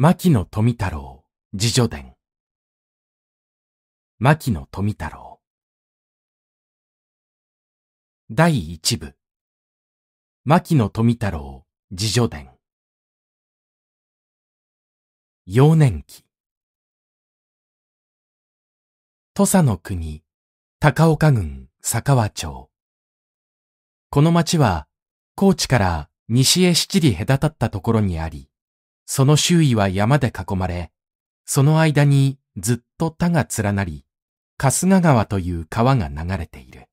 牧野富太郎、自助伝。牧野富太郎。第一部。牧野富太郎、自助伝。幼年期。土佐の国、高岡郡佐川町。この町は、高知から西へ七里隔たったところにあり、その周囲は山で囲まれ、その間にずっと田が連なり、春日川という川が流れている。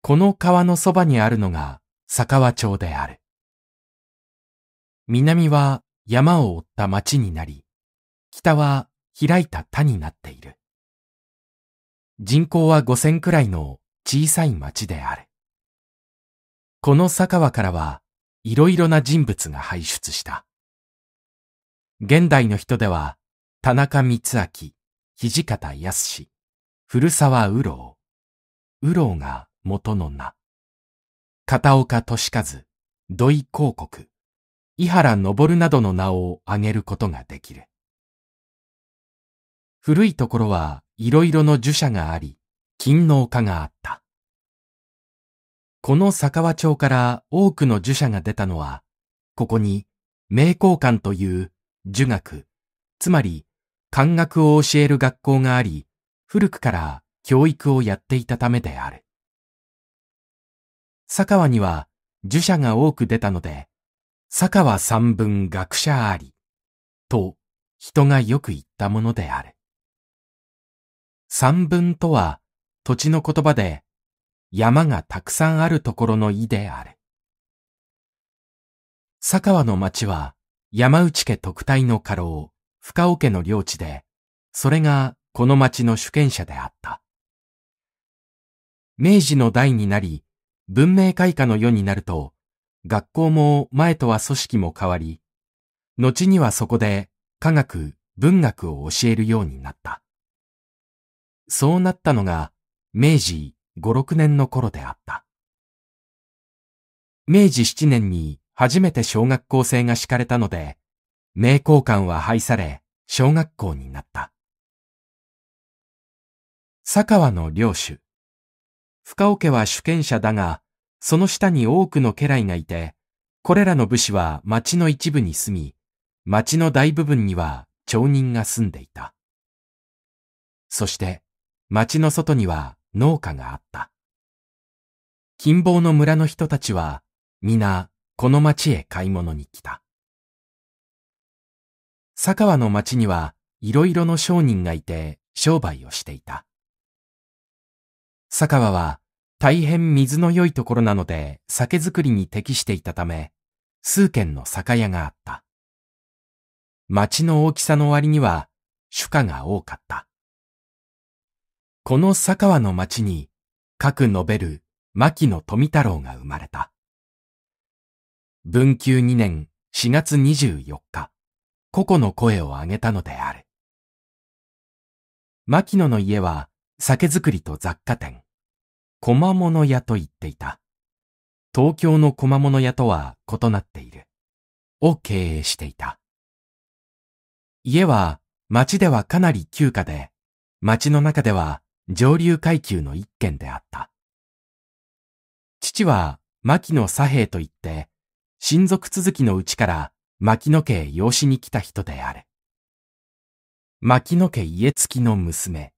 この川のそばにあるのが佐川町である。南は山を追った町になり、北は開いた田になっている。人口は五千くらいの小さい町である。この佐川からはいろいろな人物が輩出した。現代の人では、田中光明、土方康古沢右郎、右郎が元の名、片岡利和、土井広告、伊原昇などの名を挙げることができる。古いところはいろいろの儒者があり、勤能家があった。この佐川町から多くの儒者が出たのは、ここに名教館という儒学、つまり漢学を教える学校があり、古くから教育をやっていたためである。佐川には儒者が多く出たので、佐川三文学者あり、と人がよく言ったものである。三文とは土地の言葉で山がたくさんあるところの意である。佐川の町は山内家特待の家老、深尾家の領地で、それがこの町の主権者であった。明治の代になり、文明開化の世になると、学校も前とは組織も変わり、後にはそこで科学、文学を教えるようになった。そうなったのが明治5、6年の頃であった。明治7年に初めて小学校生が敷かれたので、名校館は廃され、小学校になった。佐川の領主。深尾家は主権者だが、その下に多くの家来がいて、これらの武士は町の一部に住み、町の大部分には町人が住んでいた。そして、町の外には農家があった。近傍の村の人たちは、皆、この町へ買い物に来た。佐川の町には、いろいろの商人がいて、商売をしていた。佐川は、大変水の良いところなので、酒造りに適していたため、数軒の酒屋があった。町の大きさの割には、主家が多かった。この佐川の町に、各ノベル、牧野富太郎が生まれた。文久2年4月24日、個々の声を上げたのである。牧野の家は酒造りと雑貨店、駒物屋と言っていた。東京の駒物屋とは異なっている。を経営していた。家は町ではかなり旧家で、町の中では上流階級の一軒であった。父は牧野左平といって、親族続きのうちから牧野家へ養子に来た人である。牧野家家付きの娘、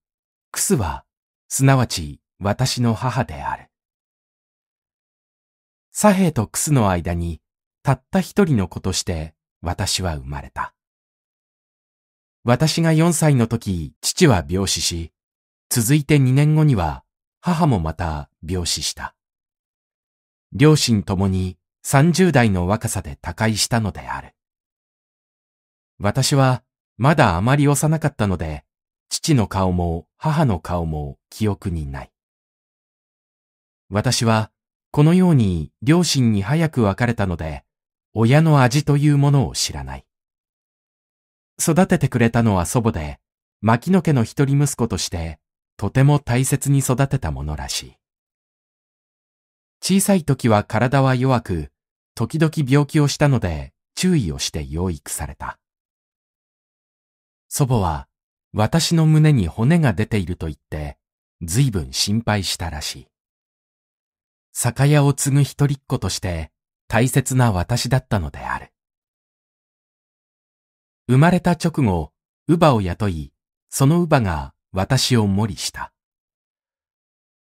クスは、すなわち私の母である。左平とクスの間に、たった一人の子として私は生まれた。私が4歳の時、父は病死し、続いて2年後には母もまた病死した。両親ともに30代の若さで他界したのである。私はまだあまり幼かったので、父の顔も母の顔も記憶にない。私はこのように両親に早く別れたので、親の味というものを知らない。育ててくれたのは祖母で、牧野家の一人息子としてとても大切に育てたものらしい。小さい時は体は弱く、時々病気をしたので注意をして養育された。祖母は私の胸に骨が出ていると言って随分心配したらしい。酒屋を継ぐ一人っ子として大切な私だったのである。生まれた直後、乳母を雇い、その乳母が私を無理した。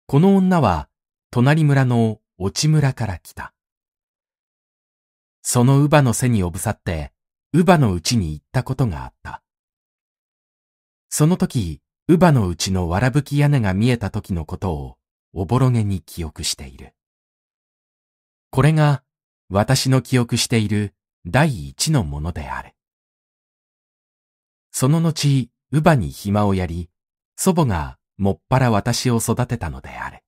この女は、隣村の落村から来た。その乳母の背におぶさって、乳母のうちに行ったことがあった。その時、乳母のうちのわらぶき屋根が見えた時のことを、おぼろげに記憶している。これが、私の記憶している第一のものである。その後、乳母に暇をやり、祖母がもっぱら私を育てたのである。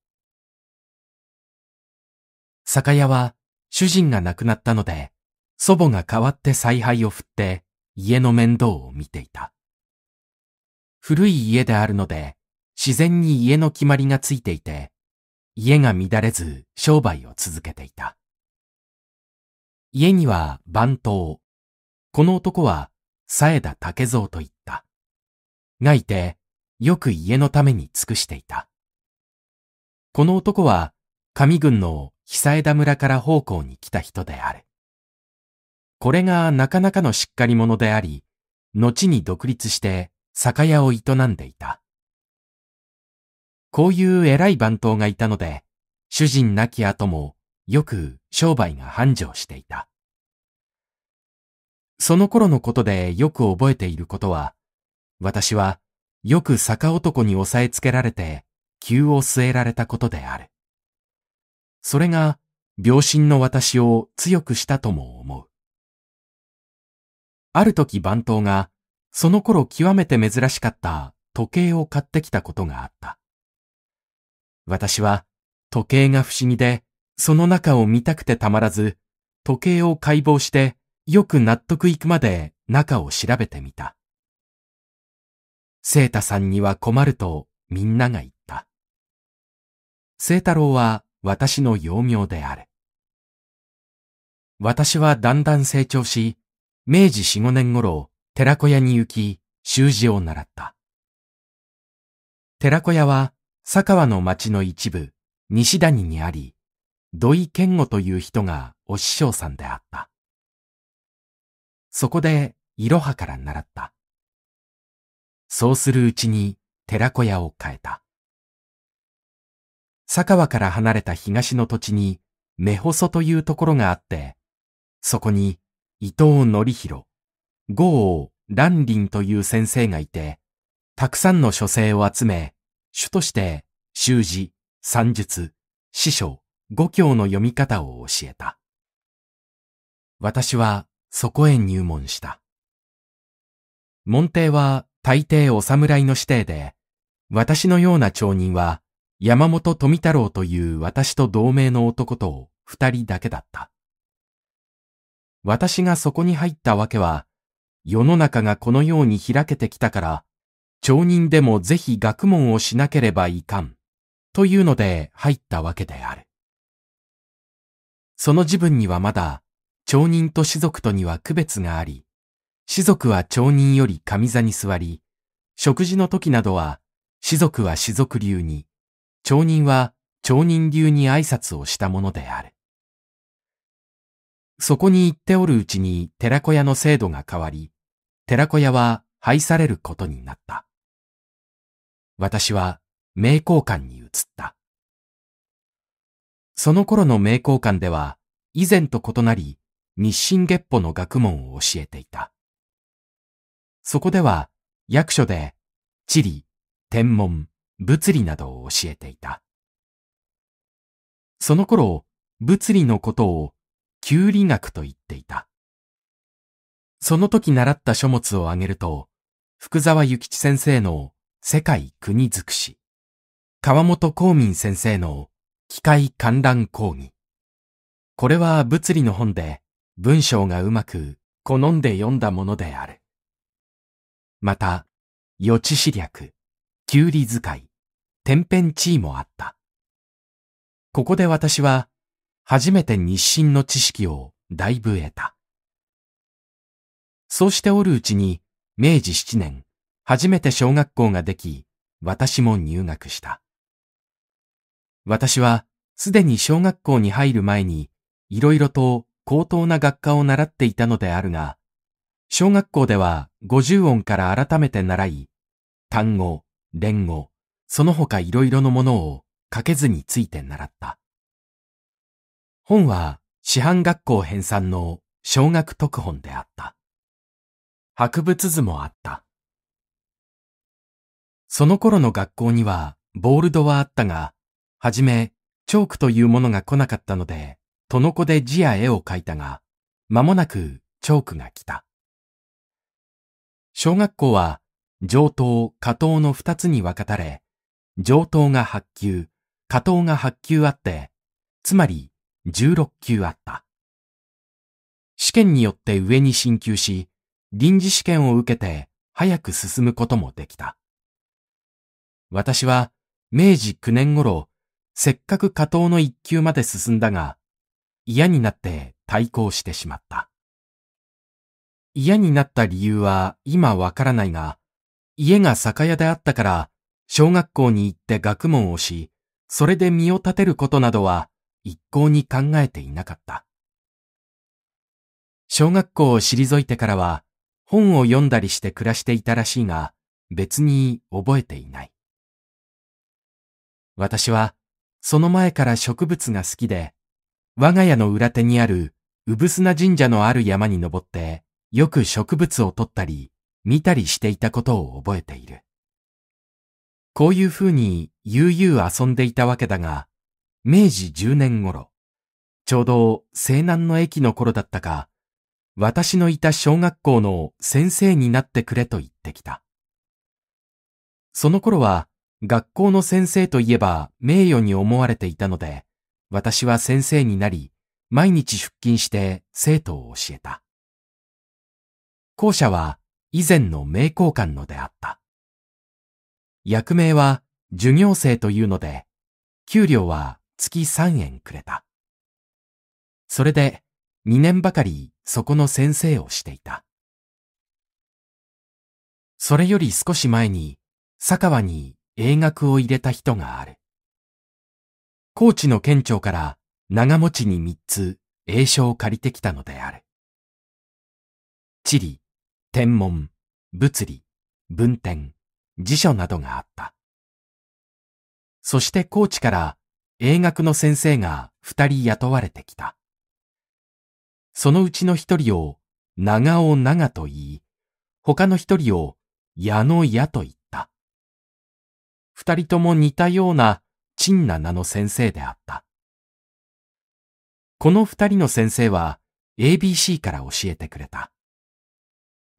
酒屋は主人が亡くなったので、祖母が代わって采配を振って家の面倒を見ていた。古い家であるので、自然に家の決まりがついていて、家が乱れず商売を続けていた。家には番頭、この男は、え枝竹蔵と言った。がいて、よく家のために尽くしていた。この男は、上軍の久枝村から奉公に来た人である。これがなかなかのしっかり者であり、後に独立して酒屋を営んでいた。こういう偉い番頭がいたので、主人亡き後もよく商売が繁盛していた。その頃のことでよく覚えていることは、私はよく坂男に押さえつけられて、急を据えられたことである。それが、病心の私を強くしたとも思う。ある時番頭が、その頃極めて珍しかった時計を買ってきたことがあった。私は時計が不思議で、その中を見たくてたまらず、時計を解剖してよく納得いくまで中を調べてみた。聖太さんには困るとみんなが言った。聖太郎は私の幼名である。私はだんだん成長し、明治四五年頃、寺子屋に行き、習字を習った。寺子屋は、佐川の町の一部、西谷にあり、土井健吾という人がお師匠さんであった。そこで、いろはから習った。そうするうちに寺子屋を変えた。佐川から離れた東の土地に、目細というところがあって、そこに伊藤則弘、豪王蘭林という先生がいて、たくさんの書生を集め、主として習字、算術、師匠、五教の読み方を教えた。私はそこへ入門した。門弟は大抵お侍の指定で、私のような町人は山本富太郎という私と同盟の男と二人だけだった。私がそこに入ったわけは、世の中がこのように開けてきたから、町人でもぜひ学問をしなければいかん、というので入ったわけである。その自分にはまだ、町人と士族とには区別があり、士族は町人より上座に座り、食事の時などは、士族は士族流に、町人は町人流に挨拶をしたものである。そこに行っておるうちに寺子屋の制度が変わり、寺子屋は廃されることになった。私は名交館に移った。その頃の名交館では、以前と異なり、日進月歩の学問を教えていた。そこでは役所で地理、天文、物理などを教えていた。その頃、物理のことを給理学と言っていた。その時習った書物を挙げると、福沢諭吉先生の世界国づくし、川本公民先生の機械観覧講義。これは物理の本で文章がうまく好んで読んだものである。また、予知視略、きゅうり使い、天変地異もあった。ここで私は、初めて日清の知識をだいぶ得た。そうしておるうちに、明治7年、初めて小学校ができ、私も入学した。私は、すでに小学校に入る前に、いろいろと高等な学科を習っていたのであるが、小学校では五十音から改めて習い、単語、連語、その他いろいろのものを書けずについて習った。本は師範学校編纂の小学特本であった。博物図もあった。その頃の学校にはボールドはあったが、はじめチョークというものが来なかったので、とのこで字や絵を描いたが、間もなくチョークが来た。小学校は上等、下等の二つに分かたれ、上等が八級、下等が八級あって、つまり16級あった。試験によって上に進級し、臨時試験を受けて早く進むこともできた。私は明治9年頃、せっかく下等の1級まで進んだが、嫌になって対抗してしまった。嫌になった理由は今わからないが、家が酒屋であったから、小学校に行って学問をし、それで身を立てることなどは一向に考えていなかった。小学校を退いてからは、本を読んだりして暮らしていたらしいが、別に覚えていない。私は、その前から植物が好きで、我が家の裏手にある、うぶすな神社のある山に登ってよく植物を取ったり、見たりしていたことを覚えている。こういう風に悠々遊んでいたわけだが、明治十年頃、ちょうど西南の駅の頃だったか、私のいた小学校の先生になってくれと言ってきた。その頃は学校の先生といえば名誉に思われていたので、私は先生になり、毎日出勤して生徒を教えた。校舎は以前の名校館のであった。役名は授業生というので、給料は月3円くれた。それで2年ばかりそこの先生をしていた。それより少し前に、佐川に英学を入れた人がある。高知の県庁から長持ちに3つ英書を借りてきたのである。地理、天文、物理、文典、辞書などがあった。そして高知から英学の先生が二人雇われてきた。そのうちの一人を長尾長と言い、他の一人を矢野矢と言った。二人とも似たような陳な名の先生であった。この二人の先生は ABC から教えてくれた。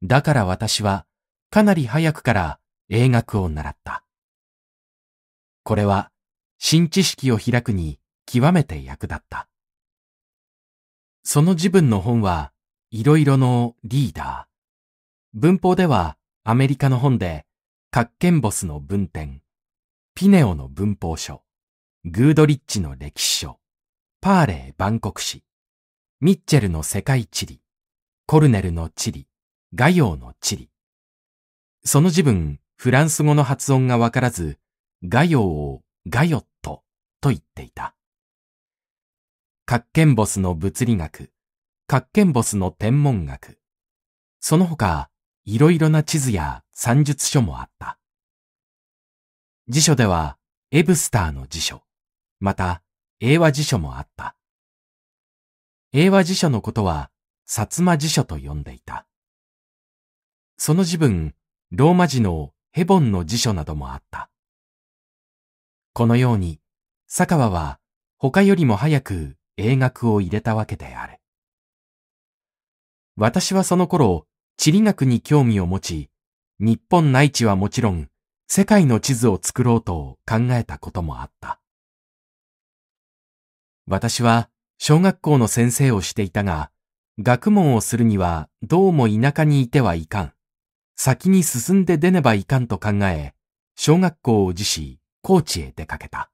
だから私はかなり早くから英学を習った。これは新知識を開くに極めて役立った。その自分の本はいろいろのリーダー。文法ではアメリカの本で、カッケンボスの文典、ピネオの文法書、グードリッチの歴史書、パーレー万国史、ミッチェルの世界地理、コルネルの地理、画用の地理。その自分、フランス語の発音がわからず、画用をガヨットと言っていた。カッケンボスの物理学、カッケンボスの天文学、その他、いろいろな地図や算術書もあった。辞書では、エブスターの辞書、また、英和辞書もあった。英和辞書のことは、薩摩辞書と呼んでいた。その時分、ローマ字のヘボンの辞書などもあった。このように、佐川は他よりも早く英学を入れたわけである。私はその頃、地理学に興味を持ち、日本内地はもちろん、世界の地図を作ろうと考えたこともあった。私は小学校の先生をしていたが、学問をするにはどうも田舎にいてはいかん。先に進んで出ねばいかんと考え、小学校を辞し、高知へ出かけた。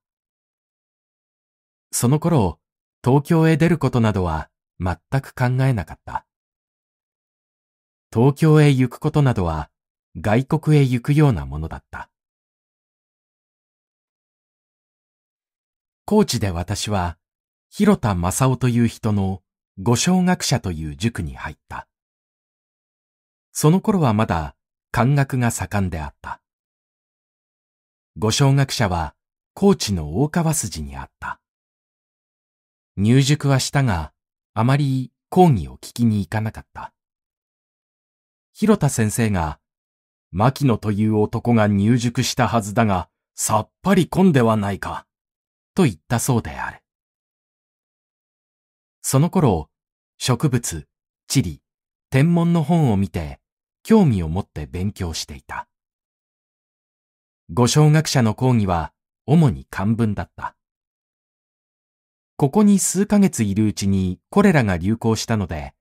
その頃、東京へ出ることなどは全く考えなかった。東京へ行くことなどは外国へ行くようなものだった。高知で私は、広田正夫という人の五小学者という塾に入った。その頃はまだ漢学が盛んであった。ご小学者は高知の大川筋にあった。入塾はしたが、あまり講義を聞きに行かなかった。広田先生が、牧野という男が入塾したはずだが、さっぱり混んではないか、と言ったそうである。その頃、植物、地理、天文の本を見て、興味を持って勉強していた。五小学者の講義は主に漢文だった。ここに数ヶ月いるうちにコレラが流行したので、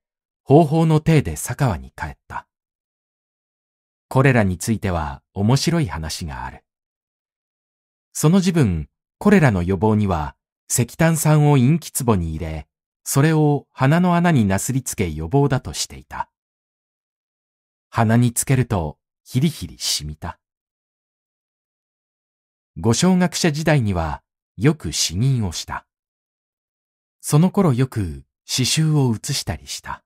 方法の体で佐川に帰った。コレラについては面白い話がある。その時分、コレラの予防には石炭酸を陰気壺に入れ、それを鼻の穴になすりつけ予防だとしていた。鼻につけるとヒリヒリしみた。ご小学者時代にはよく死人をした。その頃よく刺繍を写したりした。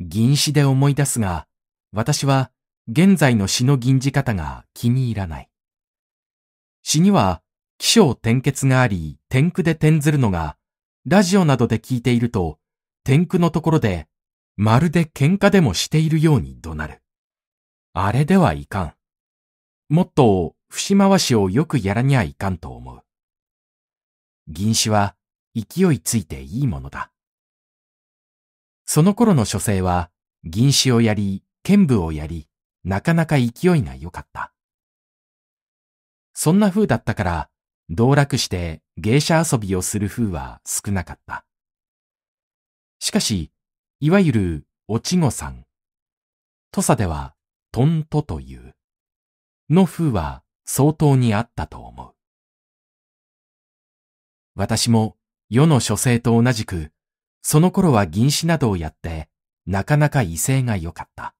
銀紙で思い出すが、私は現在の詩の銀字方が気に入らない。詩には起承転結があり、天句で転ずるのが、ラジオなどで聞いていると、天句のところでまるで喧嘩でもしているように怒鳴る。あれではいかん。もっと、節回しをよくやらにゃいかんと思う。銀紙は勢いついていいものだ。その頃の書生は、銀紙をやり、剣舞をやり、なかなか勢いが良かった。そんな風だったから、道楽して芸者遊びをする風は少なかった。しかし、いわゆるおちごさん。土佐ではとんとという。の風は相当にあったと思う。私も世の書生と同じく、その頃は銀紙などをやって、なかなか威勢が良かった。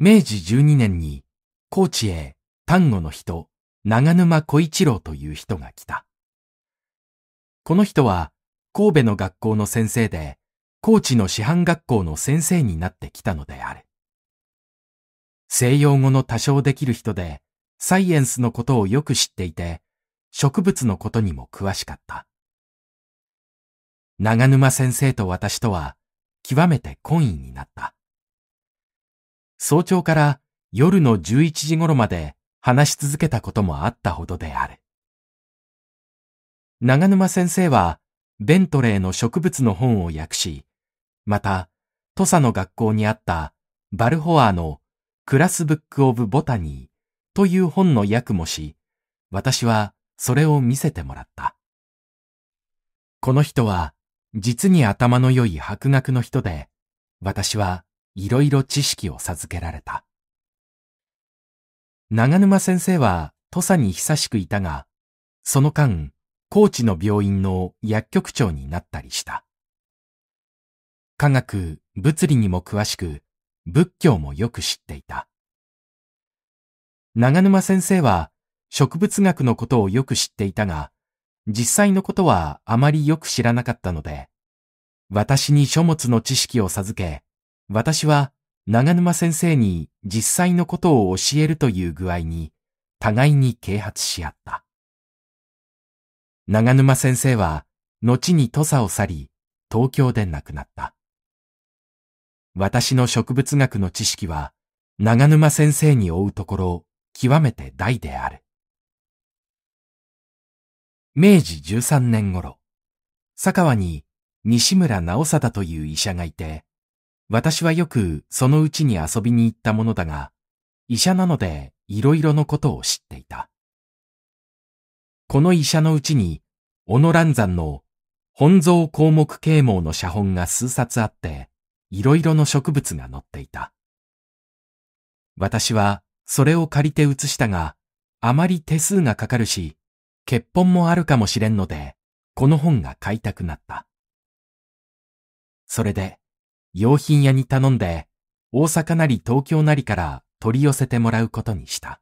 明治12年に、高知へ丹後の人、長沼小一郎という人が来た。この人は、神戸の学校の先生で、高知の師範学校の先生になってきたのである。西洋語の多少できる人で、サイエンスのことをよく知っていて、植物のことにも詳しかった。長沼先生と私とは、極めて懇意になった。早朝から夜の11時頃まで話し続けたこともあったほどである。長沼先生はベントレーの植物の本を訳し、また、土佐の学校にあったバルホアのクラスブックオブボタニーという本の訳もし、私はそれを見せてもらった。この人は実に頭の良い博学の人で、私はいろいろ知識を授けられた。長沼先生は土佐に久しくいたが、その間、高知の病院の薬局長になったりした。科学、物理にも詳しく、仏教もよく知っていた。長沼先生は植物学のことをよく知っていたが、実際のことはあまりよく知らなかったので、私に書物の知識を授け、私は長沼先生に実際のことを教えるという具合に、互いに啓発し合った。長沼先生は、後に土佐を去り、東京で亡くなった。私の植物学の知識は、長沼先生に追うところ、極めて大である。明治13年頃、佐川に西村直貞という医者がいて、私はよくそのうちに遊びに行ったものだが、医者なので色々のことを知っていた。この医者のうちに、小野乱山の本蔵項目啓蒙の写本が数冊あって、いろいろの植物が載っていた。私はそれを借りて写したが、あまり手数がかかるし、欠本もあるかもしれんので、この本が買いたくなった。それで、用品屋に頼んで、大阪なり東京なりから取り寄せてもらうことにした。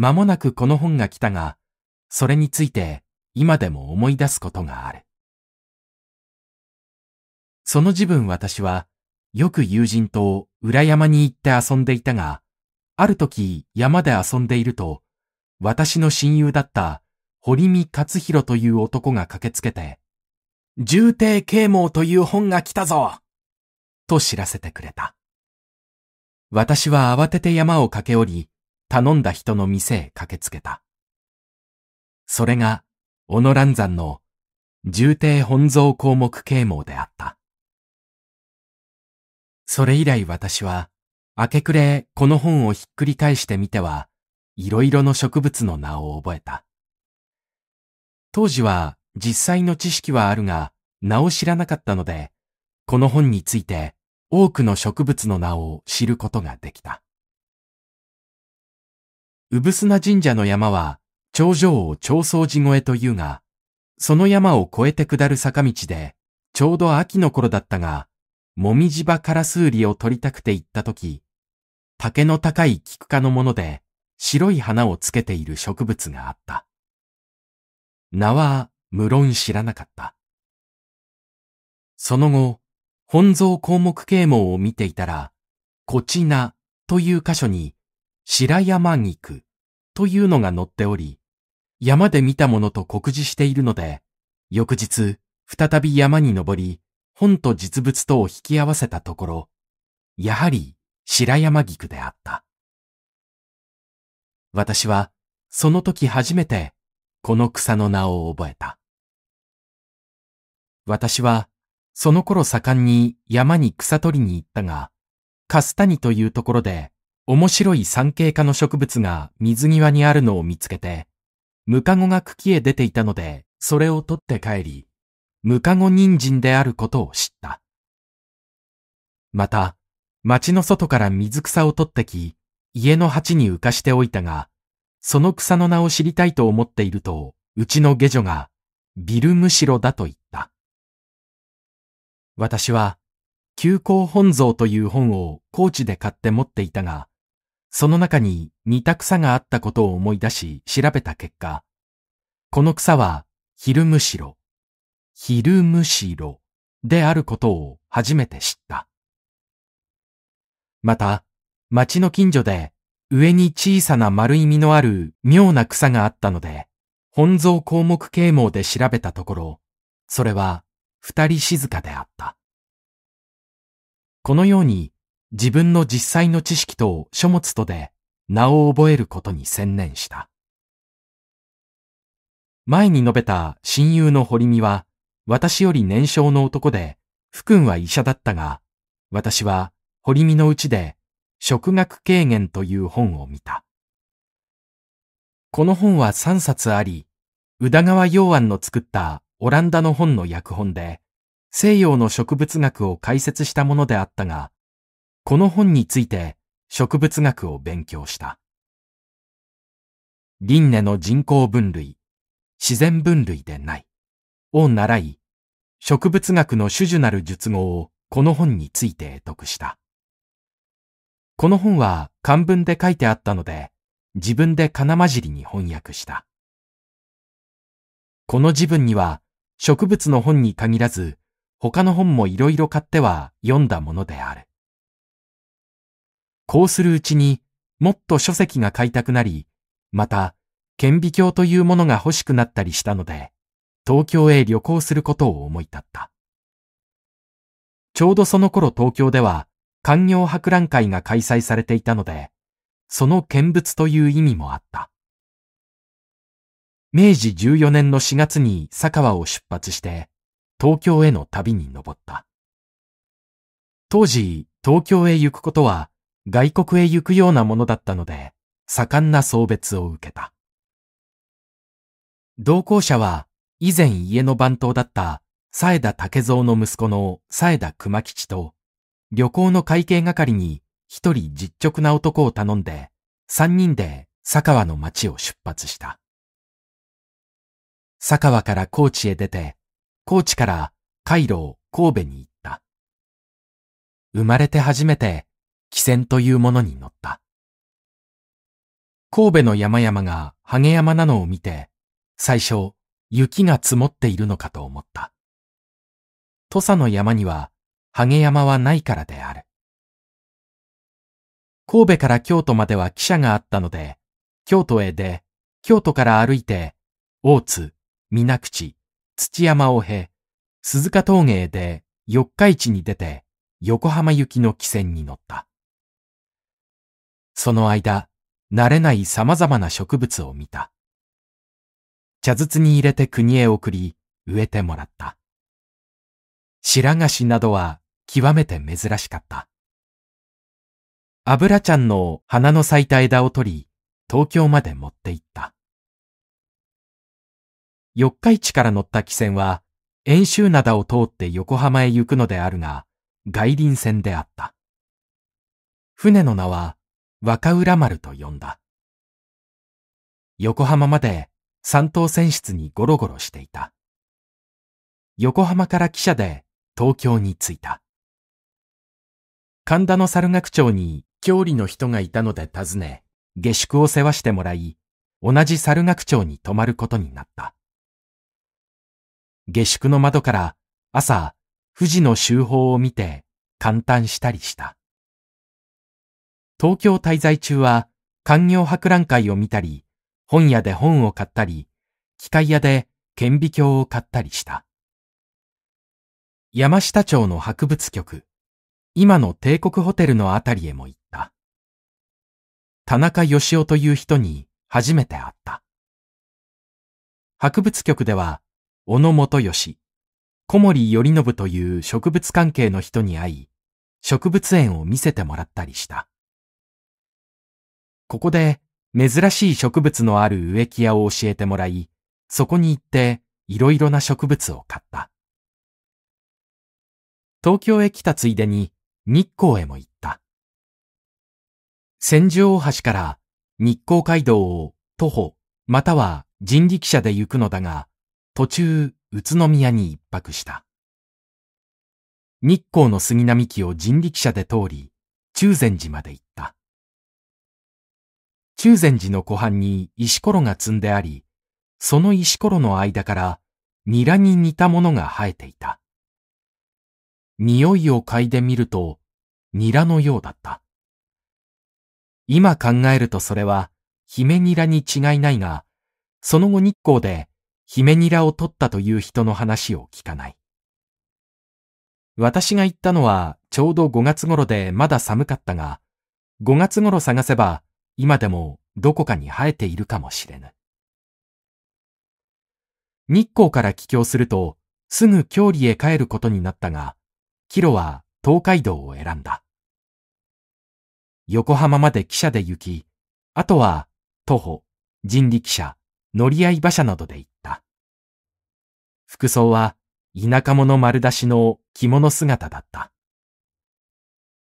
間もなくこの本が来たが、それについて今でも思い出すことがある。その自分私は、よく友人と裏山に行って遊んでいたが、ある時山で遊んでいると、私の親友だった堀見勝弘という男が駆けつけて、重帝啓蒙という本が来たぞと知らせてくれた。私は慌てて山を駆け下り、頼んだ人の店へ駆けつけた。それが、小野蘭山の重帝本草項目啓蒙であった。それ以来私は、明け暮れこの本をひっくり返してみては、いろいろの植物の名を覚えた。当時は実際の知識はあるが、名を知らなかったので、この本について多くの植物の名を知ることができた。うぶすな神社の山は、頂上を長草寺越えというが、その山を越えて下る坂道で、ちょうど秋の頃だったが、もみじ葉から数里を取りたくて行った時、竹の高い菊花のもので、白い花をつけている植物があった。名は、無論知らなかった。その後、本草項目啓蒙を見ていたら、こちなという箇所に、白山菊というのが載っており、山で見たものと告示しているので、翌日、再び山に登り、本と実物とを引き合わせたところ、やはり白山菊であった。私は、その時初めて、この草の名を覚えた。私は、その頃盛んに山に草取りに行ったが、カスタニというところで面白い産経科の植物が水際にあるのを見つけて、ムカゴが茎へ出ていたので、それを取って帰り、ムカゴ人参であることを知った。また、町の外から水草を取ってき、家の鉢に浮かしておいたが、その草の名を知りたいと思っていると、うちの下女が、ビルムシロだと言った。私は、急校本草という本を高知で買って持っていたが、その中に似た草があったことを思い出し調べた結果、この草は昼むしろ、昼むしろであることを初めて知った。また、町の近所で上に小さな丸い実のある妙な草があったので、本草項目啓蒙で調べたところ、それは二人静かであった。このように自分の実際の知識と書物とで名を覚えることに専念した。前に述べた親友の堀美は、私より年少の男で、福君は医者だったが、私は堀美のうちで、食学軽減という本を見た。この本は3冊あり、宇田川洋安の作ったオランダの本の訳本で、西洋の植物学を解説したものであったが、この本について植物学を勉強した。輪廻の人工分類、自然分類でない、を習い、植物学の種々なる術語をこの本について得した。この本は漢文で書いてあったので、自分で金混じりに翻訳した。この自分には植物の本に限らず、他の本も色々買っては読んだものである。こうするうちにもっと書籍が買いたくなり、また、顕微鏡というものが欲しくなったりしたので、東京へ旅行することを思い立った。ちょうどその頃東京では、官業博覧会が開催されていたので、その見物という意味もあった。明治14年の4月に佐川を出発して、東京への旅に登った。当時、東京へ行くことは、外国へ行くようなものだったので、盛んな送別を受けた。同行者は、以前家の番頭だった、佐枝竹蔵の息子の佐枝熊吉と、旅行の会計係に一人実直な男を頼んで、三人で佐川の町を出発した。佐川から高知へ出て、高知から海路神戸に行った。生まれて初めて汽船というものに乗った。神戸の山々がハ山なのを見て、最初、雪が積もっているのかと思った。土佐の山には、ハ山はないからである。神戸から京都までは汽車があったので、京都へで、京都から歩いて、大津、水口、土山を経、鈴鹿峠へで四日市に出て、横浜行きの汽船に乗った。その間、慣れない様々な植物を見た。茶筒に入れて国へ送り、植えてもらった。白菓子などは極めて珍しかった。油ちゃんの花の咲いた枝を取り、東京まで持って行った。四日市から乗った汽船は、遠州灘を通って横浜へ行くのであるが、外輪船であった。船の名は、若浦丸と呼んだ。横浜まで三等船室にゴロゴロしていた。横浜から汽車で東京に着いた。神田の猿楽町に郷里の人がいたので訪ね、下宿を世話してもらい、同じ猿楽町に泊まることになった。下宿の窓から朝、富士の周報を見て、簡単したりした。東京滞在中は、官業博覧会を見たり、本屋で本を買ったり、機械屋で顕微鏡を買ったりした。山下町の博物局、今の帝国ホテルのあたりへも行った。田中義夫という人に初めて会った。博物局では、小野元義、小森頼信という植物関係の人に会い、植物園を見せてもらったりした。ここで珍しい植物のある植木屋を教えてもらい、そこに行っていろいろな植物を買った。東京へ来たついでに日光へも行った。千住大橋から日光街道を徒歩または人力車で行くのだが、途中宇都宮に一泊した。日光の杉並木を人力車で通り、中禅寺まで行った。中禅寺の湖畔に石ころが積んであり、その石ころの間からニラに似たものが生えていた。匂いを嗅いでみると、ニラのようだった。今考えるとそれは、ヒメニラに違いないが、その後日光でヒメニラを取ったという人の話を聞かない。私が行ったのはちょうど5月頃でまだ寒かったが、5月頃探せば今でもどこかに生えているかもしれぬ。日光から帰郷すると、すぐ郷里へ帰ることになったが、キロは東海道を選んだ。横浜まで汽車で行き、あとは徒歩、人力車、乗り合い馬車などで行った。服装は田舎者丸出しの着物姿だった。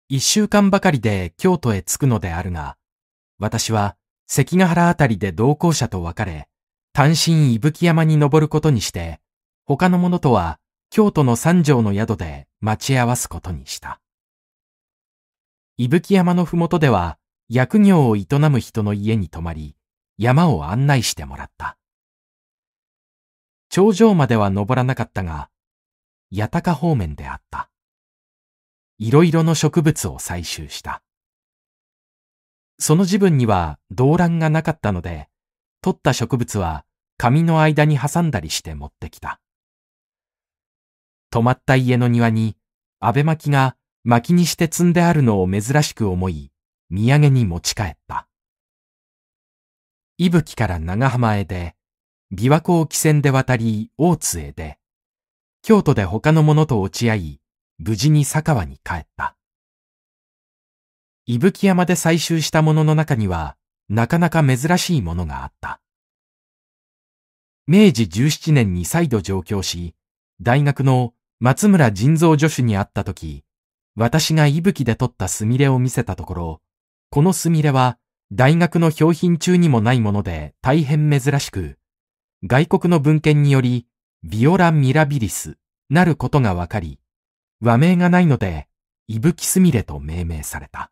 一週間ばかりで京都へ着くのであるが、私は関ヶ原あたりで同行者と別れ、単身伊吹山に登ることにして、他の者とは京都の三条の宿で待ち合わすことにした。伊吹山のふもとでは、薬業を営む人の家に泊まり、山を案内してもらった。頂上までは登らなかったが、八高方面であった。いろいろの植物を採集した。その自分には動乱がなかったので、取った植物は紙の間に挟んだりして持ってきた。止まった家の庭に、安倍巻きが薪にして積んであるのを珍しく思い、土産に持ち帰った。伊吹から長浜へで、琵琶湖を汽船で渡り大津へで、京都で他の者と落ち合い、無事に佐川に帰った。伊吹山で採集したものの中には、なかなか珍しいものがあった。明治17年に再度上京し、大学の松村人造助手に会った時、私が伊吹で取ったスミレを見せたところ、このスミレは大学の標品中にもないもので大変珍しく、外国の文献により、ビオラ・ミラビリスなることがわかり、和名がないので、伊吹スミレと命名された。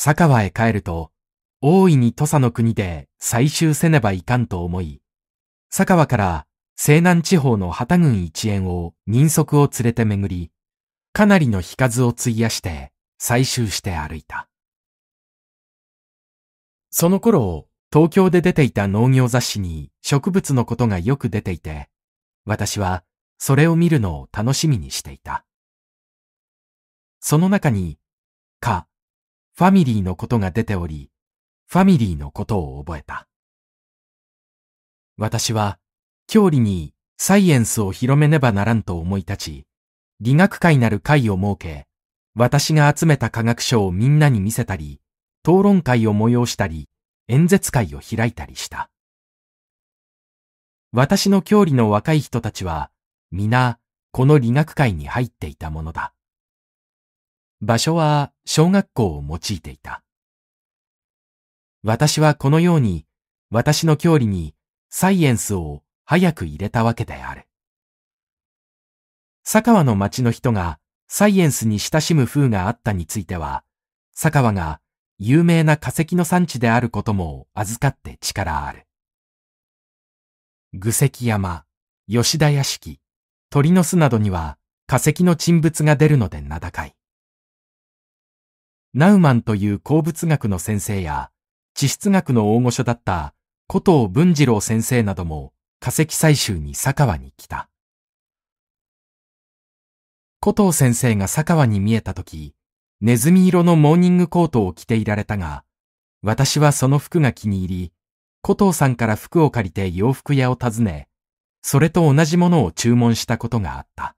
佐川へ帰ると、大いに土佐の国で採集せねばいかんと思い、佐川から西南地方の旗軍一円を人足を連れて巡り、かなりの日数を費やして採集して歩いた。その頃、東京で出ていた農業雑誌に植物のことがよく出ていて、私はそれを見るのを楽しみにしていた。その中に、か、ファミリーのことが出ており、ファミリーのことを覚えた。私は、教理にサイエンスを広めねばならんと思い立ち、理学会なる会を設け、私が集めた科学書をみんなに見せたり、討論会を催したり、演説会を開いたりした。私の教理の若い人たちは、皆、この理学会に入っていたものだ。場所は小学校を用いていた。私はこのように私の教理にサイエンスを早く入れたわけである。佐川の町の人がサイエンスに親しむ風があったについては、佐川が有名な化石の産地であることも預かって力ある。愚石山、吉田屋敷、鳥の巣などには化石の沈物が出るので名高い。ナウマンという鉱物学の先生や、地質学の大御所だった古藤文次郎先生なども化石採集に佐川に来た。古藤先生が佐川に見えた時、ネズミ色のモーニングコートを着ていられたが、私はその服が気に入り、古藤さんから服を借りて洋服屋を訪ね、それと同じものを注文したことがあった。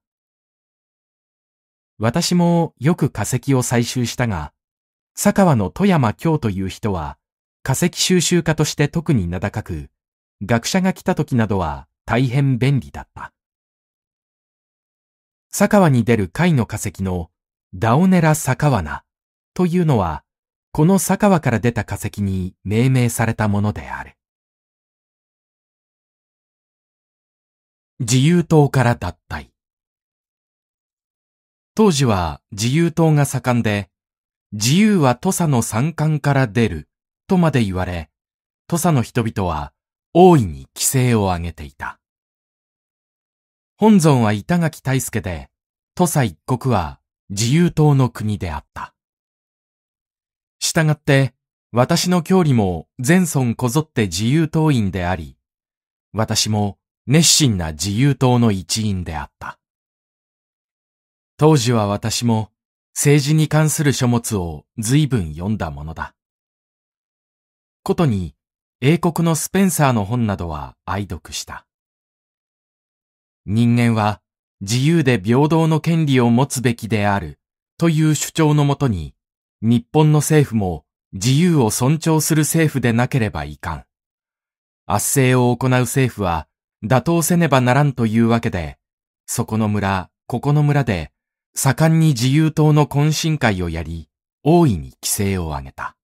私もよく化石を採集したが、佐川の富山京という人は、化石収集家として特に名高く、学者が来た時などは大変便利だった。佐川に出る貝の化石のダオネラ佐川ナというのは、この佐川から出た化石に命名されたものである。自由党から脱退。当時は自由党が盛んで、自由は土佐の三冠から出るとまで言われ、土佐の人々は大いに規制を上げていた。本尊は板垣大助で、土佐一国は自由党の国であった。従って、私の教理も前村こぞって自由党員であり、私も熱心な自由党の一員であった。当時は私も政治に関する書物を随分読んだものだ。ことに、英国のスペンサーの本などは愛読した。人間は自由で平等の権利を持つべきであるという主張のもとに、日本の政府も自由を尊重する政府でなければいかん。圧政を行う政府は打倒せねばならんというわけで、そこの村、ここの村で盛んに自由党の懇親会をやり、大いに規制を上げた。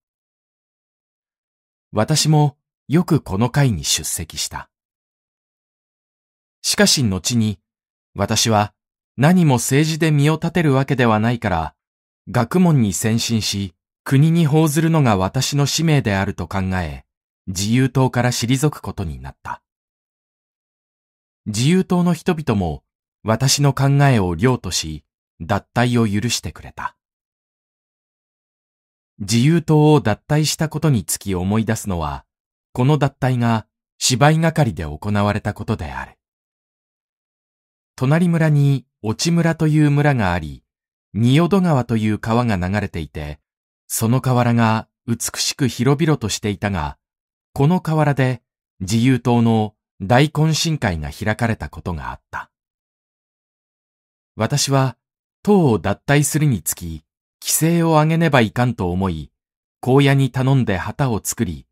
私もよくこの会に出席した。しかし後に、私は何も政治で身を立てるわけではないから、学問に先進し、国に報ずるのが私の使命であると考え、自由党から退くことになった。自由党の人々も私の考えを領とし、脱退を許してくれた。自由党を脱退したことにつき思い出すのは、この脱退が芝居係で行われたことである。隣村に落村という村があり、仁淀川という川が流れていて、その河原が美しく広々としていたが、この河原で自由党の大懇親会が開かれたことがあった。私は党を脱退するにつき、規制を上げねばいかんと思い、荒野に頼んで旗を作り、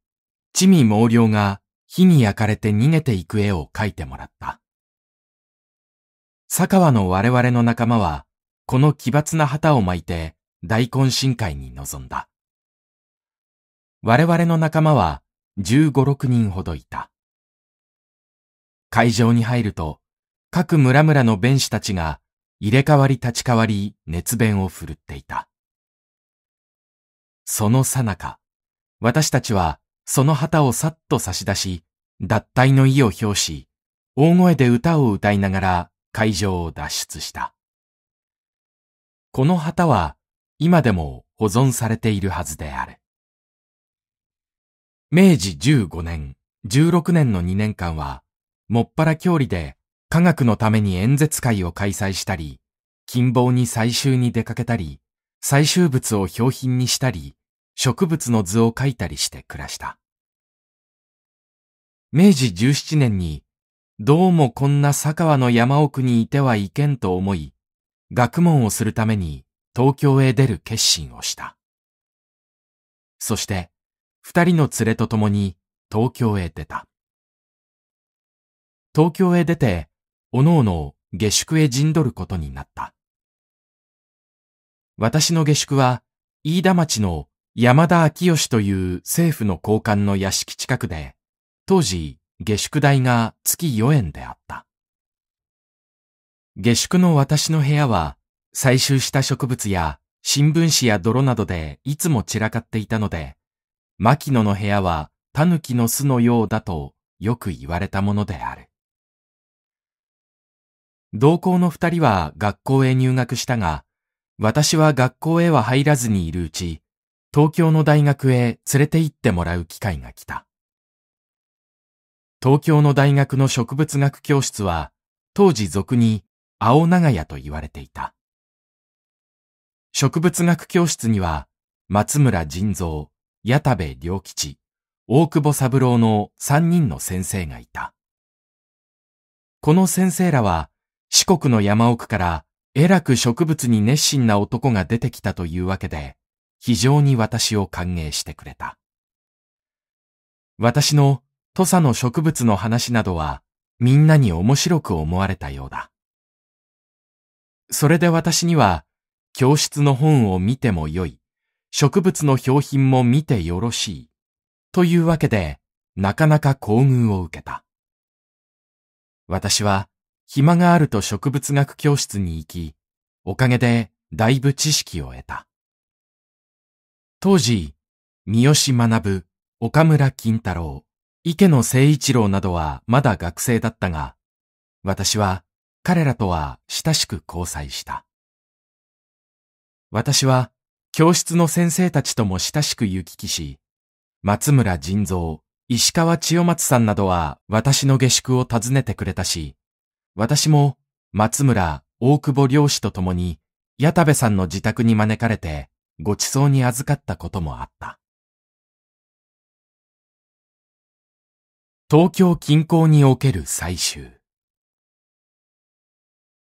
地味猛量が火に焼かれて逃げていく絵を描いてもらった。佐川の我々の仲間は、この奇抜な旗を巻いて大懇親会に臨んだ。我々の仲間は15、6人ほどいた。会場に入ると、各村々の弁士たちが入れ替わり立ち替わり熱弁を振るっていた。そのさなか、私たちはその旗をさっと差し出し、脱退の意を表し、大声で歌を歌いながら会場を脱出した。この旗は今でも保存されているはずである。明治15年、16年の2年間は、もっぱら郷里で科学のために演説会を開催したり、金棒に採集に出かけたり、採集物を表品にしたり、植物の図を描いたりして暮らした。明治17年に、どうもこんな佐川の山奥にいてはいけんと思い、学問をするために東京へ出る決心をした。そして、二人の連れと共に東京へ出た。東京へ出て、おのおの下宿へ陣取ることになった。私の下宿は、飯田町の山田昭義という政府の高官の屋敷近くで、当時下宿代が月4円であった。下宿の私の部屋は、採集した植物や新聞紙や泥などでいつも散らかっていたので、牧野の部屋は狸の巣のようだとよく言われたものである。同校の二人は学校へ入学したが、私は学校へは入らずにいるうち、東京の大学へ連れて行ってもらう機会が来た。東京の大学の植物学教室は、当時俗に青長屋と言われていた。植物学教室には、松村仁蔵、矢田部良吉、大久保三郎の三人の先生がいた。この先生らは、四国の山奥からえらく植物に熱心な男が出てきたというわけで、非常に私を歓迎してくれた。私の土佐の植物の話などは、みんなに面白く思われたようだ。それで私には、教室の本を見てもよい、植物の標品も見てよろしい、というわけで、なかなか厚遇を受けた。私は、暇があると植物学教室に行き、おかげでだいぶ知識を得た。当時、三好学、岡村金太郎、池野誠一郎などはまだ学生だったが、私は彼らとは親しく交際した。私は教室の先生たちとも親しく行き来し、松村仁蔵、石川千代松さんなどは私の下宿を訪ねてくれたし、私も松村、大久保漁師と共に、矢田部さんの自宅に招かれて、ご馳走に預かったこともあった。東京近郊における採集。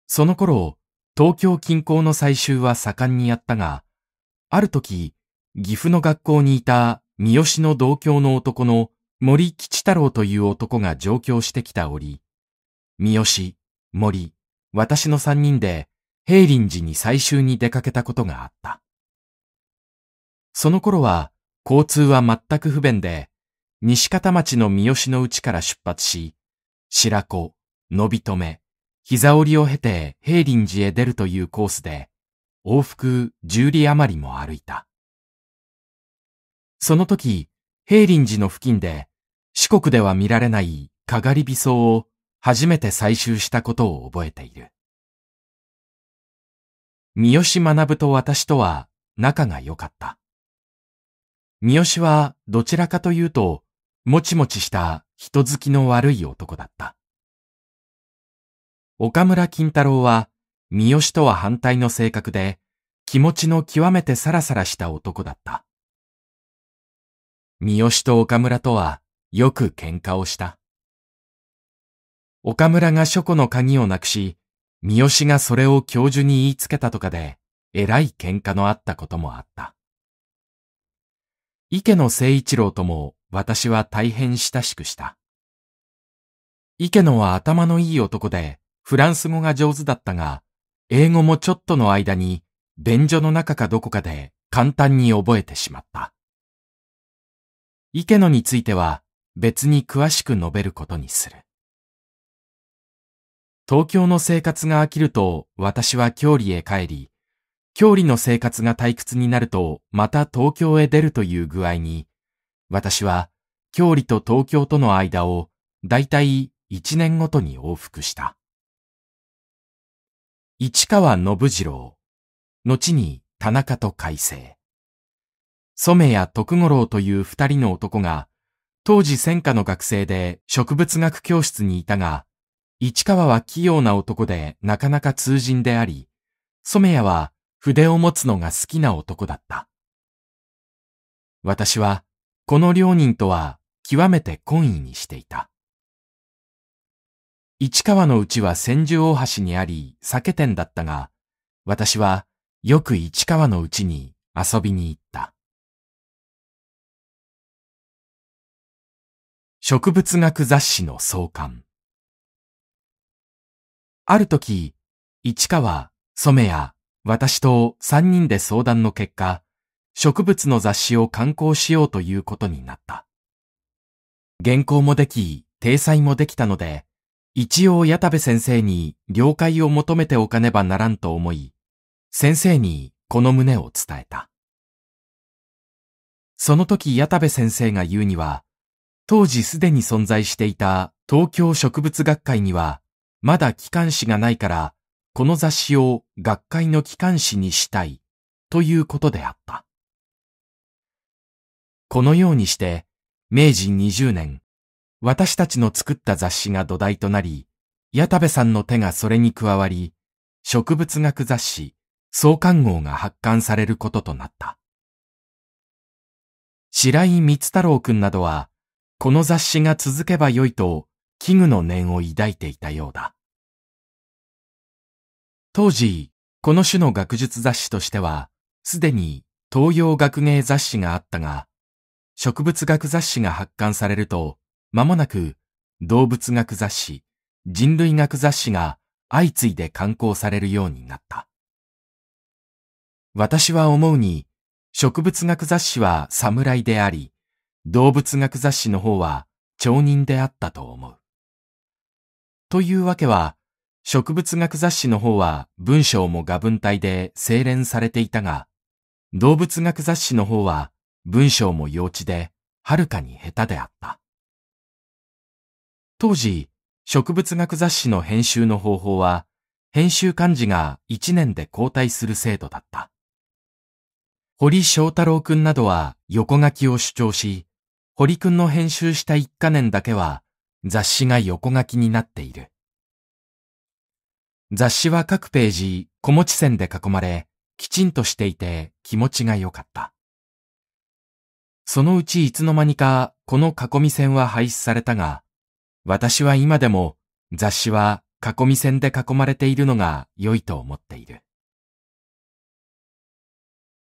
その頃、東京近郊の採集は盛んにやったが、ある時、岐阜の学校にいた三好の同郷の男の森吉太郎という男が上京してきた折、三好、森、私の三人で、平林寺に最終に出かけたことがあった。その頃は、交通は全く不便で、西方町の三好の内から出発し、白子、伸び止め、膝折りを経て平林寺へ出るというコースで、往復十里余りも歩いた。その時、平林寺の付近で、四国では見られないかがりびそを初めて採集したことを覚えている。三好学と私とは仲が良かった。三好はどちらかというと、もちもちした人好きの悪い男だった。岡村金太郎は、三好とは反対の性格で、気持ちの極めてサラサラした男だった。三好と岡村とはよく喧嘩をした。岡村が書庫の鍵をなくし、三好がそれを教授に言いつけたとかで、えらい喧嘩のあったこともあった。池野誠一郎とも私は大変親しくした。池野は頭のいい男で、フランス語が上手だったが、英語もちょっとの間に、便所の中かどこかで簡単に覚えてしまった。池野については別に詳しく述べることにする。東京の生活が飽きると私は郷里へ帰り、郷里の生活が退屈になるとまた東京へ出るという具合に、私は郷里と東京との間をだいたい一年ごとに往復した。市川信次郎、後に田中と改正。染谷徳五郎という二人の男が、当時戦火の学生で植物学教室にいたが、市川は器用な男でなかなか通人であり、染谷は筆を持つのが好きな男だった。私は、この両人とは極めて懇意にしていた。市川のうちは千住大橋にあり酒店だったが、私はよく市川のうちに遊びに行った。植物学雑誌の創刊。ある時、市川、染谷、私と三人で相談の結果、植物の雑誌を刊行しようということになった。原稿もでき、体裁もできたので、一応矢田部先生に了解を求めておかねばならんと思い、先生にこの旨を伝えた。その時矢田部先生が言うには、当時すでに存在していた東京植物学会にはまだ機関誌がないから、この雑誌を学会の機関誌にしたい、ということであった。このようにして、明治20年、私たちの作った雑誌が土台となり、矢田部さんの手がそれに加わり、植物学雑誌、創刊号が発刊されることとなった。白井光太郎くんなどは、この雑誌が続けばよいと危惧の念を抱いていたようだ。当時、この種の学術雑誌としては、すでに東洋学芸雑誌があったが、植物学雑誌が発刊されると、間もなく動物学雑誌、人類学雑誌が相次いで刊行されるようになった。私は思うに、植物学雑誌は侍であり、動物学雑誌の方は町人であったと思う。というわけは、植物学雑誌の方は文章も画文体で精錬されていたが、動物学雑誌の方は文章も幼稚で、はるかに下手であった。当時、植物学雑誌の編集の方法は、編集幹事が1年で交代する制度だった。堀翔太郎くんなどは横書きを主張し、堀くんの編集した1カ年だけは雑誌が横書きになっている。雑誌は各ページ、小持ち線で囲まれ、きちんとしていて気持ちが良かった。そのうちいつの間にかこの囲み線は廃止されたが、私は今でも雑誌は囲み線で囲まれているのが良いと思っている。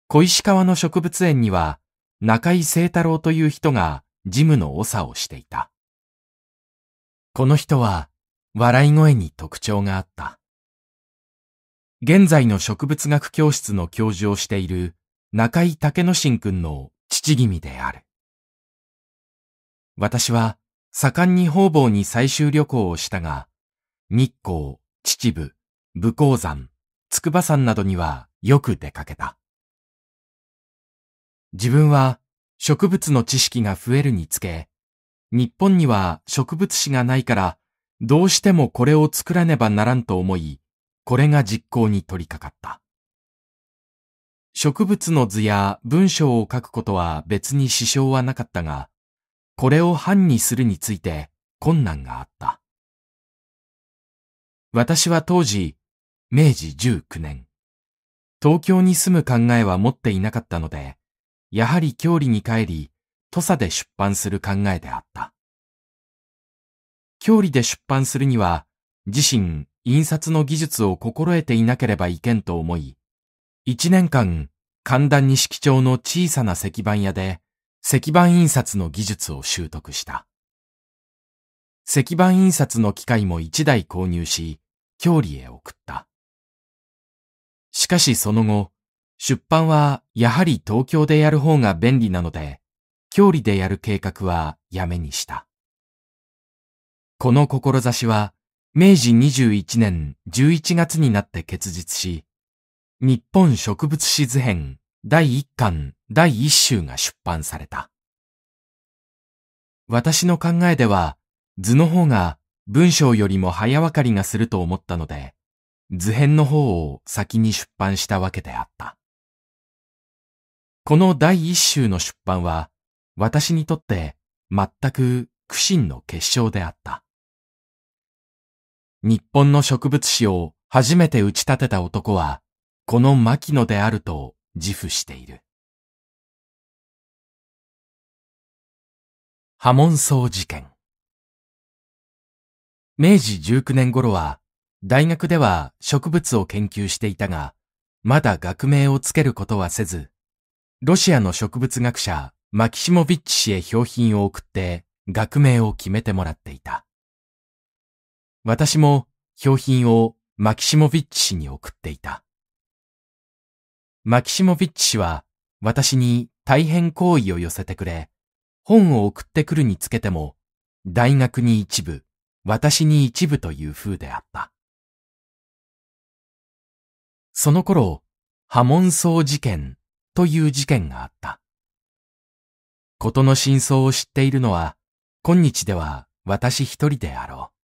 小石川の植物園には中井聖太郎という人が事務の長をしていた。この人は笑い声に特徴があった。現在の植物学教室の教授をしている中井武之進君の父君である。私は盛んに方々に採集旅行をしたが、日光、秩父、武甲山、筑波山などにはよく出かけた。自分は植物の知識が増えるにつけ、日本には植物史がないから、どうしてもこれを作らねばならんと思い、これが実行に取り掛かった。植物の図や文章を書くことは別に支障はなかったが、これを版にするについて困難があった。私は当時、明治19年、東京に住む考えは持っていなかったので、やはり郷里に帰り、土佐で出版する考えであった。郷里で出版するには、自身印刷の技術を心得ていなければいけんと思い、一年間、神田錦町の小さな石版屋で、石版印刷の技術を習得した。石版印刷の機械も一台購入し、郷里へ送った。しかしその後、出版はやはり東京でやる方が便利なので、距離でやる計画はやめにした。この志は、明治21年11月になって結実し、日本植物史図編第1巻第1集が出版された。私の考えでは、図の方が文章よりも早分かりがすると思ったので、図編の方を先に出版したわけであった。この第一集の出版は、私にとって全く苦心の結晶であった。日本の植物史を初めて打ち立てた男は、この牧野であると自負している。波紋層事件。明治19年頃は、大学では植物を研究していたが、まだ学名をつけることはせず、ロシアの植物学者マキシモビッチ氏へ標品を送って学名を決めてもらっていた。私も標品をマキシモビッチ氏に送っていた。マキシモビッチ氏は私に大変好意を寄せてくれ、本を送ってくるにつけても、大学に一部、私に一部という風であった。その頃、波紋層事件という事件があった。ことの真相を知っているのは、今日では私一人であろう。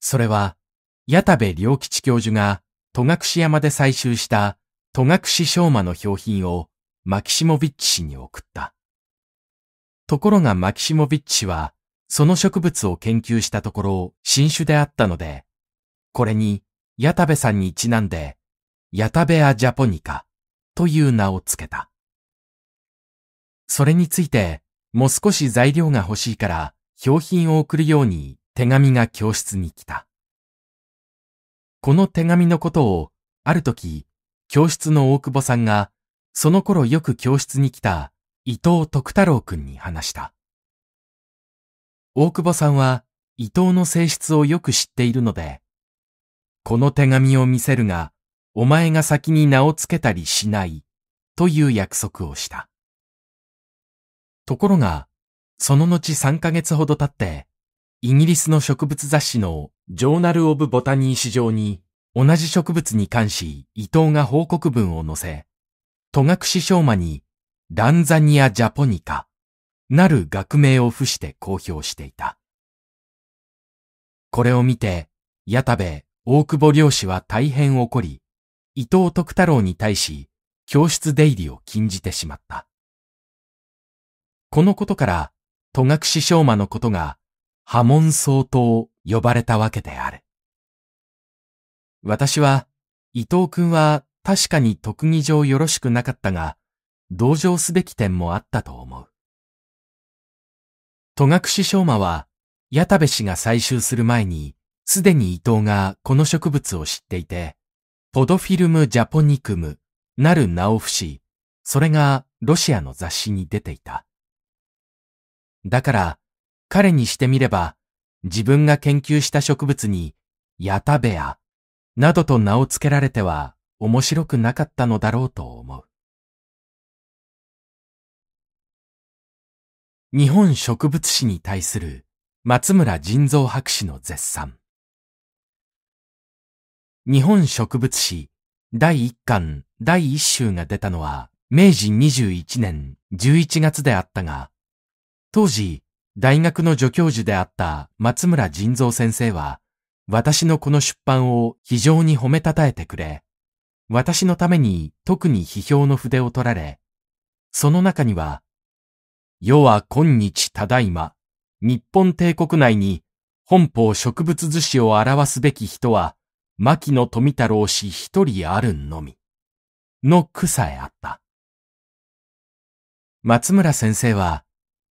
それは、矢田部良吉教授が戸隠山で採集した戸隠昌磨の標品をマキシモビッチ氏に送った。ところがマキシモビッチ氏は、その植物を研究したところ新種であったので、これに矢田部さんにちなんで、矢田部アジャポニカという名を付けた。それについて、もう少し材料が欲しいから、表品を送るように手紙が教室に来た。この手紙のことを、ある時、教室の大久保さんが、その頃よく教室に来た伊藤徳太郎くんに話した。大久保さんは伊藤の性質をよく知っているので、この手紙を見せるが、お前が先に名をつけたりしないという約束をした。ところが、その後3ヶ月ほど経って、イギリスの植物雑誌のジョーナル・オブ・ボタニー史上に同じ植物に関し伊藤が報告文を載せ、戸隠昌馬にランザニア・ジャポニカなる学名を付して公表していた。これを見て、矢田部大久保漁師は大変怒り、伊藤徳太郎に対し教室出入りを禁じてしまった。このことから、戸隠昌馬のことが、波紋相当呼ばれたわけである。私は、伊藤君は確かに特技上よろしくなかったが、同情すべき点もあったと思う。戸隠昌馬は、矢田部氏が採集する前に、すでに伊藤がこの植物を知っていて、ポドフィルム・ジャポニクム、なるナオフ氏、それがロシアの雑誌に出ていた。だから、彼にしてみれば、自分が研究した植物に、ヤタベア、などと名を付けられては面白くなかったのだろうと思う。日本植物史に対する松村人造博士の絶賛。日本植物史第一巻第一集が出たのは明治21年11月であったが、当時、大学の助教授であった松村仁蔵先生は、私のこの出版を非常に褒めたたえてくれ、私のために特に批評の筆を取られ、その中には、世は今日ただいま、日本帝国内に本邦植物図司を表すべき人は、牧野富太郎氏一人あるのみ、の句さえあった。松村先生は、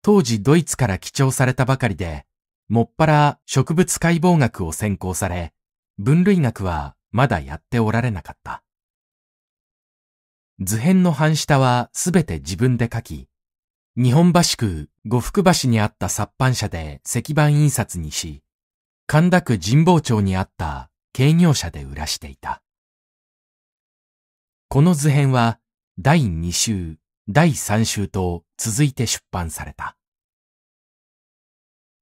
当時ドイツから記帳されたばかりで、もっぱら植物解剖学を専攻され、分類学はまだやっておられなかった。図編の半下はすべて自分で書き、日本橋区呉服橋にあった殺版社で石版印刷にし、神田区神保町にあった軽業者で売らしていた。この図編は第2週、第3週と続いて出版された。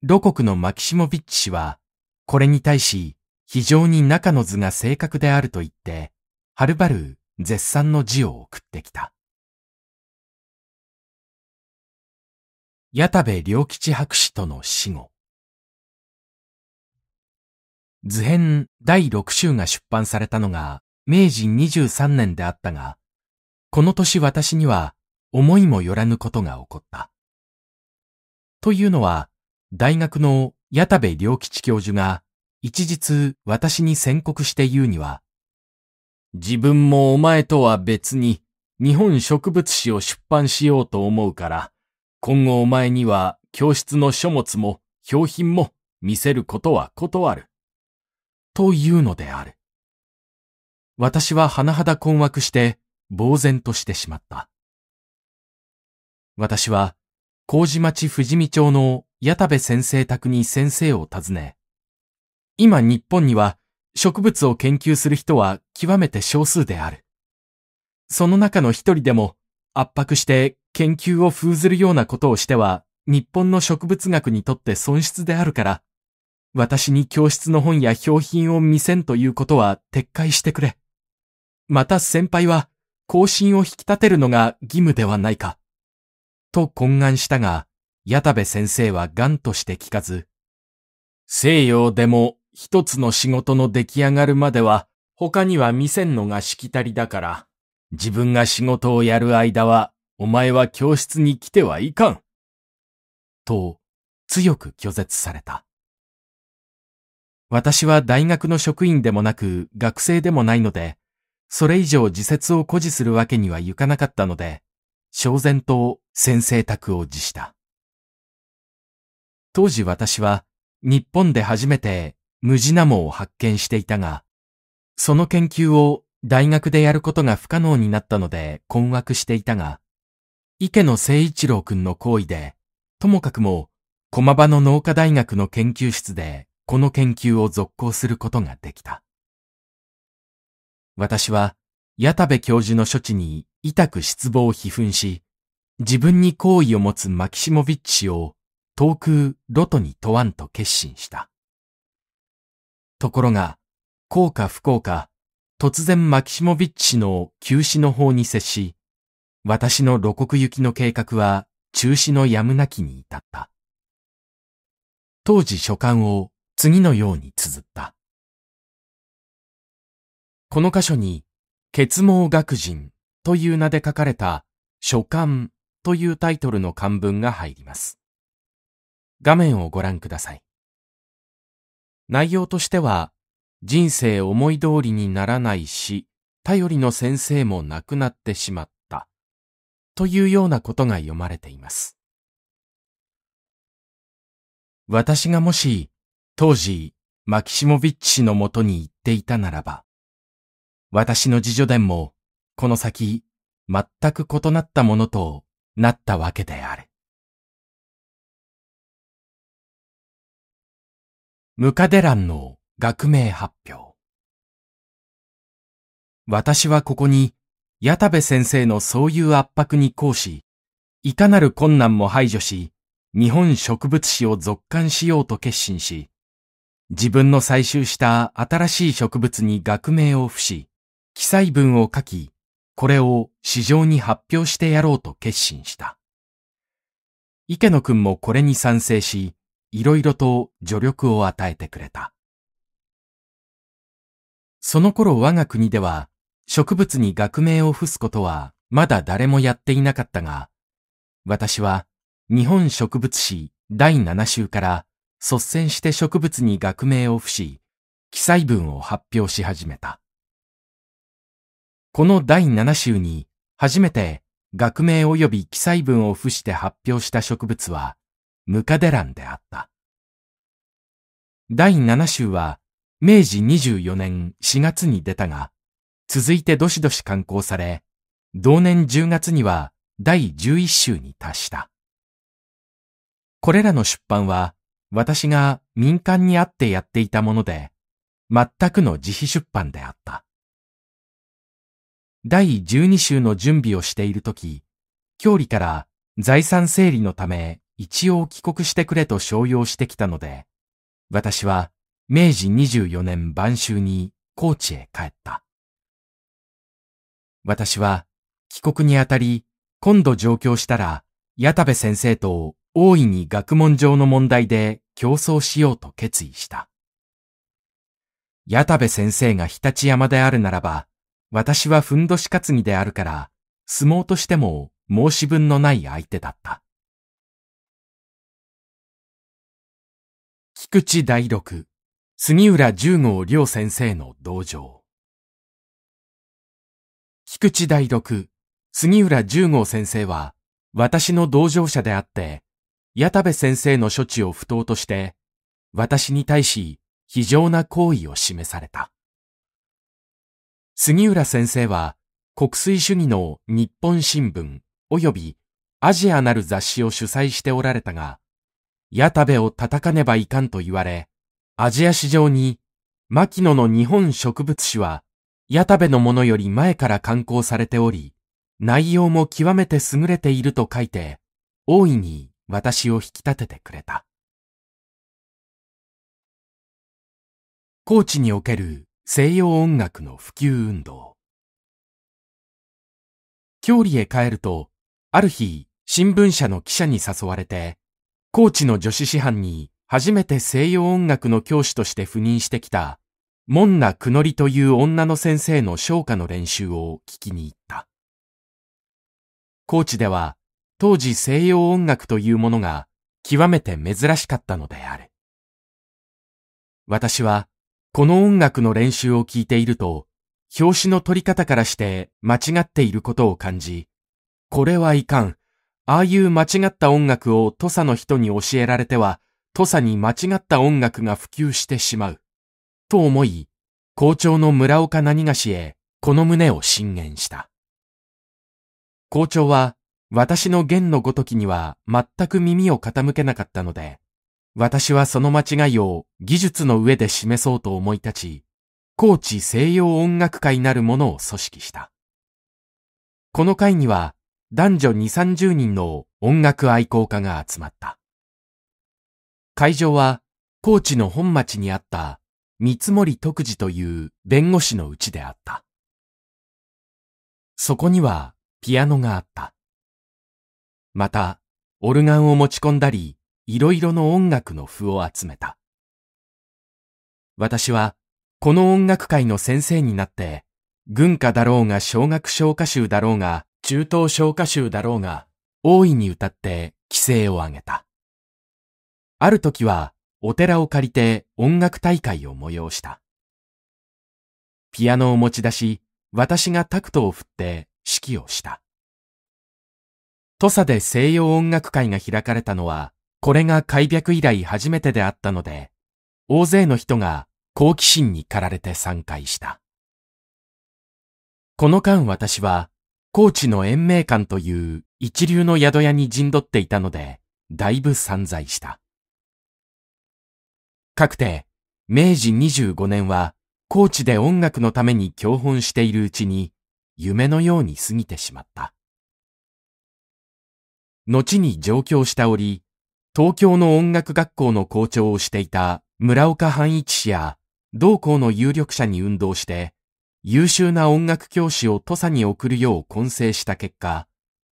ロ国のマキシモビッチ氏は、これに対し、非常に中の図が正確であると言って、はるばる絶賛の字を送ってきた。矢田部良吉博士との死後。図編第6集が出版されたのが明治23年であったが、この年私には思いもよらぬことが起こった。というのは、大学の矢田部良吉教授が一日私に宣告して言うには、自分もお前とは別に日本植物史を出版しようと思うから、今後お前には教室の書物も表品も見せることは断る。というのである。私は甚だ困惑して、呆然としてしまった。私は、麹町富士見町の矢田部先生宅に先生を訪ね、今日本には植物を研究する人は極めて少数である。その中の一人でも圧迫して研究を封ずるようなことをしては日本の植物学にとって損失であるから、私に教室の本や標品を見せんということは撤回してくれ。また先輩は、更新を引き立てるのが義務ではないか。と懇願したが、矢田部先生は癌として聞かず、西洋でも一つの仕事の出来上がるまでは他には見せんのがしきたりだから、自分が仕事をやる間はお前は教室に来てはいかん。と強く拒絶された。私は大学の職員でもなく学生でもないので、それ以上自説を誇示するわけにはいかなかったので、焦然と先生宅を辞した。当時私は日本で初めてムジナモを発見していたが、その研究を大学でやることが不可能になったので困惑していたが、池野誠一郎くんの行為で、ともかくも駒場の農科大学の研究室でこの研究を続行することができた。私は、矢田部教授の処置に委託失望を批憤し、自分に好意を持つマキシモビッチを遠くロトに問わんと決心した。ところが、幸か不幸か、突然マキシモビッチの休止の方に接し、私の露国行きの計画は中止のやむなきに至った。当時書簡を次のように綴った。この箇所に、結毛学人という名で書かれた書簡というタイトルの漢文が入ります。画面をご覧ください。内容としては、人生思い通りにならないし、頼りの先生も亡くなってしまった、というようなことが読まれています。私がもし、当時、マキシモビッチ氏のもとに行っていたならば、私の自助伝も、この先、全く異なったものとなったわけである。ムカデランの学名発表。私はここに、矢田部先生のそういう圧迫に抗し、いかなる困難も排除し、日本植物史を続刊しようと決心し、自分の採集した新しい植物に学名を付し、記載文を書き、これを市場に発表してやろうと決心した。池野くんもこれに賛成し、いろいろと助力を与えてくれた。その頃我が国では植物に学名を付すことはまだ誰もやっていなかったが、私は日本植物史第7週から率先して植物に学名を付し、記載文を発表し始めた。この第7週に初めて学名及び記載文を付して発表した植物はムカデランであった。第7週は明治24年4月に出たが、続いてどしどし刊行され、同年10月には第11週に達した。これらの出版は私が民間にあってやっていたもので、全くの自費出版であった。第12週の準備をしているとき、郷里から財産整理のため一応帰国してくれと商用してきたので、私は明治24年晩秋に高知へ帰った。私は帰国にあたり、今度上京したら、矢田部先生と大いに学問上の問題で競争しようと決意した。矢田部先生が日立山であるならば、私はふんどし担ぎであるから、相撲としても申し分のない相手だった。菊池大六、杉浦十号両先生の道場。菊池大六、杉浦十号先生は、私の同情者であって、矢田部先生の処置を不当として、私に対し、非常な行為を示された。杉浦先生は国粋主義の日本新聞及びアジアなる雑誌を主催しておられたが、矢田部を叩かねばいかんと言われ、アジア市場に牧野の日本植物誌は矢田部のものより前から刊行されており、内容も極めて優れていると書いて、大いに私を引き立ててくれた。高知における西洋音楽の普及運動。郷里へ帰ると、ある日、新聞社の記者に誘われて、高知の女子師範に初めて西洋音楽の教師として赴任してきた、モンナ・クノリという女の先生の唱歌の練習を聞きに行った。高知では、当時西洋音楽というものが極めて珍しかったのである。私は、この音楽の練習を聞いていると、表紙の取り方からして間違っていることを感じ、これはいかん。ああいう間違った音楽を土佐の人に教えられては、土佐に間違った音楽が普及してしまう。と思い、校長の村岡何がしへ、この旨を進言した。校長は、私の弦のごときには全く耳を傾けなかったので、私はその間違いを技術の上で示そうと思い立ち、高知西洋音楽会なるものを組織した。この会には男女2、30人の音楽愛好家が集まった。会場は高知の本町にあった三森徳次という弁護士のうちであった。そこにはピアノがあった。また、オルガンを持ち込んだり、いろいろの音楽の譜を集めた。私は、この音楽会の先生になって、軍歌だろうが小学小歌集だろうが、中等小歌集だろうが、大いに歌って規制を上げた。ある時は、お寺を借りて音楽大会を催した。ピアノを持ち出し、私がタクトを振って指揮をした。土佐で西洋音楽会が開かれたのはこれが開闢以来初めてであったので、大勢の人が好奇心に駆られて参会した。この間私は、高知の延命館という一流の宿屋に陣取っていたので、だいぶ散在した。かくて、明治25年は、高知で音楽のために教本しているうちに、夢のように過ぎてしまった。後に上京した折、東京の音楽学校の校長をしていた村岡半一氏や同校の有力者に運動して優秀な音楽教師を土佐に送るよう混成した結果、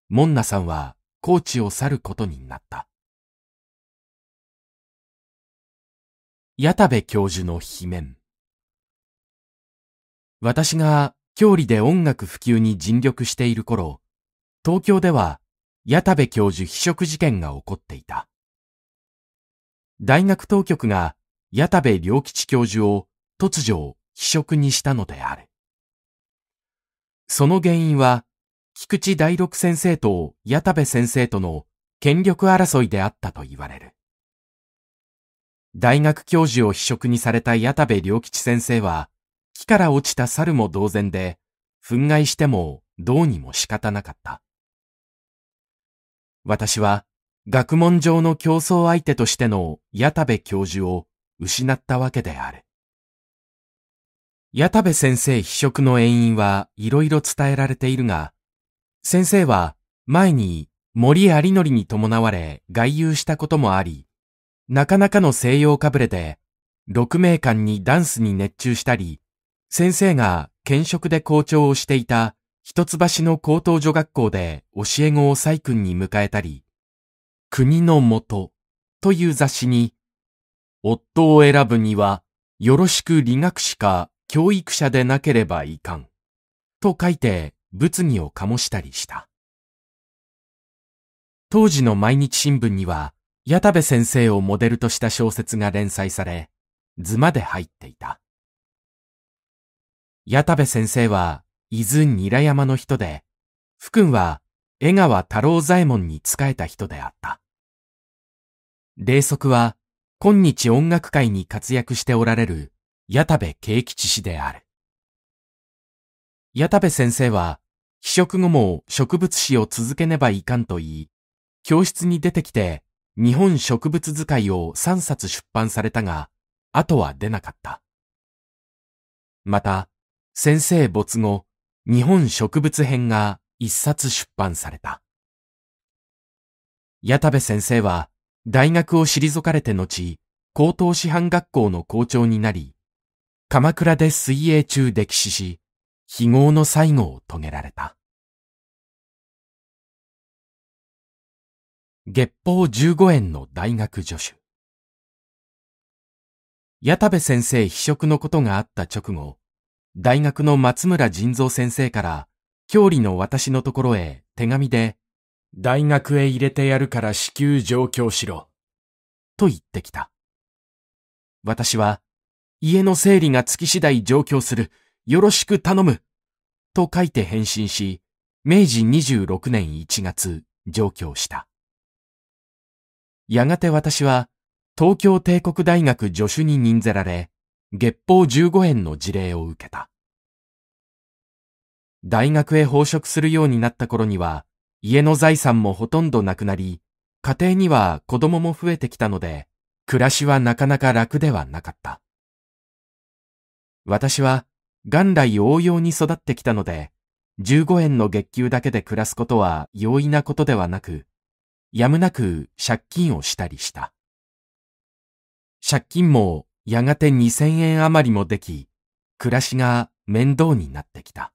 モンナさんは高知を去ることになった。矢田部教授の罷免。私が郷里で音楽普及に尽力している頃、東京では矢田部教授非職事件が起こっていた。大学当局が矢田部良吉教授を突如、非職にしたのである。その原因は、菊池大六先生と矢田部先生との権力争いであったと言われる。大学教授を非職にされた矢田部良吉先生は、木から落ちた猿も同然で、憤慨してもどうにも仕方なかった。私は、学問上の競争相手としての矢田部教授を失ったわけである。矢田部先生秘職の遠因はいろいろ伝えられているが、先生は前に森有則に伴われ外遊したこともあり、なかなかの西洋かぶれで、六名間にダンスに熱中したり、先生が兼職で校長をしていた一橋の高等女学校で教え子を細君に迎えたり、国のもとという雑誌に、夫を選ぶにはよろしく理学士か教育者でなければいかんと書いて物議を醸したりした。当時の毎日新聞には、矢田部先生をモデルとした小説が連載され、図まで入っていた。矢田部先生は、伊豆ら山の人で、福君は江川太郎左衛門に仕えた人であった。霊則は、今日音楽界に活躍しておられる、矢田部圭吉氏である。矢田部先生は、非食後も植物史を続けねばいかんと言い、教室に出てきて、日本植物図解を3冊出版されたが、後は出なかった。また、先生没後、日本植物編が1冊出版された。矢田部先生は、大学を退かれて後、高等師範学校の校長になり、鎌倉で水泳中溺死し、非業の最後を遂げられた。月報15円の大学助手。矢田部先生秘職のことがあった直後、大学の松村仁蔵先生から、郷里の私のところへ手紙で大学へ入れてやるから至急上京しろ。と言ってきた。私は、家の整理がつき次第上京する。よろしく頼む。と書いて返信し、明治26年1月上京した。やがて私は、東京帝国大学助手に任ぜられ、月報15円の事例を受けた。大学へ報職するようになった頃には、家の財産もほとんどなくなり、家庭には子供も増えてきたので、暮らしはなかなか楽ではなかった。私は元来応用に育ってきたので、15円の月給だけで暮らすことは容易なことではなく、やむなく借金をしたりした。借金もやがて2000円余りもでき、暮らしが面倒になってきた。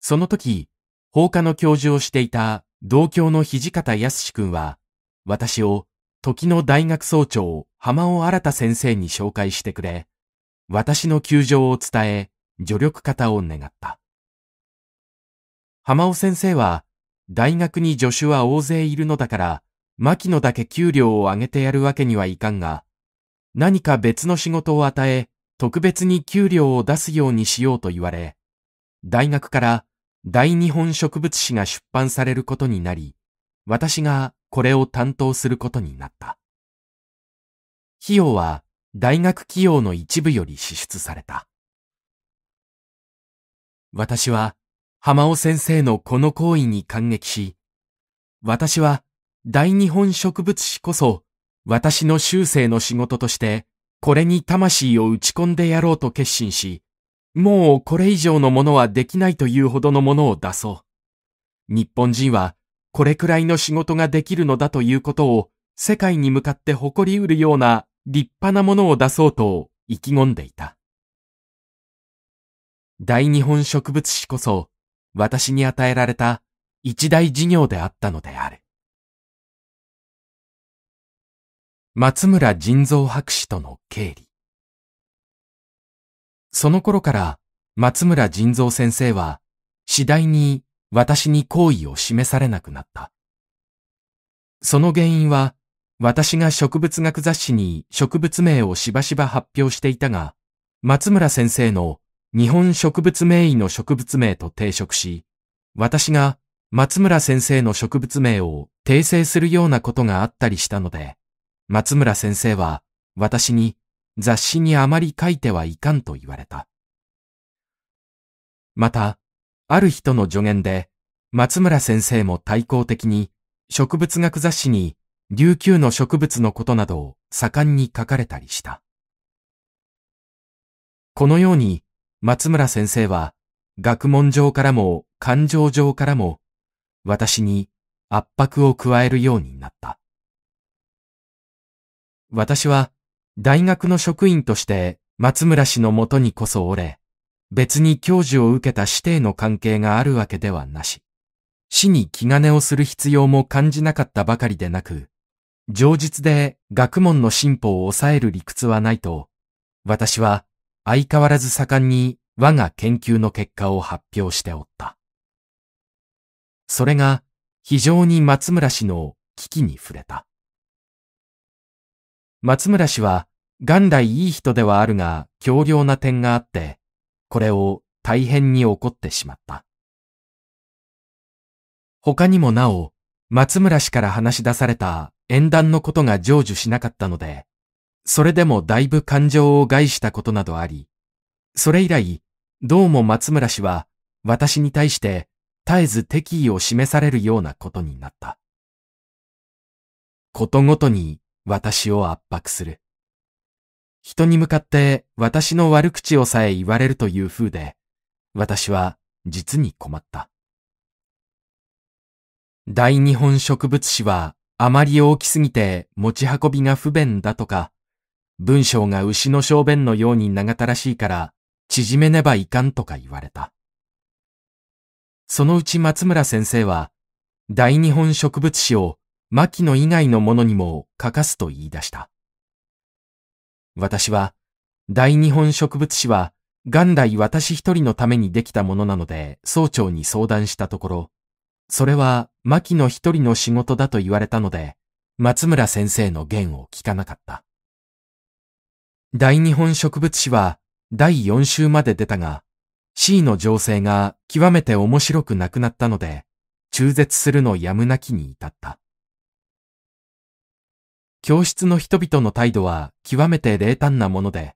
その時、放課の教授をしていた同郷の土方康君は、私を時の大学総長浜尾新先生に紹介してくれ、私の窮状を伝え、助力方を願った。浜尾先生は、大学に助手は大勢いるのだから、牧野だけ給料を上げてやるわけにはいかんが、何か別の仕事を与え、特別に給料を出すようにしようと言われ、大学から大日本植物誌が出版されることになり、私がこれを担当することになった。費用は大学費用の一部より支出された。私は浜尾先生のこの行為に感激し、私は大日本植物誌こそ私の修正の仕事としてこれに魂を打ち込んでやろうと決心し、もうこれ以上のものはできないというほどのものを出そう。日本人はこれくらいの仕事ができるのだということを世界に向かって誇りうるような立派なものを出そうと意気込んでいた。大日本植物史こそ私に与えられた一大事業であったのである。松村人造博士との経理。その頃から松村仁蔵先生は次第に私に好意を示されなくなった。その原因は私が植物学雑誌に植物名をしばしば発表していたが、松村先生の日本植物名医の植物名と抵触し、私が松村先生の植物名を訂正するようなことがあったりしたので、松村先生は私に雑誌にあまり書いてはいかんと言われた。また、ある人の助言で、松村先生も対抗的に植物学雑誌に琉球の植物のことなどを盛んに書かれたりした。このように松村先生は学問上からも感情上からも私に圧迫を加えるようになった。私は大学の職員として松村氏のもとにこそおれ、別に教授を受けた師弟の関係があるわけではなし、死に気兼ねをする必要も感じなかったばかりでなく、上実で学問の進歩を抑える理屈はないと、私は相変わらず盛んに我が研究の結果を発表しておった。それが非常に松村氏の危機に触れた。松村氏は元来いい人ではあるが、強量な点があって、これを大変に怒ってしまった。他にもなお、松村氏から話し出された縁談のことが成就しなかったので、それでもだいぶ感情を害したことなどあり、それ以来、どうも松村氏は私に対して絶えず敵意を示されるようなことになった。ことごとに私を圧迫する。人に向かって私の悪口をさえ言われるという風で、私は実に困った。大日本植物誌はあまり大きすぎて持ち運びが不便だとか、文章が牛の小便のように長たらしいから縮めねばいかんとか言われた。そのうち松村先生は、大日本植物誌を牧野以外のものにも書かすと言い出した。私は、大日本植物誌は元来私一人のためにできたものなので総長に相談したところ、それは牧野一人の仕事だと言われたので、松村先生の言を聞かなかった。大日本植物誌は第4週まで出たが、C の情勢が極めて面白くなくなったので、中絶するのやむなきに至った。教室の人々の態度は極めて冷淡なもので、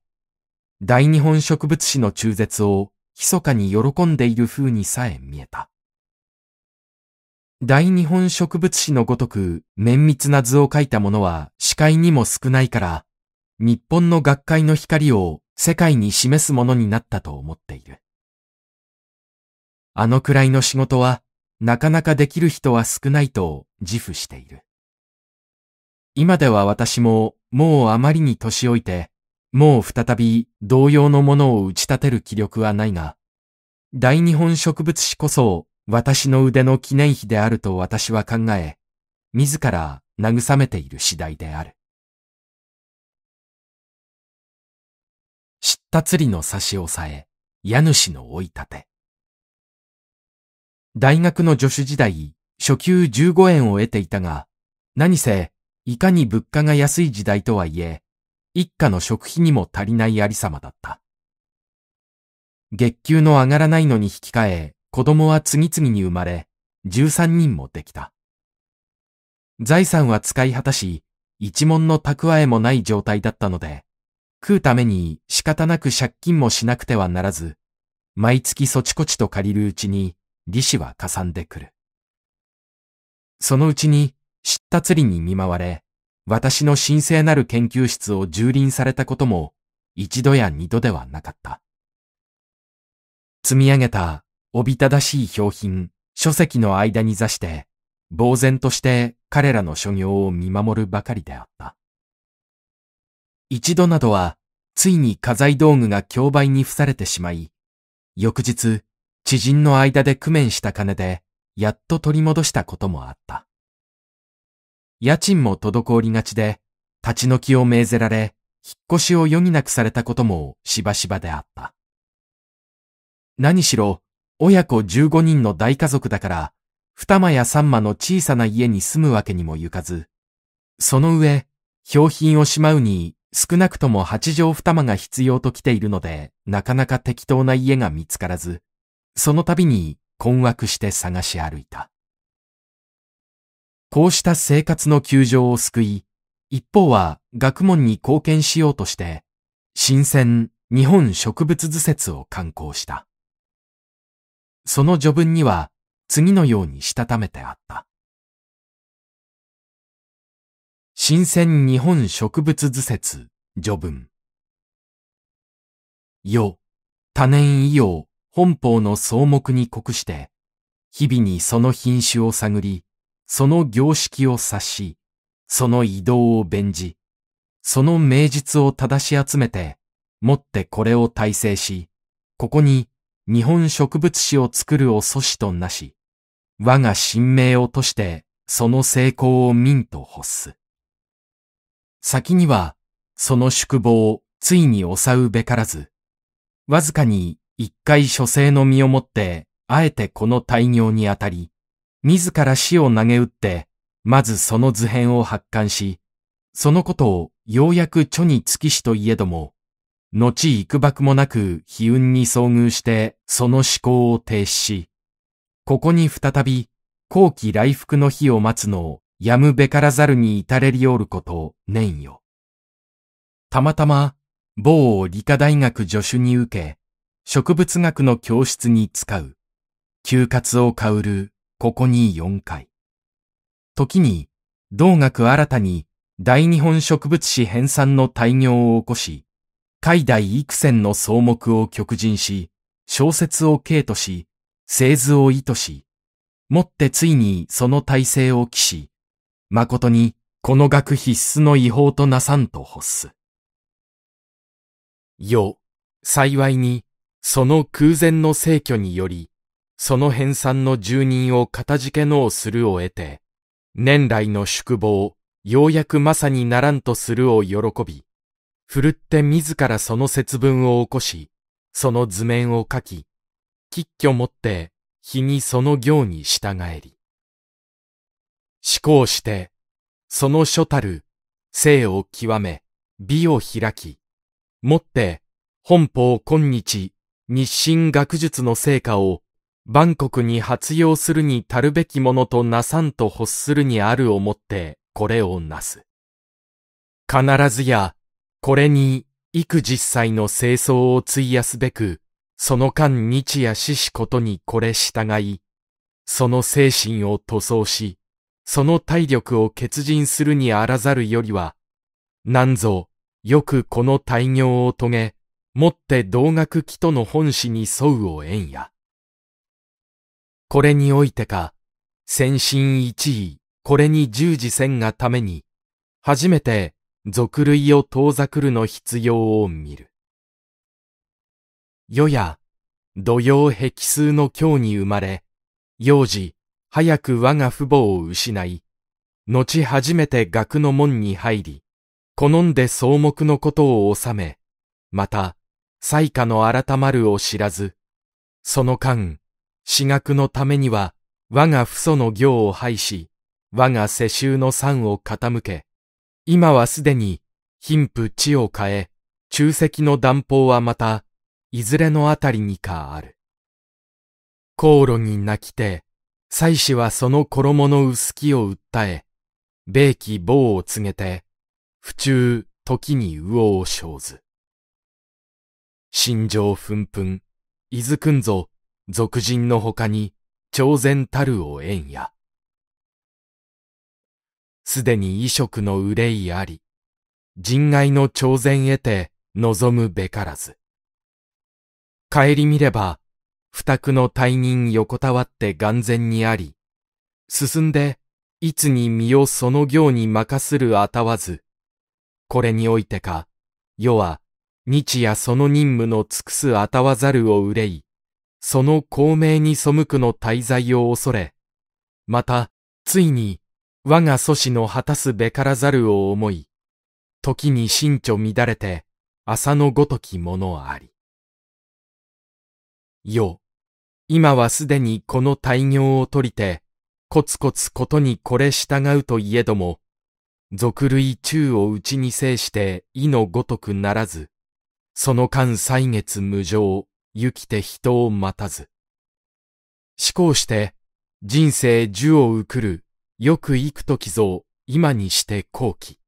大日本植物史の中絶を密かに喜んでいる風にさえ見えた。大日本植物史のごとく綿密な図を書いたものは視界にも少ないから、日本の学会の光を世界に示すものになったと思っている。あのくらいの仕事はなかなかできる人は少ないと自負している。今では私ももうあまりに年老いて、もう再び同様のものを打ち立てる気力はないが、大日本植物史こそ私の腕の記念碑であると私は考え、自ら慰めている次第である。知った釣りの差し押さえ、家主の追い立て。大学の助手時代、初級15円を得ていたが、何せいかに物価が安い時代とはいえ、一家の食費にも足りないありさまだった。月給の上がらないのに引き換え、子供は次々に生まれ、13人もできた。財産は使い果たし、一文の蓄えもない状態だったので、食うために仕方なく借金もしなくてはならず、毎月そちこちと借りるうちに利子はかさんでくる。そのうちに知った釣りに見舞われ、私の神聖なる研究室を蹂躙されたことも一度や二度ではなかった。積み上げたおびただしい標品、書籍の間に座して、呆然として彼らの所業を見守るばかりであった。一度などは、ついに家財道具が競売に付されてしまい、翌日、知人の間で工面した金で、やっと取り戻したこともあった。家賃も滞りがちで、立ち退きを命ぜられ、引っ越しを余儀なくされたこともしばしばであった。何しろ、親子15人の大家族だから、二間や三間の小さな家に住むわけにも行かず、その上、標品をしまうに少なくとも八畳二間が必要と来ているので、なかなか適当な家が見つからず、その度に困惑して探し歩いた。こうした生活の窮状を救い、一方は学問に貢献しようとして、新鮮日本植物図説を刊行した。その序文には次のようにしたためてあった。新鮮日本植物図説序文。よ、多年以用、本邦の草木に酷して、日々にその品種を探り、その業識を察し、その移動を弁じ、その名実を正し集めて、もってこれを体制し、ここに日本植物史を作るを阻止となし、我が神明をとしてその成功を民と欲す。先には、その宿坊をついに抑うべからず、わずかに一回書生の身をもって、あえてこの大業にあたり、自ら死を投げ打って、まずその図編を発刊し、そのことをようやく著に尽きしといえども、後幾幕もなく悲運に遭遇してその思考を停止し、ここに再び後期来福の日を待つのをやむべからざるに至れりおることを念よ。たまたま某理科大学助手に受け、植物学の教室に使う、休活を薫るここに4回。時に、同学新たに大日本植物史編纂の大業を起こし、海大幾千の草木を極人し、小説を軽とし、製図を意図し、もってついにその体制を期し、誠にこの学必須の違法となさんと発す。よ、幸いに、その空前の逝去により、その編纂の住人を片付けのをするを得て、年来の宿坊、ようやくまさにならんとするを喜び、ふるって自らその節分を起こし、その図面を書き、喫挙持って、日にその行に従えり。思考して、その書たる、生を極め、美を開き、もって、本邦今日、日清学術の成果を万国に発揚するに足るべきものとなさんと欲するにあるをもってこれをなす。必ずや、これに幾実際の清掃を費やすべく、その間日夜死しことにこれ従い、その精神を塗装し、その体力を欠人するにあらざるよりは、なんぞ、よくこの大業を遂げ、もって同学期との本旨に沿うを縁や。これにおいてか、先進一位、これに従事せんがために、初めて俗類を遠ざくるの必要を見る。世や、土曜壁数の今日に生まれ、幼児、早く我が父母を失い、後初めて学の門に入り、好んで草木のことを治め、また、才下の改まるを知らず、その間、私学のためには、我が父祖の行を廃し、我が世襲の産を傾け、今はすでに、貧富地を変え、中石の断法はまた、いずれのあたりにかある。航路に泣きて、妻子はその衣の薄きを訴え、米期棒を告げて、府中時に右往を生ず。心情奮奮伊豆くんぞ、俗人の他に、超然たるを縁や。すでに衣食の憂いあり、人外の超然へて望むべからず。帰り見れば、二託の退任横たわって眼前にあり、進んで、いつに身をその行に任するあたわず、これにおいてか、世は、日夜その任務の尽くすあたわざるを憂い、その孔明に背くの滞在を恐れ、また、ついに、我が祖師の果たすべからざるを思い、時に新著乱れて、朝のごときものあり。よ、今はすでにこの大業を取りて、コツコツことにこれ従うといえども、俗類中を内に制して意のごとくならず、その間歳月無常、生きて人を待たず。思考して人生樹をうくる、よく行くときぞ、今にして後期。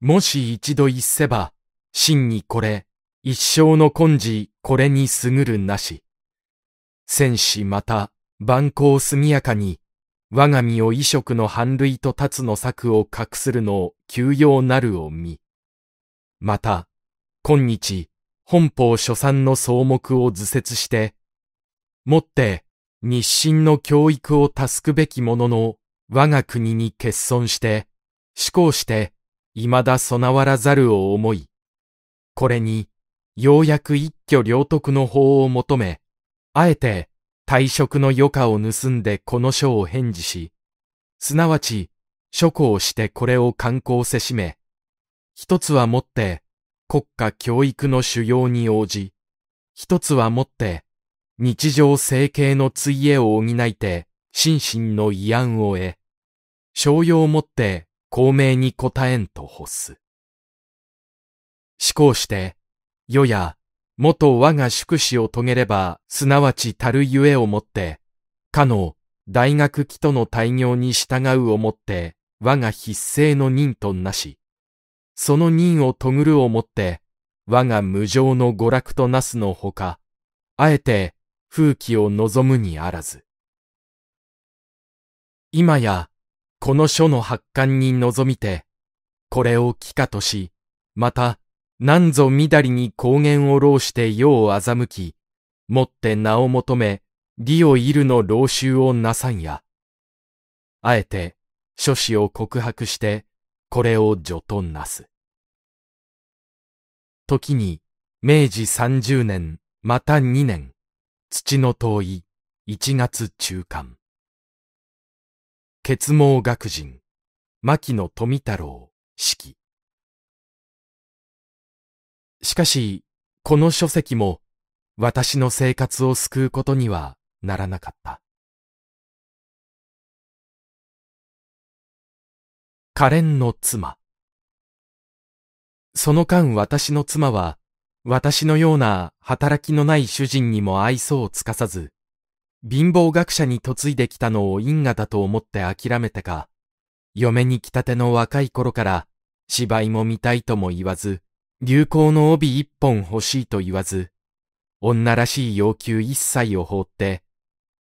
もし一度一せば、真にこれ、一生の根治、これにすぐるなし。戦士また、万行速やかに、我が身を異色の反類と立つの策を隠するのを休養なるを見。また、今日、本邦所産の草木を図説して、もって日清の教育を助くべきものの我が国に欠損して、思考して、未だ備わらざるを思い、これに、ようやく一挙両得の法を求め、あえて退職の余暇を盗んでこの書を返事し、すなわち、書庫をしてこれを観光せしめ、一つはもって、国家教育の修行に応じ、一つはもって、日常整形のついえを補いて、心身の慰安を得、商用をもって公明に応えんと欲す。思考して、世や、元我が宿死を遂げれば、すなわちたるゆえをもって、かの大学期との大業に従うをもって、我が必生の忍となし、その任をとぐるをもって、我が無常の娯楽となすのほか、あえて風紀を望むにあらず。今や、この書の発刊に望みて、これを帰化とし、また、何ぞみだりに光源を浪して世を欺き、もって名を求め、利をいるの老衆をなさんや。あえて、書士を告白して、これを序となす。時に、明治30年、また2年、土の遠い、1月中間。結毛学人、牧野富太郎、式。しかし、この書籍も、私の生活を救うことにはならなかった。可憐の妻。その間私の妻は、私のような働きのない主人にも愛想をつかさず、貧乏学者に嫁いできたのを因果だと思って諦めてか、嫁に来たての若い頃から芝居も見たいとも言わず、流行の帯一本欲しいと言わず、女らしい要求一切を放って、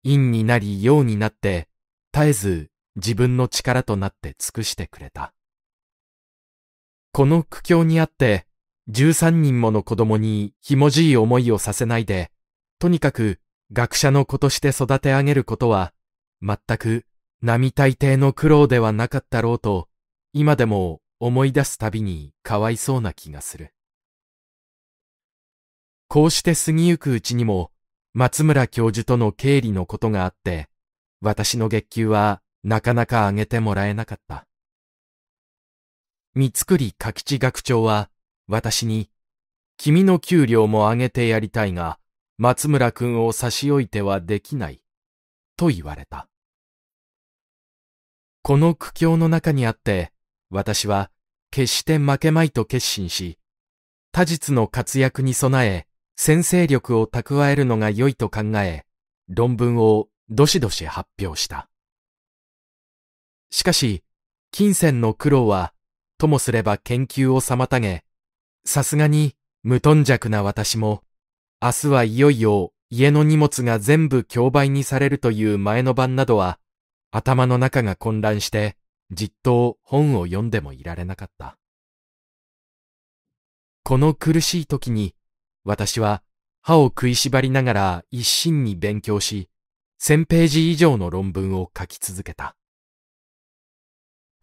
因になり用になって、絶えず自分の力となって尽くしてくれた。この苦境にあって、13人もの子供にひもじい思いをさせないで、とにかく学者の子として育て上げることは、全く並大抵の苦労ではなかったろうと、今でも思い出すたびにかわいそうな気がする。こうして過ぎゆくうちにも、松村教授との経理のことがあって、私の月給はなかなかあげてもらえなかった。三つくり柿地学長は、私に、君の給料も上げてやりたいが、松村君を差し置いてはできない、と言われた。この苦境の中にあって、私は決して負けまいと決心し、他実の活躍に備え、先制力を蓄えるのが良いと考え、論文をどしどし発表した。しかし、金銭の苦労は、ともすれば研究を妨げ、さすがに、無頓着な私も、明日はいよいよ家の荷物が全部競売にされるという前の晩などは、頭の中が混乱して、じっと本を読んでもいられなかった。この苦しい時に、私は歯を食いしばりながら一心に勉強し、1000ページ以上の論文を書き続けた。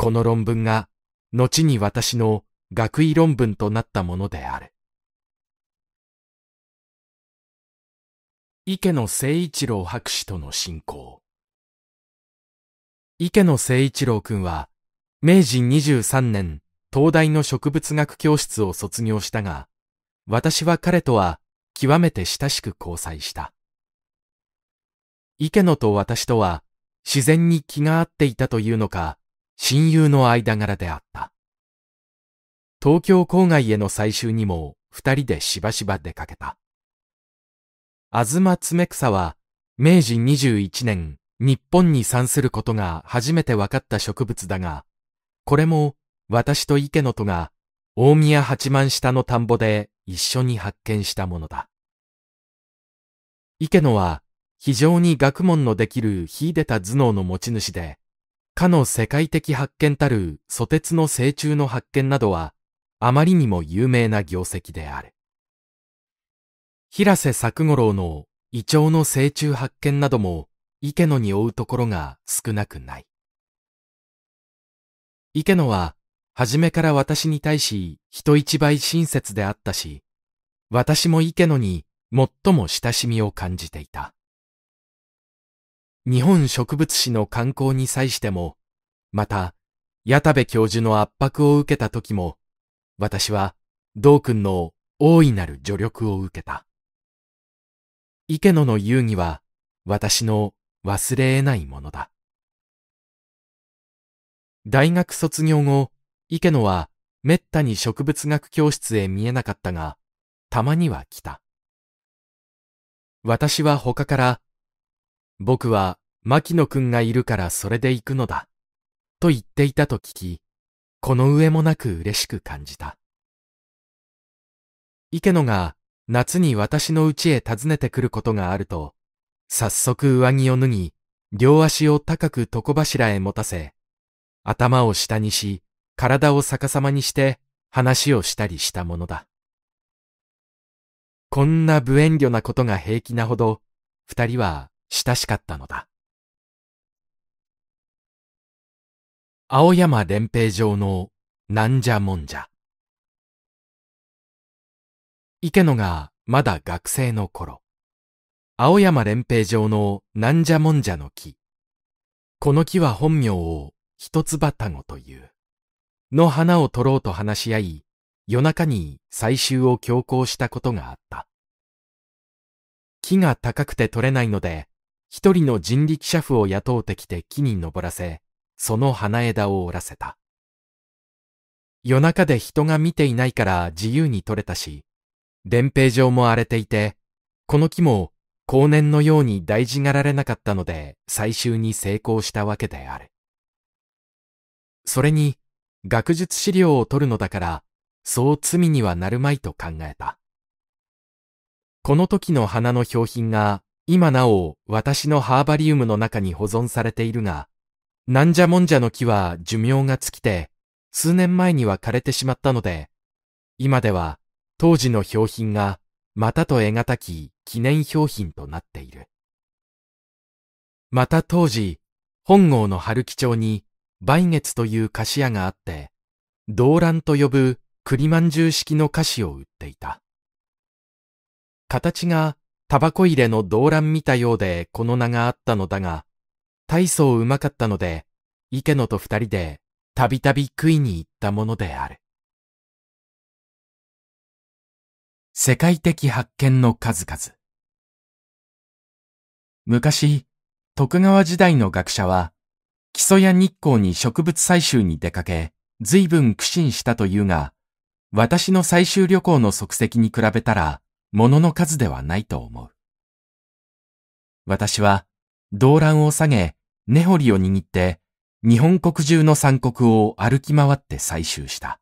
この論文が後に私の学位論文となったものである。池野誠一郎博士との信仰。池野誠一郎君は、明治23年、東大の植物学教室を卒業したが、私は彼とは極めて親しく交際した。池野と私とは自然に気が合っていたというのか、親友の間柄であった。東京郊外への採集にも二人でしばしば出かけた。東爪草は明治21年日本に産することが初めて分かった植物だが、これも私と池野とが大宮八幡下の田んぼで一緒に発見したものだ。池野は非常に学問のできる秀でた頭脳の持ち主で、かの世界的発見たる蘇鉄の成虫の発見などは、あまりにも有名な業績である。平瀬作五郎の胃腸の成虫発見なども、池野に追うところが少なくない。池野は、初めから私に対し人一倍親切であったし、私も池野に最も親しみを感じていた。日本植物史の刊行に際しても、また、矢田部教授の圧迫を受けた時も、私は、道君の大いなる助力を受けた。池野の遊戯は、私の忘れ得ないものだ。大学卒業後、池野はめったに植物学教室へ見えなかったが、たまには来た。私は他から僕は、牧野くんがいるからそれで行くのだ。と言っていたと聞き、この上もなく嬉しく感じた。池野が夏に私の家へ訪ねてくることがあると、早速上着を脱ぎ、両足を高く床柱へ持たせ、頭を下にし、体を逆さまにして話をしたりしたものだ。こんな無遠慮なことが平気なほど、二人は親しかったのだ。青山連平城のなんじゃもんじゃ。池野がまだ学生の頃、青山連平城のなんじゃもんじゃの木。この木は本名を一つたごという。の花を取ろうと話し合い、夜中に採集を強行したことがあった。木が高くて取れないので、一人の人力車夫を雇うてきて木に登らせ、その花枝を折らせた。夜中で人が見ていないから自由に取れたし、伝平状も荒れていて、この木も後年のように大事がられなかったので最終に成功したわけである。それに、学術資料を取るのだから、そう罪にはなるまいと考えた。この時の花の表品が今なお私のハーバリウムの中に保存されているが、なんじゃもんじゃの木は寿命が尽きて、数年前には枯れてしまったので、今では当時の標品がまたと得たき記念標品となっている。また当時、本郷の春木町に梅月という菓子屋があって、動乱と呼ぶ栗まんじゅう式の菓子を売っていた。形がタバコ入れの動乱見たようでこの名があったのだが、大層うまかったので、池野と二人でたびたび食いに行ったものである。世界的発見の数々。昔、徳川時代の学者は、基礎や日光に植物採集に出かけ、随分苦心したというが、私の採集旅行の足跡に比べたら、物の数ではないと思う。私は、動乱を下げ、根掘りを握って、日本国中の三国を歩き回って採集した。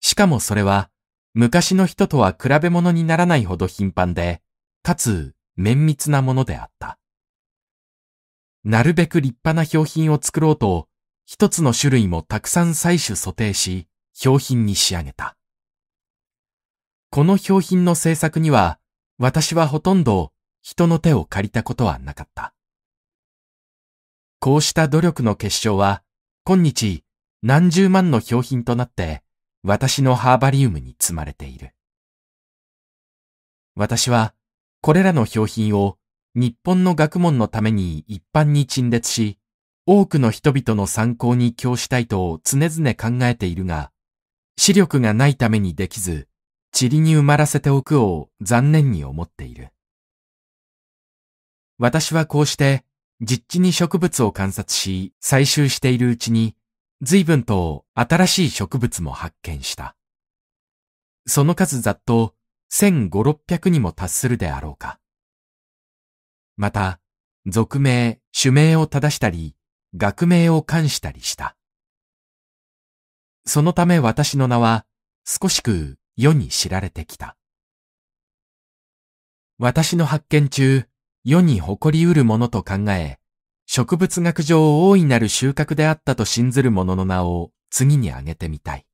しかもそれは、昔の人とは比べ物にならないほど頻繁で、かつ綿密なものであった。なるべく立派な表品を作ろうと、一つの種類もたくさん採取蘇定し、表品に仕上げた。この表品の制作には、私はほとんど人の手を借りたことはなかった。こうした努力の結晶は、今日何十万の表品となって、私のハーバリウムに積まれている。私は、これらの表品を日本の学問のために一般に陳列し、多くの人々の参考に供したいと常々考えているが、視力がないためにできず、塵に埋まらせておくを残念に思っている。私はこうして、実地に植物を観察し、採集しているうちに、随分と新しい植物も発見した。その数ざっと1500、にも達するであろうか。また、俗名、種名を正したり、学名を冠したりした。そのため私の名は、少しく世に知られてきた。私の発見中、世に誇りうるものと考え、植物学上大いなる収穫であったと信ずる者の名を次に挙げてみたい。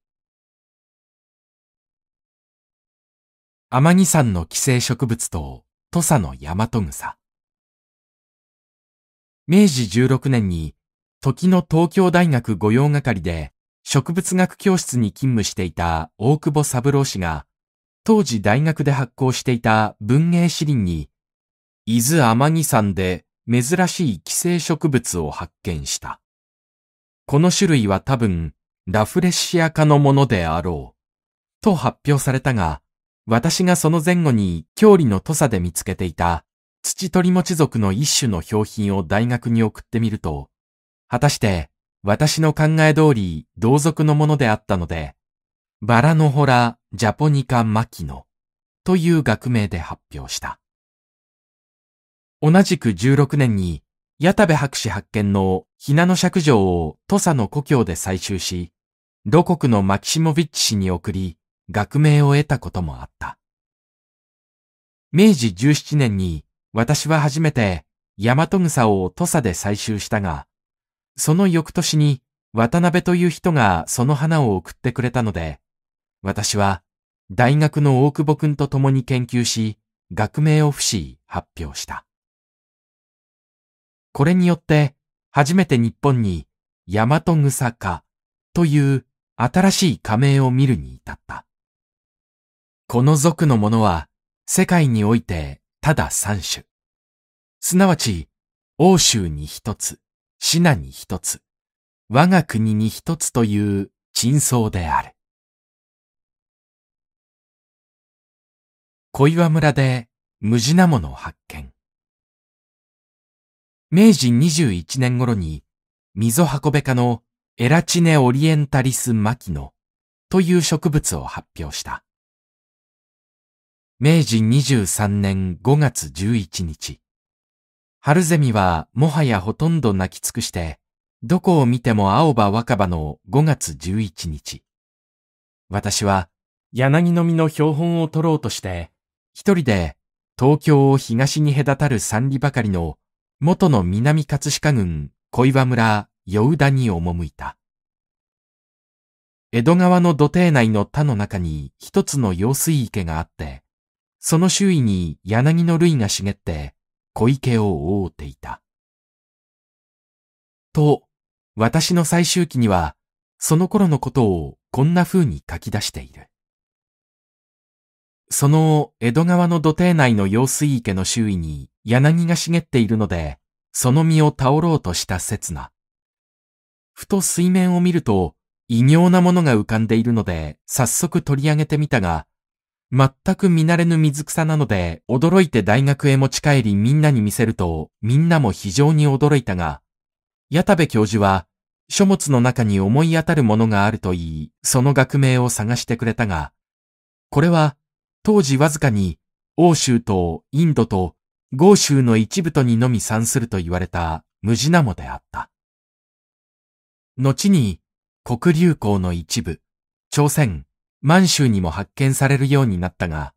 天城山の寄生植物と土佐の大和草。明治16年に時の東京大学御用係で植物学教室に勤務していた大久保三郎氏が、当時大学で発行していた文芸詩林に、伊豆天城山で珍しい寄生植物を発見した。この種類は多分、ラフレシア科のものであろう。と発表されたが、私がその前後に郷里の土佐で見つけていた土鳥持ち族の一種の標品を大学に送ってみると、果たして私の考え通り同族のものであったので、バラのホラ・ジャポニカ・マキノという学名で発表した。同じく16年に、矢田部博士発見のひなの尺状を土佐の故郷で採集し、土国のマキシモビッチ氏に送り、学名を得たこともあった。明治17年に私は初めて大和草を土佐で採集したが、その翌年に渡辺という人がその花を送ってくれたので、私は大学の大久保くんと共に研究し、学名を付し発表した。これによって、初めて日本に、大和草科という新しい仮名を見るに至った。この族のものは、世界においてただ三種。すなわち、欧州に一つ、死なに一つ、我が国に一つという珍相である。小岩村で無事なものを発見。明治21年頃に、溝運べ科のエラチネオリエンタリスマキノという植物を発表した。明治23年5月11日、春ゼミはもはやほとんど泣き尽くして、どこを見ても青葉若葉の5月11日。私は柳の実の標本を取ろうとして、一人で東京を東に隔たる三里ばかりの元の南葛飾郡小岩村ウダに赴いた。江戸川の土手内の田の中に一つの用水池があって、その周囲に柳の類が茂って小池を覆っていた。と、私の最終期には、その頃のことをこんな風に書き出している。その江戸川の土手内の用水池の周囲に柳が茂っているので、その実を倒ろうとした刹那。ふと水面を見ると、異形なものが浮かんでいるので、早速取り上げてみたが、全く見慣れぬ水草なので、驚いて大学へ持ち帰りみんなに見せると、みんなも非常に驚いたが、矢田部教授は、書物の中に思い当たるものがあると言い、その学名を探してくれたが、これは、当時わずかに、欧州とインドと豪州の一部とにのみ算すると言われたムジナモであった。後に、黒竜江の一部、朝鮮、満州にも発見されるようになったが、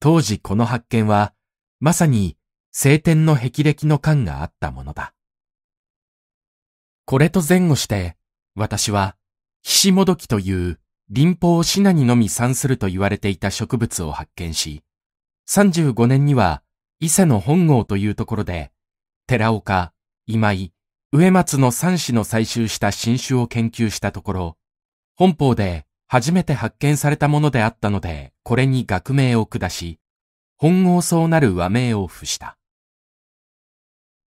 当時この発見は、まさに晴天の霹靂の感があったものだ。これと前後して、私は、ひしもどきという林法をシナにのみ産すると言われていた植物を発見し、35年には伊勢の本郷というところで、寺岡、今井、植松の三種の採集した新種を研究したところ、本邦で初めて発見されたものであったので、これに学名を下し、本郷草なる和名を付した。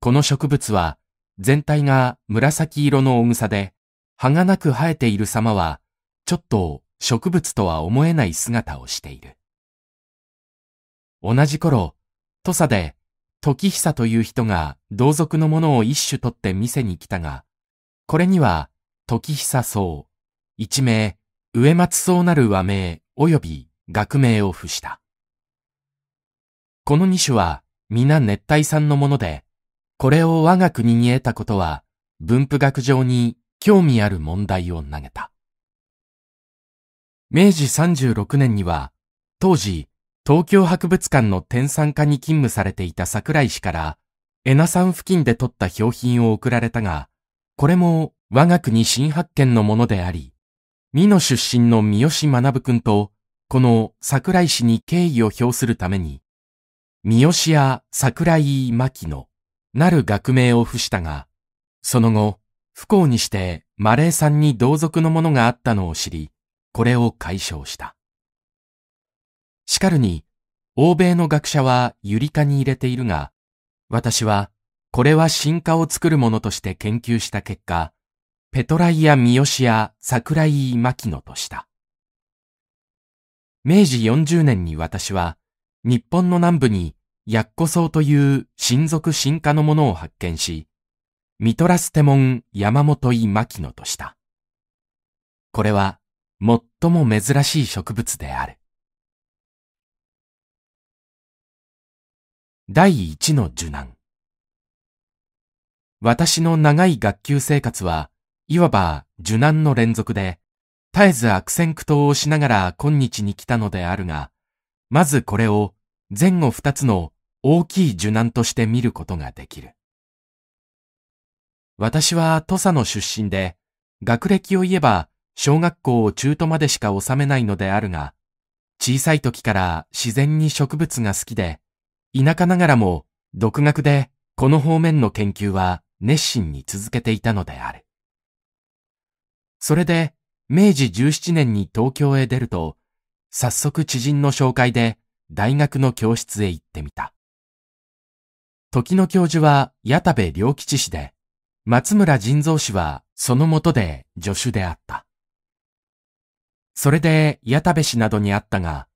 この植物は、全体が紫色の重さで、葉がなく生えている様は、ちょっと植物とは思えない姿をしている。同じ頃、土佐で、時久という人が同族のものを一種取って店に来たが、これには、時久草、一名、植松そうなる和名及び学名を付した。この二種は皆熱帯産のもので、これを我が国に得たことは文布学上に興味ある問題を投げた。明治36年には、当時、東京博物館の天産課に勤務されていた桜井氏から、エナ山付近で取った標品を送られたが、これも我が国新発見のものであり、美濃出身の三好学君と、この桜井氏に敬意を表するために、三好や桜井牧野、なる学名を付したが、その後、不幸にしてマレーさんに同族のものがあったのを知り、これを解消した。しかるに、欧米の学者はユリ科に入れているが、私は、これは進化を作るものとして研究した結果、ペトライア・三好や桜井牧野とした。明治40年に私は、日本の南部に、ヤッコソという親族進化のものを発見し、ミトラステモン山本井牧野とした。これは、最も珍しい植物である。第一の受難。私の長い学級生活は、いわば受難の連続で、絶えず悪戦苦闘をしながら今日に来たのであるが、まずこれを前後二つの大きい受難として見ることができる。私は土佐の出身で、学歴を言えば小学校を中途までしか収めないのであるが、小さい時から自然に植物が好きで、田舎ながらも独学でこの方面の研究は熱心に続けていたのである。それで、明治17年に東京へ出ると、早速知人の紹介で大学の教室へ行ってみた。時の教授は矢田部良吉氏で、松村人造氏はそのもとで助手であった。それで矢田部氏などに会ったが、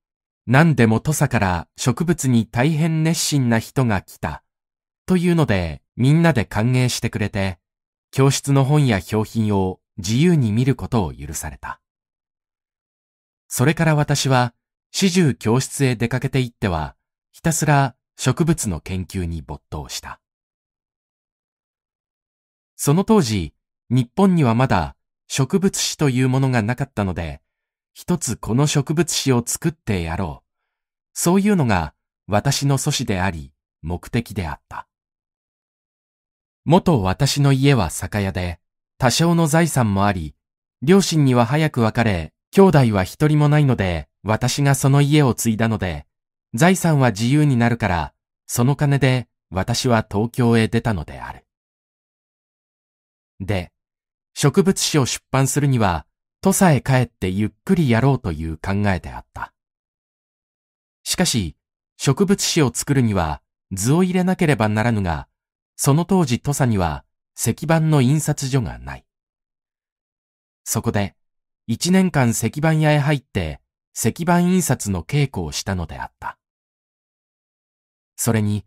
何でも土佐から植物に大変熱心な人が来た。というのでみんなで歓迎してくれて、教室の本や表品を自由に見ることを許された。それから私は、始終教室へ出かけて行っては、ひたすら植物の研究に没頭した。その当時、日本にはまだ植物史というものがなかったので、一つこの植物史を作ってやろう。そういうのが私の阻止であり、目的であった。元私の家は酒屋で、多少の財産もあり、両親には早く別れ、兄弟は一人もないので、私がその家を継いだので、財産は自由になるから、その金で私は東京へ出たのである。で、植物誌を出版するには、土佐へ帰ってゆっくりやろうという考えであった。しかし、植物誌を作るには図を入れなければならぬが、その当時土佐には石版の印刷所がない。そこで、一年間石版屋へ入って、石版印刷の稽古をしたのであった。それに、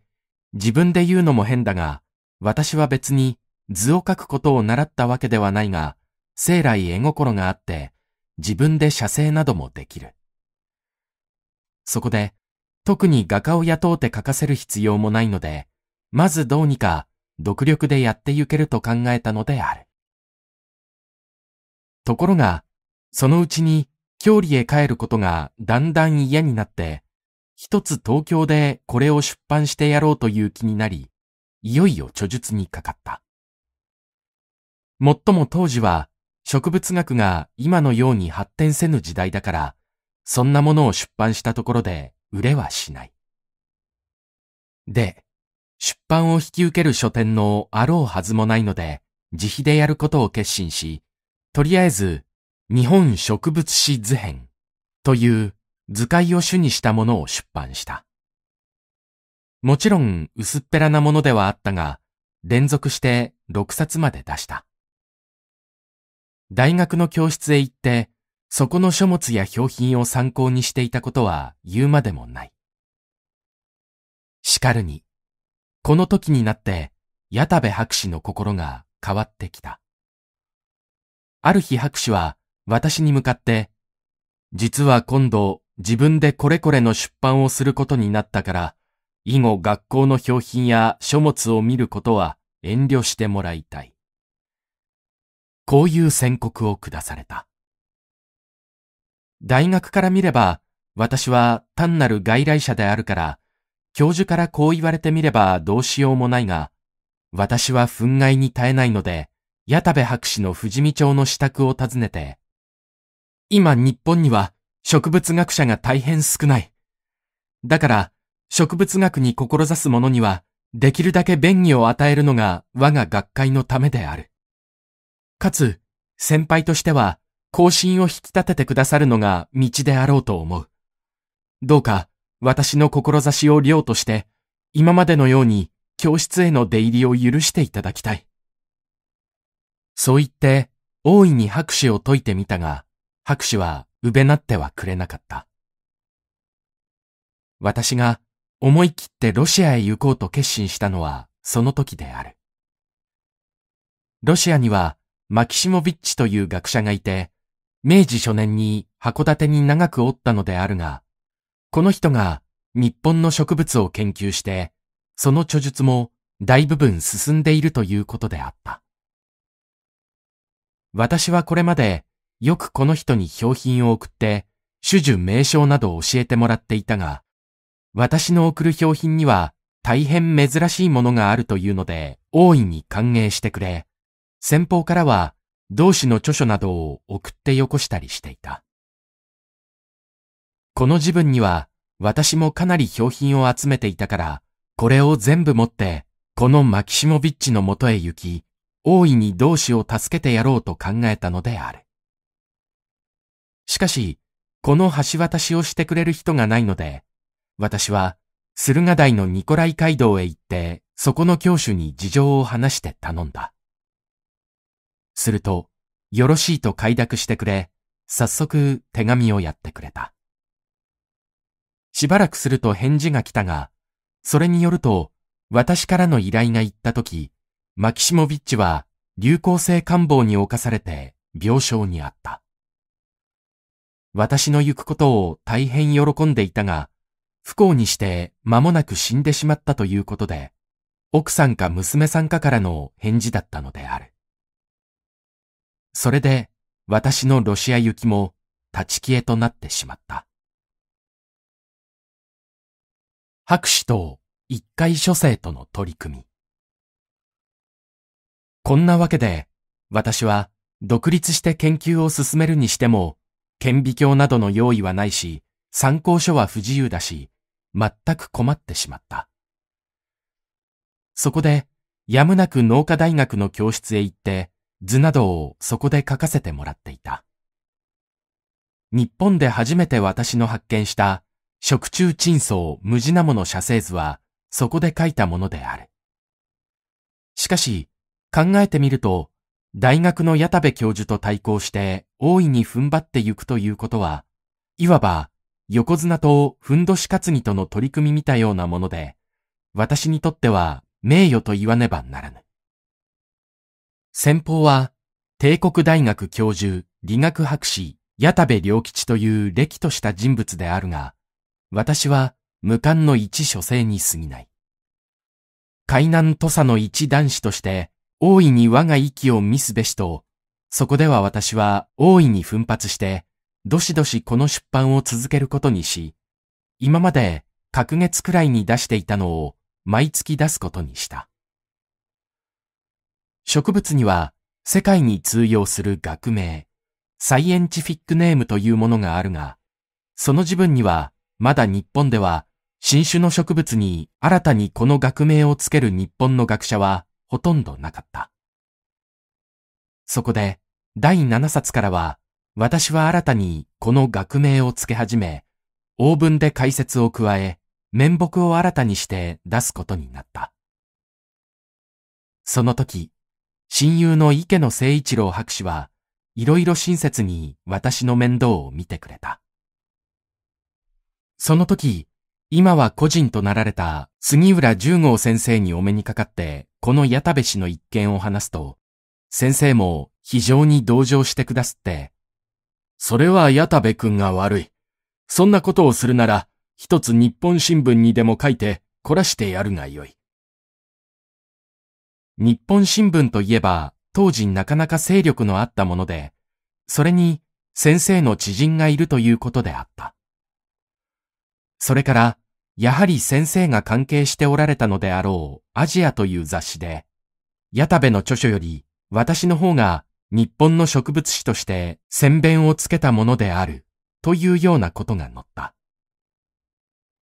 自分で言うのも変だが、私は別に図を書くことを習ったわけではないが、生来絵心があって、自分で写生などもできる。そこで、特に画家を雇うて書かせる必要もないので、まずどうにか独力でやってゆけると考えたのである。ところが、そのうちに、郷里へ帰ることがだんだん嫌になって、一つ東京でこれを出版してやろうという気になり、いよいよ著述にかかった。もっとも当時は、植物学が今のように発展せぬ時代だから、そんなものを出版したところで売れはしない。で、出版を引き受ける書店のあろうはずもないので、自費でやることを決心し、とりあえず、日本植物誌図編という図解を主にしたものを出版した。もちろん薄っぺらなものではあったが、連続して6冊まで出した。大学の教室へ行って、そこの書物や表品を参考にしていたことは言うまでもない。しかるに、この時になって、矢田部博士の心が変わってきた。ある日博士は私に向かって、実は今度自分でこれこれの出版をすることになったから、以後学校の標品や書物を見ることは遠慮してもらいたい。こういう宣告を下された。大学から見れば、私は単なる外来者であるから、教授からこう言われてみればどうしようもないが、私は憤慨に耐えないので、矢田部博士の富士見町の支度を訪ねて、今日本には植物学者が大変少ない。だから、植物学に志す者には、できるだけ便宜を与えるのが我が学会のためである。かつ、先輩としては、更新を引き立ててくださるのが道であろうと思う。どうか、私の志を量として、今までのように教室への出入りを許していただきたい。そう言って、大いに拍手を解いてみたが、拍手はうべなってはくれなかった。私が思い切ってロシアへ行こうと決心したのはその時である。ロシアにはマキシモビッチという学者がいて、明治初年に函館に長くおったのであるが、この人が日本の植物を研究して、その著述も大部分進んでいるということであった。私はこれまでよくこの人に表品を送って、種樹名称などを教えてもらっていたが、私の送る表品には大変珍しいものがあるというので大いに歓迎してくれ、先方からは同志の著書などを送ってよこしたりしていた。この自分には私もかなり表品を集めていたから、これを全部持って、このマキシモビッチの元へ行き、大いに同志を助けてやろうと考えたのである。しかし、この橋渡しをしてくれる人がないので、私は、駿河台のニコライ街道へ行って、そこの教主に事情を話して頼んだ。すると、よろしいと快諾してくれ、早速手紙をやってくれた。しばらくすると返事が来たが、それによると、私からの依頼が行った時、マキシモビッチは流行性感冒に侵されて病床にあった。私の行くことを大変喜んでいたが、不幸にして間もなく死んでしまったということで、奥さんか娘さんかからの返事だったのである。それで私のロシア行きも立ち消えとなってしまった。博士等一回書生との取り組み。こんなわけで、私は独立して研究を進めるにしても、顕微鏡などの用意はないし、参考書は不自由だし、全く困ってしまった。そこで、やむなく農科大学の教室へ行って、図などをそこで書かせてもらっていた。日本で初めて私の発見した食中鎮相無地なもの写生図はそこで書いたものである。しかし、考えてみると、大学の矢田部教授と対抗して大いに踏ん張ってゆくということは、いわば横綱とふんどし担ぎとの取り組み見たようなもので、私にとっては名誉と言わねばならぬ。先方は、帝国大学教授、理学博士、矢田部良吉という歴とした人物であるが、私は無冠の一書生に過ぎない。海南土佐の一男子として大いに我が息を見すべしと、そこでは私は大いに奮発して、どしどしこの出版を続けることにし、今まで隔月くらいに出していたのを毎月出すことにした。植物には世界に通用する学名、サイエンチフィックネームというものがあるが、その自分にはまだ日本では新種の植物に新たにこの学名をつける日本の学者はほとんどなかった。そこで第7冊からは私は新たにこの学名をつけ始め、オーブンで解説を加え、面目を新たにして出すことになった。その時、親友の池野誠一郎博士は、いろいろ親切に私の面倒を見てくれた。その時、今は個人となられた杉浦十号先生にお目にかかって、この矢田部氏の一件を話すと、先生も非常に同情してくだすって、それは矢田部君が悪い。そんなことをするなら、一つ日本新聞にでも書いて凝らしてやるがよい。日本新聞といえば、当時なかなか勢力のあったもので、それに先生の知人がいるということであった。それから、やはり先生が関係しておられたのであろうアジアという雑誌で、矢田部の著書より私の方が日本の植物史として宣弁をつけたものであるというようなことが載った。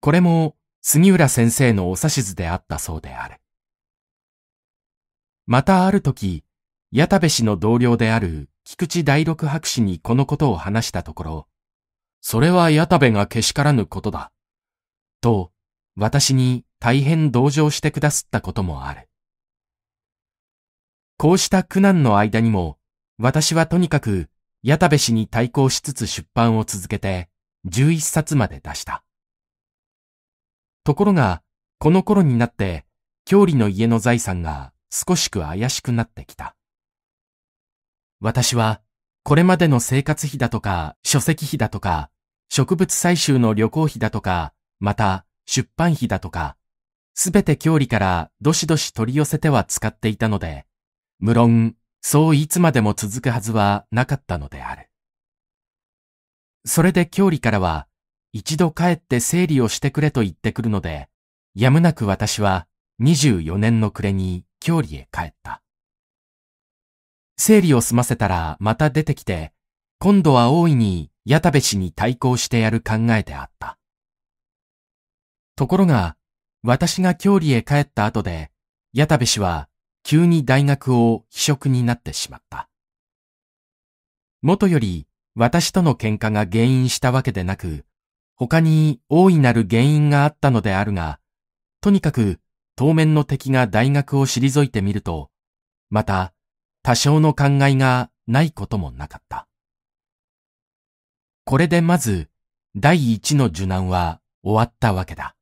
これも杉浦先生のお指図であったそうである。またある時、矢田部氏の同僚である菊池大六博士にこのことを話したところ、それは矢田部がけしからぬことだ。と、私に大変同情してくだすったこともある。こうした苦難の間にも、私はとにかく、矢田部氏に対抗しつつ出版を続けて、11冊まで出した。ところが、この頃になって、郷里の家の財産が少しく怪しくなってきた。私は、これまでの生活費だとか、書籍費だとか、植物採集の旅行費だとか、また出版費だとか、すべて郷里からどしどし取り寄せては使っていたので、無論、そういつまでも続くはずはなかったのである。それで郷里からは、一度帰って整理をしてくれと言ってくるので、やむなく私は24年の暮れに郷里へ帰った。整理を済ませたらまた出てきて、今度は大いに矢田部氏に対抗してやる考えであった。ところが、私が郷里へ帰った後で、矢田部氏は急に大学を非職になってしまった。元より私との喧嘩が原因したわけでなく、他に大いなる原因があったのであるが、とにかく当面の敵が大学を退いてみると、また多少の考えがないこともなかった。これでまず第一の受難は終わったわけだ。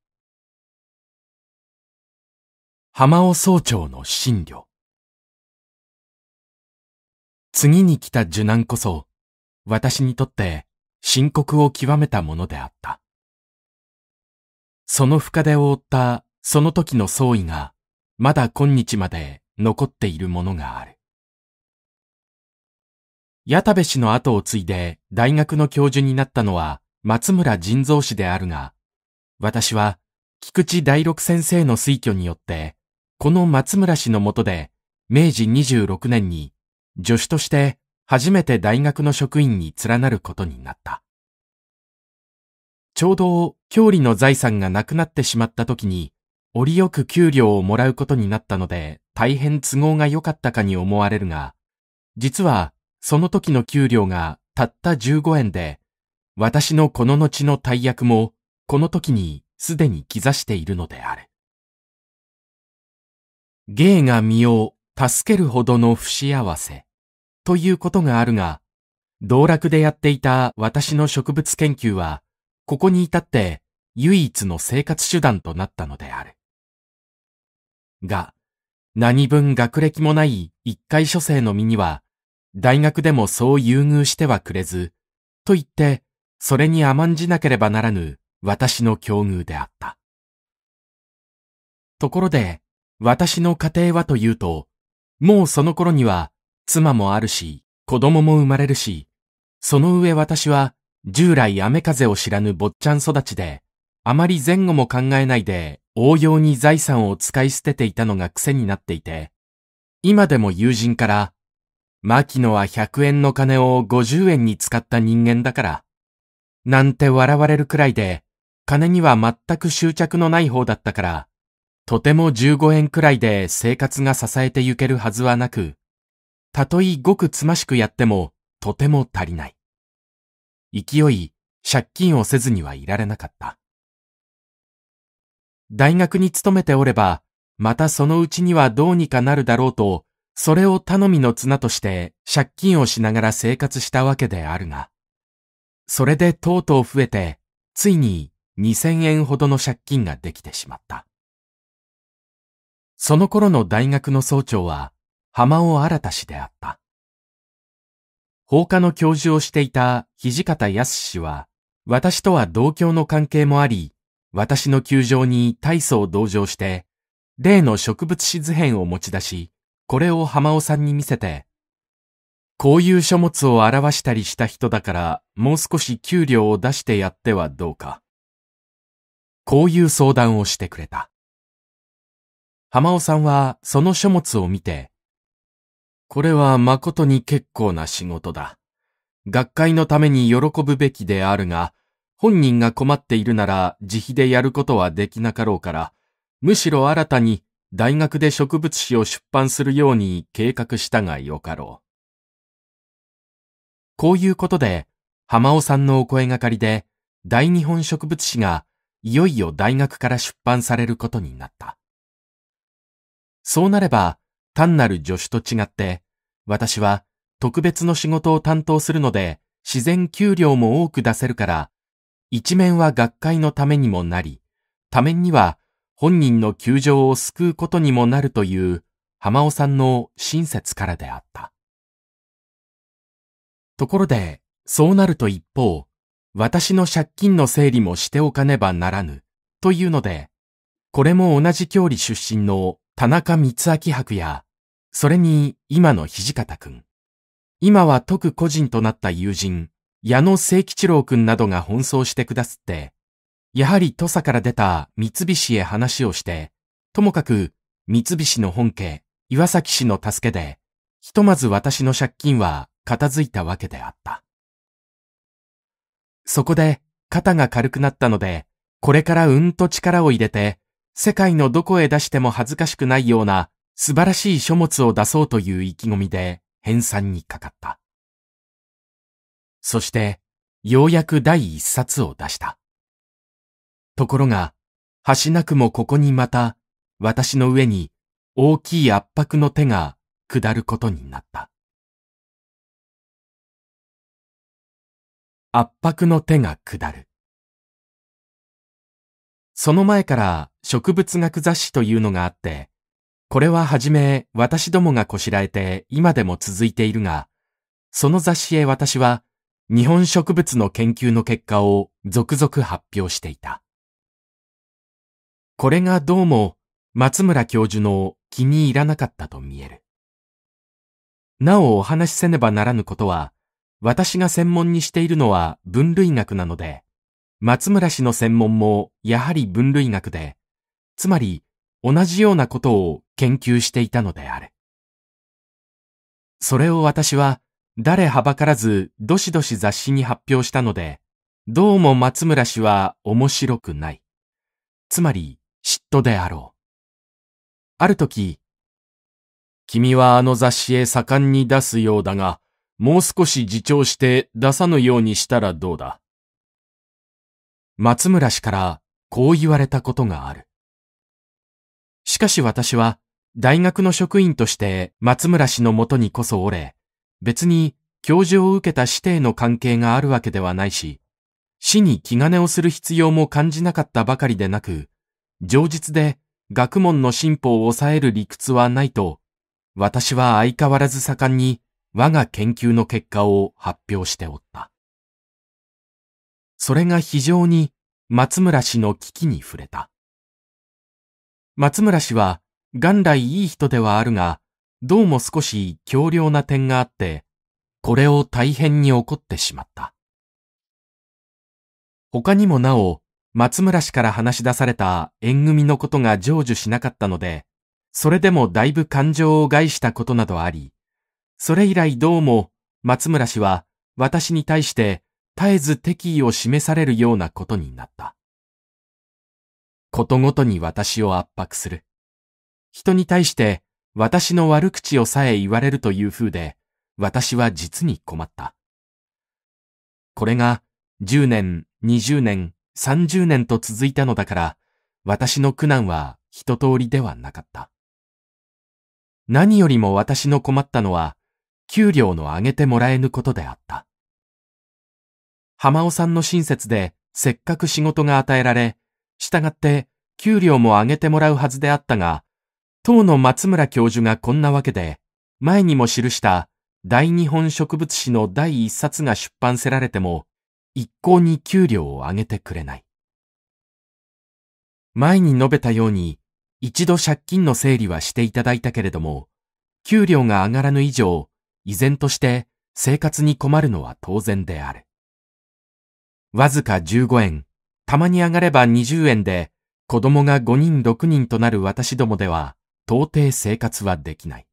浜尾総長の信慮。次に来た受難こそ、私にとって深刻を極めたものであった。その深手を負ったその時の総意が、まだ今日まで残っているものがある。矢田部氏の後を継いで大学の教授になったのは松村人造氏であるが、私は菊池大六先生の推挙によってこの松村氏のもとで、明治26年に、助手として初めて大学の職員に連なることになった。ちょうど、郷里の財産がなくなってしまった時に、折よく給料をもらうことになったので、大変都合が良かったかに思われるが、実は、その時の給料がたった15円で、私のこの後の大役も、この時にすでに兆しているのである。芸が身を助けるほどの不幸せということがあるが、道楽でやっていた私の植物研究は、ここに至って唯一の生活手段となったのである。が、何分学歴もない一回書生の身には、大学でもそう優遇してはくれず、と言って、それに甘んじなければならぬ私の境遇であった。ところで、私の家庭はというと、もうその頃には妻もあるし、子供も生まれるし、その上私は従来雨風を知らぬ坊ちゃん育ちで、あまり前後も考えないで応用に財産を使い捨てていたのが癖になっていて、今でも友人から、牧野は100円の金を50円に使った人間だから、なんて笑われるくらいで、金には全く執着のない方だったから、とても15円くらいで生活が支えてゆけるはずはなく、たとえごくつましくやってもとても足りない。勢い、借金をせずにはいられなかった。大学に勤めておれば、またそのうちにはどうにかなるだろうと、それを頼みの綱として借金をしながら生活したわけであるが、それでとうとう増えて、ついに2000円ほどの借金ができてしまった。その頃の大学の総長は浜尾新氏であった。放課の教授をしていた土方康氏は、私とは同郷の関係もあり、私の球場に大層同情して、例の植物誌図編を持ち出し、これを浜尾さんに見せて、こういう書物を表したりした人だから、もう少し給料を出してやってはどうか。こういう相談をしてくれた。浜尾さんはその書物を見て、これは誠に結構な仕事だ。学会のために喜ぶべきであるが、本人が困っているなら自費でやることはできなかろうから、むしろ新たに大学で植物誌を出版するように計画したがよかろう。こういうことで、浜尾さんのお声がかりで、大日本植物誌がいよいよ大学から出版されることになった。そうなれば、単なる助手と違って、私は特別の仕事を担当するので、自然給料も多く出せるから、一面は学会のためにもなり、多面には本人の窮状を救うことにもなるという浜尾さんの親切からであった。ところで、そうなると一方、私の借金の整理もしておかねばならぬ、というので、これも同じ郷里出身の田中光明博や、それに今の土方くん、今は特個人となった友人、矢野聖吉郎くんなどが奔走してくだすって、やはり土佐から出た三菱へ話をして、ともかく三菱の本家、岩崎氏の助けで、ひとまず私の借金は片付いたわけであった。そこで肩が軽くなったので、これからうんと力を入れて世界のどこへ出しても恥ずかしくないような素晴らしい書物を出そうという意気込みで編纂にかかった。そして、ようやく第一冊を出した。ところが、はしなくもここにまた、私の上に大きい圧迫の手が下ることになった。圧迫の手が下る。その前から植物学雑誌というのがあって、これははじめ私どもがこしらえて今でも続いているが、その雑誌へ私は日本植物の研究の結果を続々発表していた。これがどうも松村教授の気に入らなかったと見える。なおお話しせねばならぬことは、私が専門にしているのは分類学なので、松村氏の専門もやはり分類学で、つまり同じようなことを研究していたのである。それを私は誰はばからずどしどし雑誌に発表したので、どうも松村氏は面白くない。つまり嫉妬であろう。ある時、君はあの雑誌へ盛んに出すようだが、もう少し自重して出さぬようにしたらどうだ。松村氏からこう言われたことがある。しかし私は大学の職員として松村氏のもとにこそおれ、別に教授を受けた師弟の関係があるわけではないし、死に気兼ねをする必要も感じなかったばかりでなく、情実で学問の進歩を抑える理屈はないと、私は相変わらず盛んに我が研究の結果を発表しておった。それが非常に松村氏の危機に触れた。松村氏は元来いい人ではあるが、どうも少し強量な点があって、これを大変に怒ってしまった。他にもなお、松村氏から話し出された縁組のことが成就しなかったので、それでもだいぶ感情を害したことなどあり、それ以来どうも松村氏は私に対して絶えず敵意を示されるようなことになった。ことごとに私を圧迫する。人に対して私の悪口をさえ言われるという風で、私は実に困った。これが10年、20年、30年と続いたのだから、私の苦難は一通りではなかった。何よりも私の困ったのは、給料の上げてもらえぬことであった。浜尾さんの親切で、せっかく仕事が与えられ、従って給料も上げてもらうはずであったが、当の松村教授がこんなわけで、前にも記した大日本植物史の第一冊が出版せられても、一向に給料を上げてくれない。前に述べたように、一度借金の整理はしていただいたけれども、給料が上がらぬ以上、依然として生活に困るのは当然である。わずか15円、たまに上がれば20円で、子供が5人6人となる私どもでは、到底生活はできない。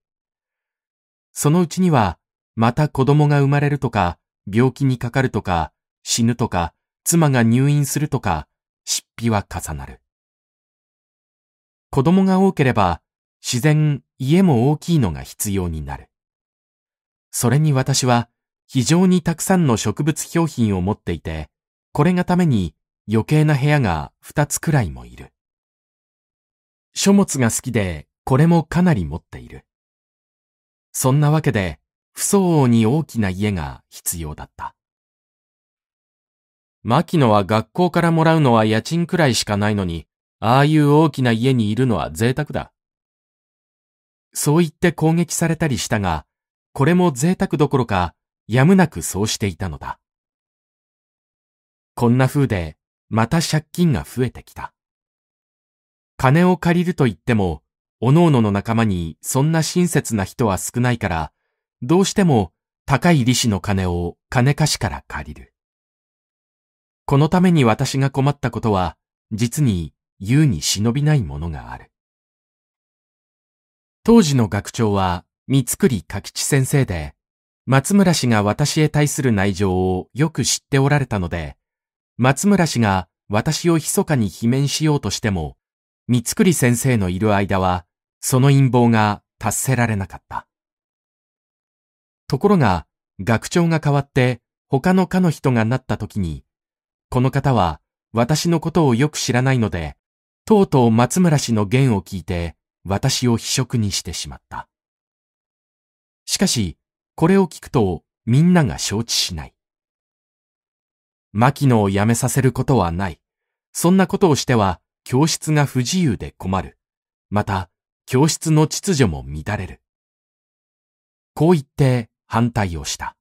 そのうちには、また子供が生まれるとか、病気にかかるとか、死ぬとか、妻が入院するとか、出費は重なる。子供が多ければ、自然家も大きいのが必要になる。それに私は、非常にたくさんの植物標品を持っていて、これがために余計な部屋が2つくらいもいる。書物が好きで、これもかなり持っている。そんなわけで、不相応に大きな家が必要だった。牧野は学校からもらうのは家賃くらいしかないのに、ああいう大きな家にいるのは贅沢だ。そう言って攻撃されたりしたが、これも贅沢どころか、やむなくそうしていたのだ。こんな風で、また借金が増えてきた。金を借りると言っても、おのおのの仲間にそんな親切な人は少ないから、どうしても高い利子の金を金貸しから借りる。このために私が困ったことは、実に優に忍びないものがある。当時の学長は、三つ栗柿地先生で、松村氏が私へ対する内情をよく知っておられたので、松村氏が私を密かに罷免しようとしても、三つくり先生のいる間は、その陰謀が達せられなかった。ところが、学長が変わって他の科の人がなった時に、この方は私のことをよく知らないので、とうとう松村氏の言を聞いて、私を非職にしてしまった。しかし、これを聞くとみんなが承知しない。牧野を辞めさせることはない。そんなことをしては、教室が不自由で困る。また、教室の秩序も乱れる。こう言って反対をした。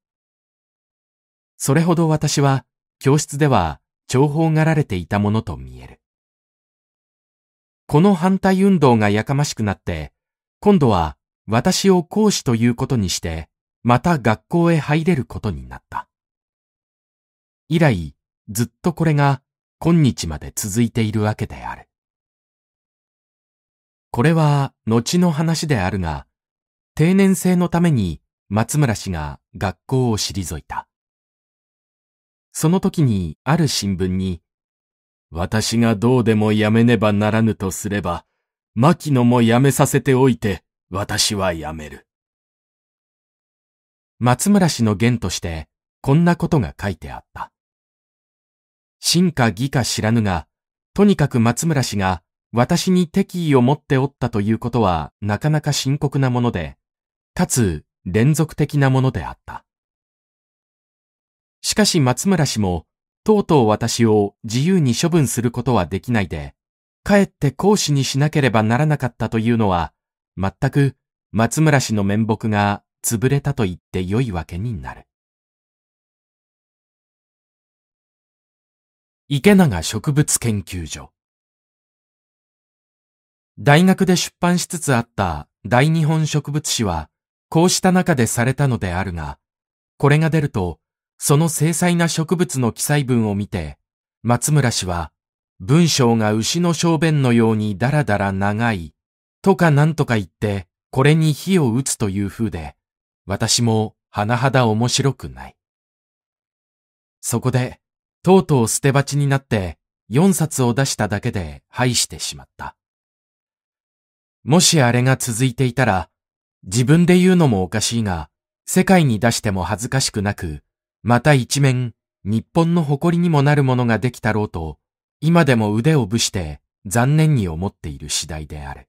それほど私は教室では重宝がられていたものと見える。この反対運動がやかましくなって、今度は私を講師ということにして、また学校へ入れることになった。以来、ずっとこれが今日まで続いているわけである。これは後の話であるが、定年制のために松村氏が学校を退いた。その時にある新聞に、私がどうでもやめねばならぬとすれば、牧野もやめさせておいて、私はやめる。松村氏の言として、こんなことが書いてあった。真か偽か知らぬが、とにかく松村氏が私に敵意を持っておったということはなかなか深刻なもので、かつ連続的なものであった。しかし松村氏も、とうとう私を自由に処分することはできないで、かえって講師にしなければならなかったというのは、全く松村氏の面目が潰れたと言って良いわけになる。池永植物研究所大学で出版しつつあった大日本植物誌はこうした中でされたのであるが、これが出るとその精細な植物の記載文を見て松村氏は文章が牛の小便のようにだらだら長いとかなんとか言ってこれに火を打つという風で私も甚だ面白くない。そこでとうとう捨て鉢になって4冊を出しただけで廃してしまった。もしあれが続いていたら、自分で言うのもおかしいが、世界に出しても恥ずかしくなく、また一面、日本の誇りにもなるものができたろうと、今でも腕をぶして残念に思っている次第である。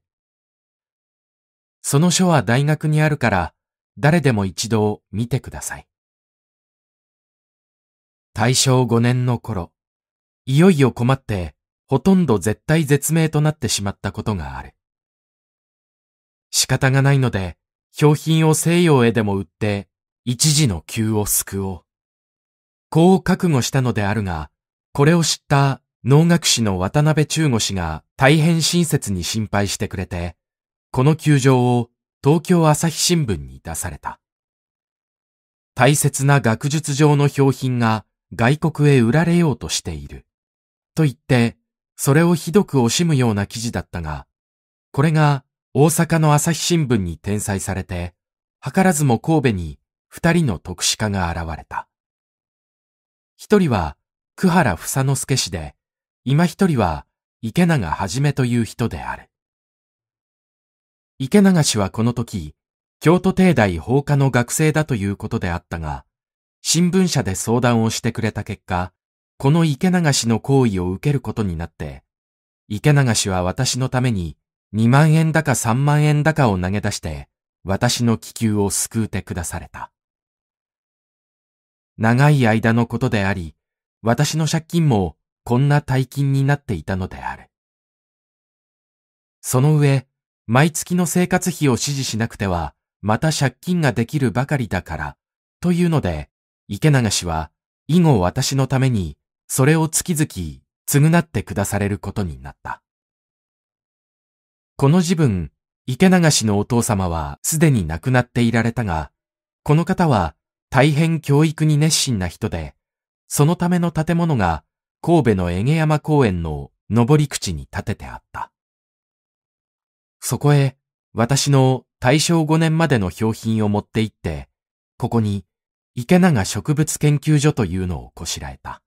その書は大学にあるから、誰でも一度見てください。大正5年の頃、いよいよ困って、ほとんど絶対絶命となってしまったことがある。仕方がないので、表品を西洋へでも売って、一時の急を救おう。こう覚悟したのであるが、これを知った農学士の渡辺中吾氏が大変親切に心配してくれて、この球場を東京朝日新聞に出された。大切な学術上の標品が外国へ売られようとしている。と言って、それをひどく惜しむような記事だったが、これが大阪の朝日新聞に転載されて、図らずも神戸に二人の特殊家が現れた。一人は久原房之助氏で、今一人は池永はじめという人である。池永氏はこの時、京都帝大放課の学生だということであったが、新聞社で相談をしてくれた結果、この池流しの行為を受けることになって、池流しは私のために2万円だか3万円だかを投げ出して、私の気球を救うてくだされた。長い間のことであり、私の借金もこんな大金になっていたのである。その上、毎月の生活費を支持しなくては、また借金ができるばかりだから、というので、池永氏は、以後私のために、それを月々、償ってくだされることになった。この時分、池永氏のお父様はすでに亡くなっていられたが、この方は大変教育に熱心な人で、そのための建物が神戸の江毛山公園の上り口に建ててあった。そこへ私の大正5年までの標品を持って行って、ここに池永植物研究所というのをこしらえた。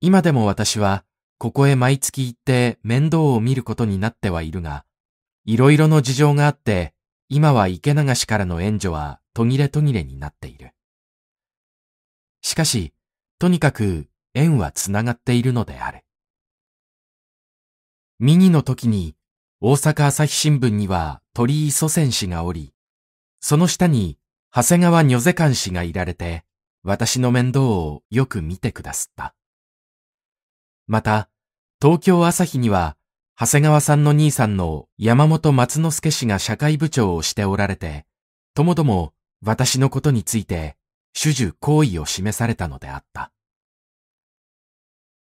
今でも私は、ここへ毎月行って面倒を見ることになってはいるが、いろいろの事情があって、今は池流しからの援助は途切れ途切れになっている。しかし、とにかく縁はつながっているのである。ミニの時に大阪朝日新聞には鳥居祖先氏がおり、その下に長谷川女世官氏がいられて、私の面倒をよく見てくだすった。また、東京朝日には、長谷川さんの兄さんの山本松之助氏が社会部長をしておられて、ともども私のことについて、主従好意を示されたのであった。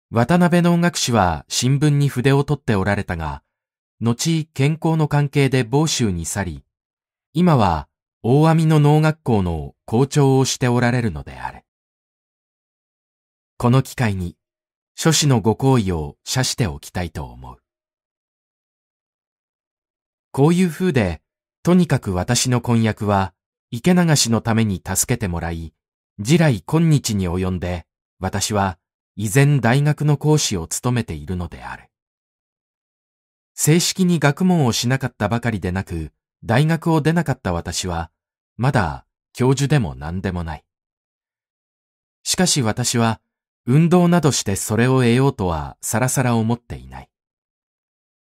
渡辺の音楽師は新聞に筆を取っておられたが、後健康の関係で某州に去り、今は大網の農学校の校長をしておられるのである。この機会に、諸子のご好意を謝しておきたいと思う。こういう風で、とにかく私の婚約は、池流しのために助けてもらい、次来今日に及んで、私は、依然大学の講師を務めているのである。正式に学問をしなかったばかりでなく、大学を出なかった私は、まだ教授でも何でもない。しかし私は、運動などしてそれを得ようとはさらさら思っていない。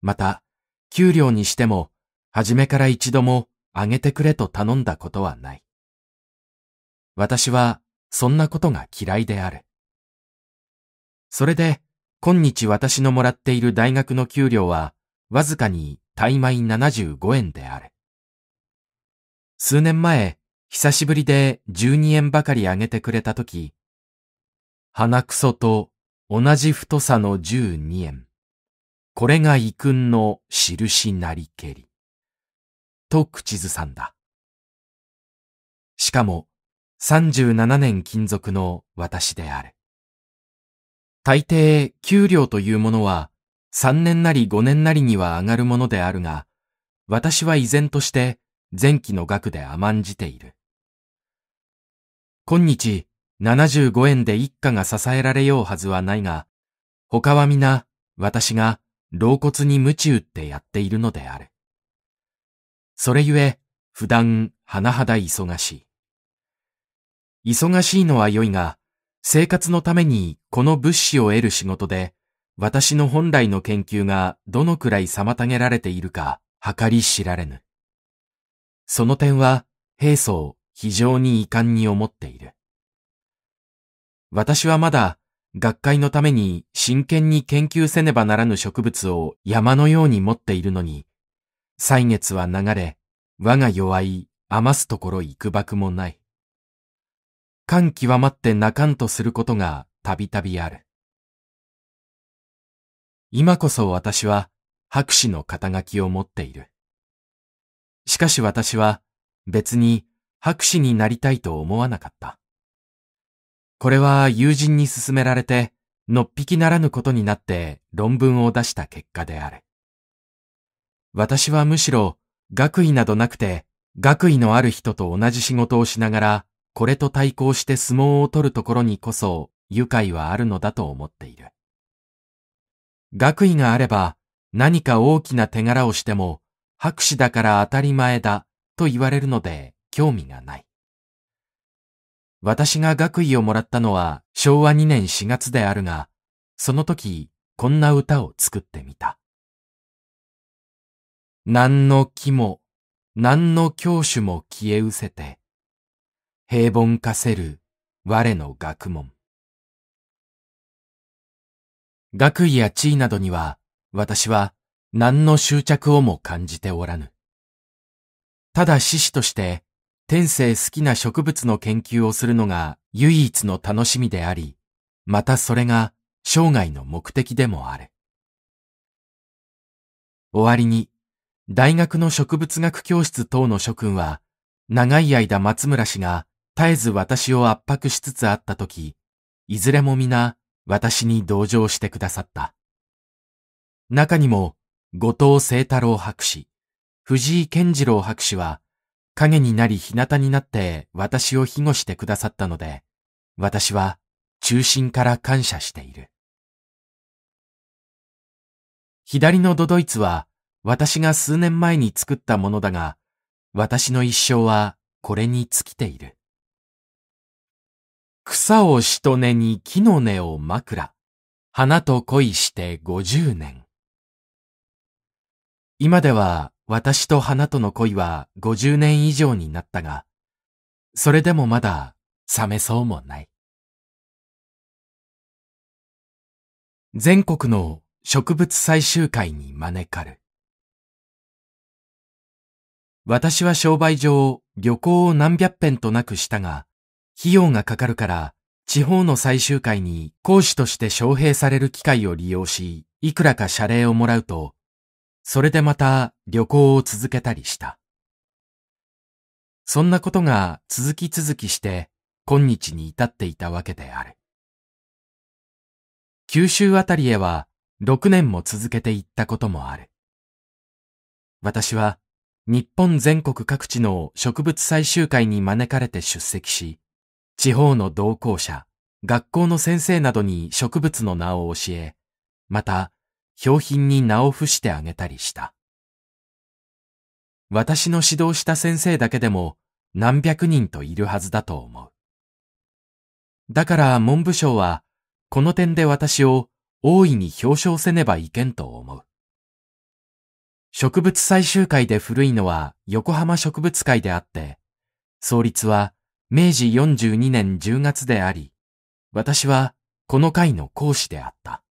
また、給料にしても、初めから一度もあげてくれと頼んだことはない。私は、そんなことが嫌いである。それで、今日私のもらっている大学の給料は、わずかに大枚75円である。数年前、久しぶりで12円ばかりあげてくれたとき、鼻くそと同じ太さの12円。これが異君の印なりけり。と口ずさんだ。しかも、37年勤続の私である。大抵、給料というものは、3年なり5年なりには上がるものであるが、私は依然として、前期の額で甘んじている。今日、75円で一家が支えられようはずはないが、他は皆、私が、老骨に鞭打ってやっているのである。それゆえ、普段、甚だ忙しい。忙しいのは良いが、生活のためにこの物資を得る仕事で、私の本来の研究がどのくらい妨げられているか、計り知られぬ。その点は、平素を非常に遺憾に思っている。私はまだ、学会のために真剣に研究せねばならぬ植物を山のように持っているのに、歳月は流れ、我が弱い余すところ行くばくもない。感極まって泣かんとすることがたびたびある。今こそ私は博士の肩書きを持っている。しかし私は別に博士になりたいと思わなかった。これは友人に勧められて、のっぴきならぬことになって論文を出した結果である。私はむしろ学位などなくて、学位のある人と同じ仕事をしながら、これと対抗して相撲を取るところにこそ愉快はあるのだと思っている。学位があれば何か大きな手柄をしても博士だから当たり前だと言われるので興味がない。私が学位をもらったのは昭和2年4月であるが、その時こんな歌を作ってみた。何の木も、何の教師も消え失せて、平凡化せる我の学問。学位や地位などには私は何の執着をも感じておらぬ。ただ獅子として、天性好きな植物の研究をするのが唯一の楽しみであり、またそれが生涯の目的でもある。終わりに、大学の植物学教室等の諸君は、長い間松村氏が絶えず私を圧迫しつつあった時、いずれも皆私に同情してくださった。中にも後藤聖太郎博士、藤井健次郎博士は、影になり日向になって私を庇護してくださったので、私は中心から感謝している。左のドドイツは私が数年前に作ったものだが、私の一生はこれに尽きている。草をしとねに木の根を枕、花と恋して50年。今では私と花との恋は50年以上になったが、それでもまだ冷めそうもない。全国の植物採集会に招かる。私は商売上旅行を何百遍となくしたが、費用がかかるから地方の採集会に講師として招聘される機会を利用し、いくらか謝礼をもらうと、それでまた旅行を続けたりした。そんなことが続き続きして今日に至っていたわけである。九州あたりへは6年も続けていったこともある。私は日本全国各地の植物採集会に招かれて出席し、地方の同行者、学校の先生などに植物の名を教え、また標品に名を付してあげたりした。私の指導した先生だけでも何百人といるはずだと思う。だから文部省はこの点で私を大いに表彰せねばいけんと思う。植物採集会で古いのは横浜植物会であって、創立は明治42年10月であり、私はこの会の講師であった。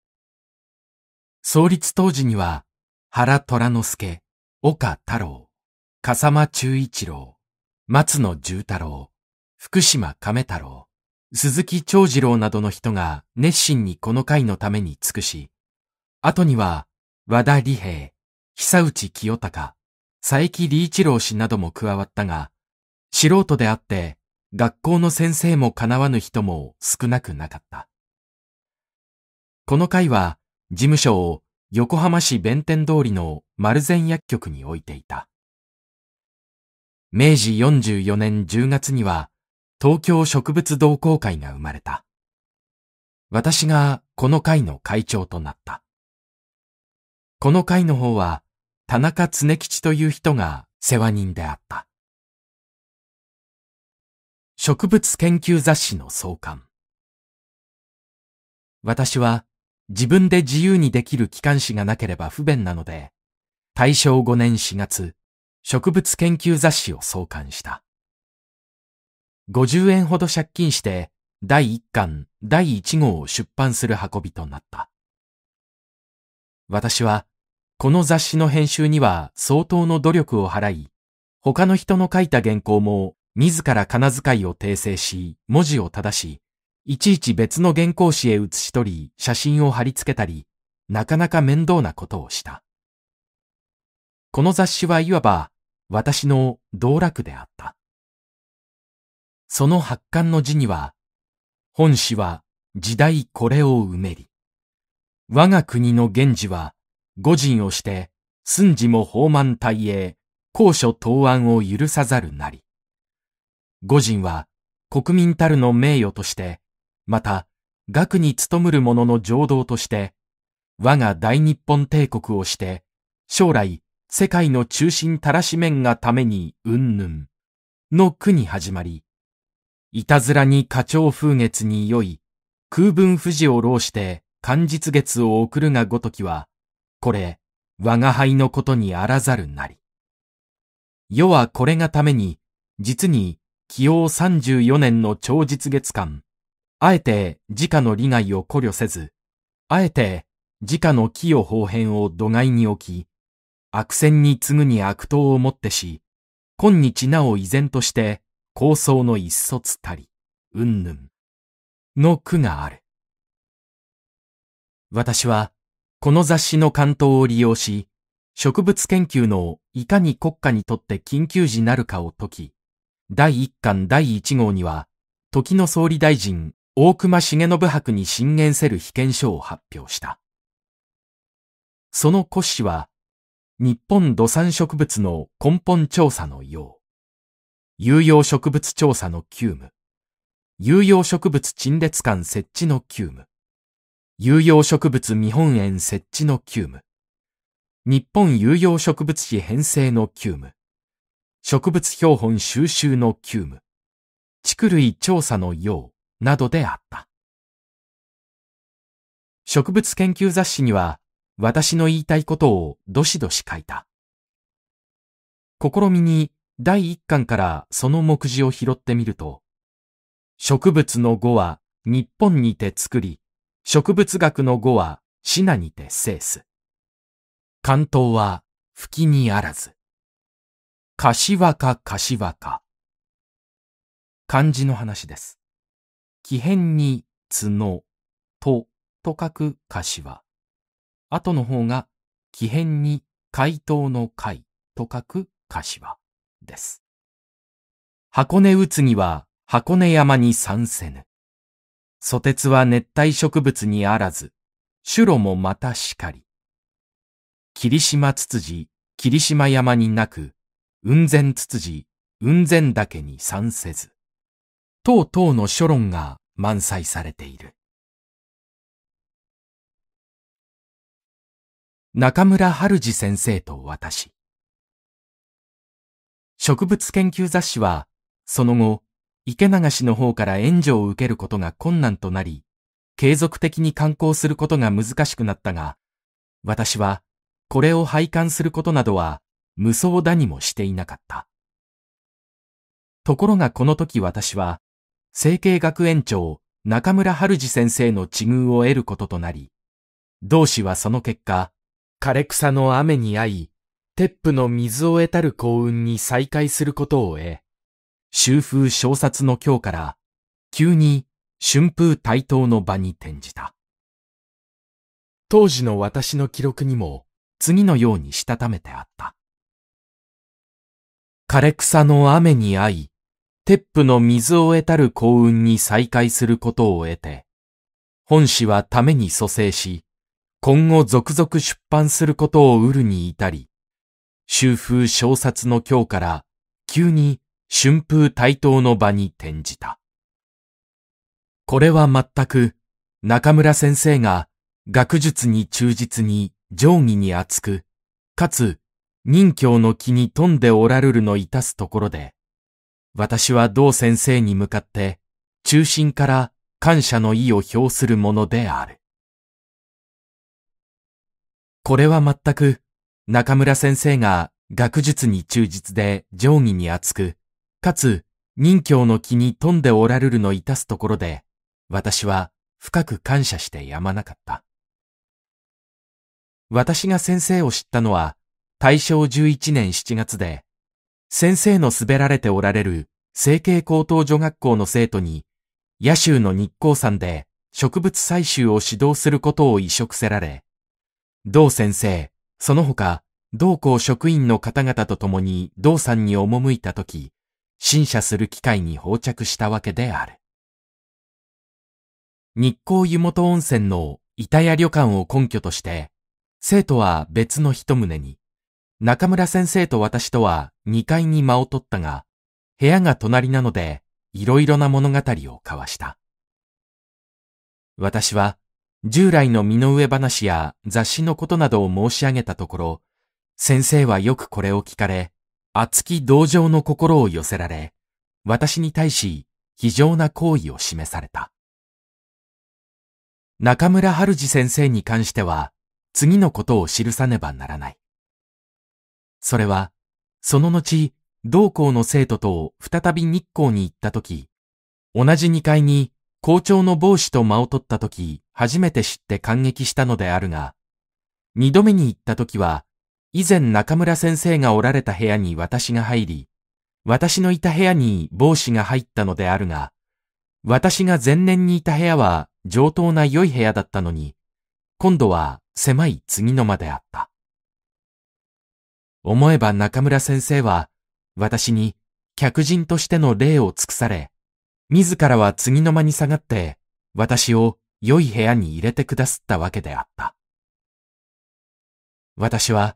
創立当時には、原虎之助、岡太郎、笠間忠一郎、松野十太郎、福島亀太郎、鈴木長次郎などの人が熱心にこの会のために尽くし、後には和田利平、久内清隆、佐伯理一郎氏なども加わったが、素人であって学校の先生も叶わぬ人も少なくなかった。この会は事務所を横浜市弁天通りの丸善薬局に置いていた。明治44年10月には東京植物同好会が生まれた。私がこの会の会長となった。この会の方は田中常吉という人が世話人であった。植物研究雑誌の創刊。私は自分で自由にできる機関誌がなければ不便なので、大正5年4月、植物研究雑誌を創刊した。50円ほど借金して、第1巻、第1号を出版する運びとなった。私は、この雑誌の編集には相当の努力を払い、他の人の書いた原稿も自ら金遣いを訂正し、文字を正し、いちいち別の原稿紙へ写し取り、写真を貼り付けたり、なかなか面倒なことをした。この雑誌はいわば私の道楽であった。その発刊の字には、本誌は時代これを埋めり、我が国の源氏は五人をして寸時も放満大栄、高所答案を許さざるなり。五人は国民たるの名誉としてまた、学に勤むる者の情動として、我が大日本帝国をして、将来、世界の中心たらし面がために云々の句に始まり、いたずらに花鳥風月に良い、空文富士を浪して、漢日月を送るがごときは、これ、我が輩のことにあらざるなり。世はこれがために、実に、起用34年の超実月間、あえて自家の利害を考慮せず、あえて自家の器用方変を土害に置き、悪戦に次ぐに悪党をもってし、今日なお依然として構想の一卒たり、うんぬんの句がある。私は、この雑誌の関東を利用し、植物研究のいかに国家にとって緊急時なるかを解き、第一巻第一号には、時の総理大臣大隈重信博に進言せる被験書を発表した。その骨子は、日本土産植物の根本調査のよう、有用植物調査の急務、有用植物陳列館設置の急務、有用植物見本園設置の急務、日本有用植物史編成の急務、植物標本収集の急務、地類調査のよう、などであった。植物研究雑誌には私の言いたいことをどしどし書いた。試みに第一巻からその目次を拾ってみると、植物の語は日本にて作り、植物学の語はシナにて制す。関東は吹きにあらず。柏か柏か。漢字の話です。奇変に角、と、と書く歌詞は、後の方が奇変に回答の回と書く歌詞は、です。箱根うつぎは箱根山に参せぬ。ソテツは熱帯植物にあらず、白もまたしかり。霧島つつじ、霧島山になく、雲仙つつじ、雲仙岳に参せず。等々の書論が満載されている。中村春次先生と私。植物研究雑誌は、その後、池流氏の方から援助を受けることが困難となり、継続的に刊行することが難しくなったが、私はこれを拝観することなどは無双だにもしていなかった。ところがこの時私は、成形学園長中村春治先生の地遇を得ることとなり、同志はその結果、枯れ草の雨に遭い、鉄布の水を得たる幸運に再会することを得、修風小殺の今日から、急に春風対等の場に転じた。当時の私の記録にも、次のようにしたためてあった。枯れ草の雨に遭い、鉄プの水を得たる幸運に再会することを得て、本誌はために蘇生し、今後続々出版することを売るに至り、修風小冊の今日から急に春風対等の場に転じた。これは全く中村先生が学術に忠実に定義に厚く、かつ任教の気に富んでおらるるのいたすところで、私は同先生に向かって中心から感謝の意を表するものである。これは全く中村先生が学術に忠実で定義に厚く、かつ任教の気に富んでおられるのいたすところで、私は深く感謝してやまなかった。私が先生を知ったのは大正11年7月で、先生の滑られておられる、成形高等女学校の生徒に、野州の日光山で植物採集を指導することを移植せられ、同先生、その他、同校職員の方々と共に同山に赴いたとき、審査する機会に放着したわけである。日光湯本温泉の板屋旅館を根拠として、生徒は別の一棟に、中村先生と私とは2階に間を取ったが、部屋が隣なので、いろいろな物語を交わした。私は、従来の身の上話や雑誌のことなどを申し上げたところ、先生はよくこれを聞かれ、熱き同情の心を寄せられ、私に対し、非常な好意を示された。中村春二先生に関しては、次のことを記さねばならない。それは、その後、同校の生徒と再び日光に行った時、同じ2階に校長の帽子と間を取った時、初めて知って感激したのであるが、2度目に行った時は、以前中村先生がおられた部屋に私が入り、私のいた部屋に帽子が入ったのであるが、私が前年にいた部屋は上等な良い部屋だったのに、今度は狭い次の間であった。思えば中村先生は、私に客人としての礼を尽くされ、自らは次の間に下がって、私を良い部屋に入れてくだすったわけであった。私は、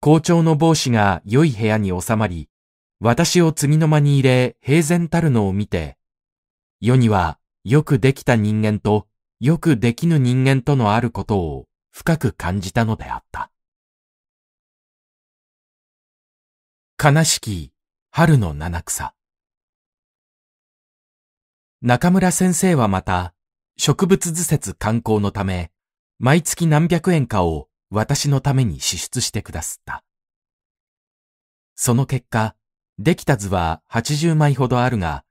校長の帽子が良い部屋に収まり、私を次の間に入れ平然たるのを見て、世にはよくできた人間とよくできぬ人間とのあることを深く感じたのであった。悲しき春の七草。中村先生はまた、植物図説観光のため、毎月何百円かを私のために支出してくださった。その結果、できた図は80枚ほどあるが、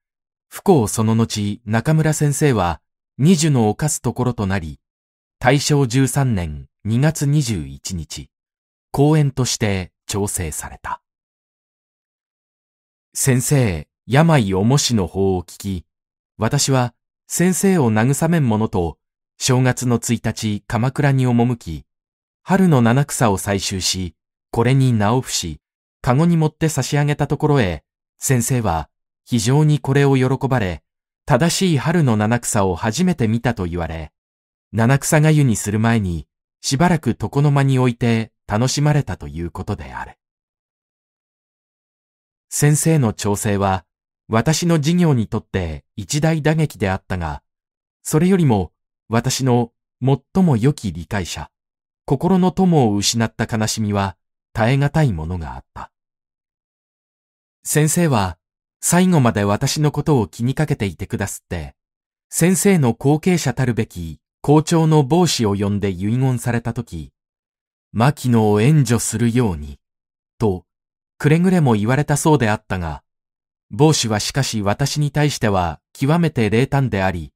不幸その後中村先生は20の犯すところとなり、大正13年2月21日、公演として調整された。先生、病おもしの法を聞き、私は先生を慰めんものと、正月の一日鎌倉に赴き、春の七草を採集し、これに名を伏し、かごに持って差し上げたところへ、先生は非常にこれを喜ばれ、正しい春の七草を初めて見たと言われ、七草が湯にする前に、しばらく床の間に置いて楽しまれたということである。先生の調整は私の事業にとって一大打撃であったが、それよりも私の最も良き理解者、心の友を失った悲しみは耐え難いものがあった。先生は最後まで私のことを気にかけていてくだすって、先生の後継者たるべき校長の帽子を呼んで遺言されたとき、牧野を援助するように、とくれぐれも言われたそうであったが、帽子はしかし私に対しては極めて冷淡であり、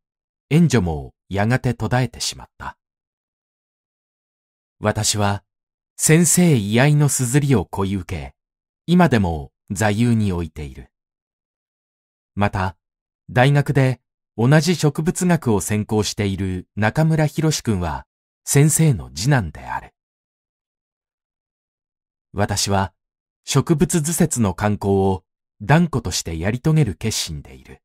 援助もやがて途絶えてしまった。私は先生居合の硯をこい受け、今でも座右に置いている。また、大学で同じ植物学を専攻している中村博士君は先生の次男である。私は植物図説の観光を断固としてやり遂げる決心でいる。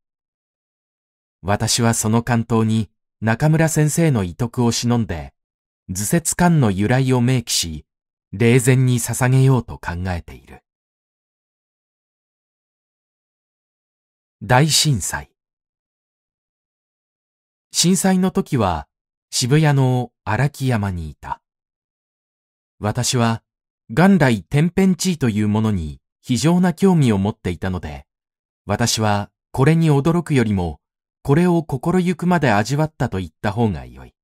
私はその関東に中村先生の遺徳を忍んで、図説館の由来を明記し、霊前に捧げようと考えている。大震災。震災の時は渋谷の荒木山にいた。私は元来天変地異というものに非常な興味を持っていたので、私はこれに驚くよりも、これを心ゆくまで味わったと言った方が良い。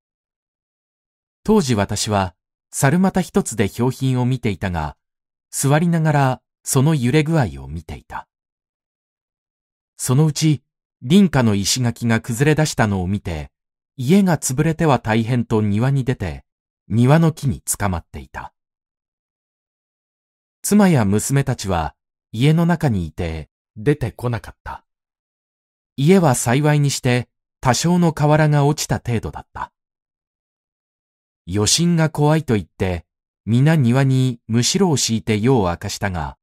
当時私は、猿股一つで表品を見ていたが、座りながらその揺れ具合を見ていた。そのうち、林家の石垣が崩れ出したのを見て、家が潰れては大変と庭に出て、庭の木に捕まっていた。妻や娘たちは家の中にいて出てこなかった。家は幸いにして多少の瓦が落ちた程度だった。余震が怖いと言って、皆庭にむしろを敷いて夜を明かしたが、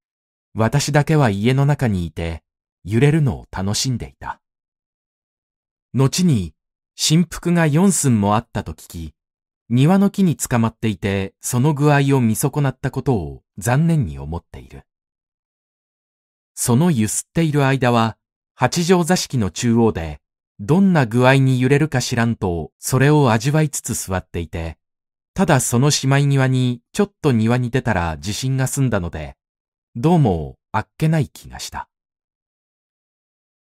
私だけは家の中にいて、揺れるのを楽しんでいた。後に、振幅が四寸もあったと聞き、庭の木に捕まっていて、その具合を見損なったことを残念に思っている。その揺すっている間は、八条座敷の中央で、どんな具合に揺れるか知らんと、それを味わいつつ座っていて、ただそのしまい際に、ちょっと庭に出たら地震が済んだので、どうも、あっけない気がした。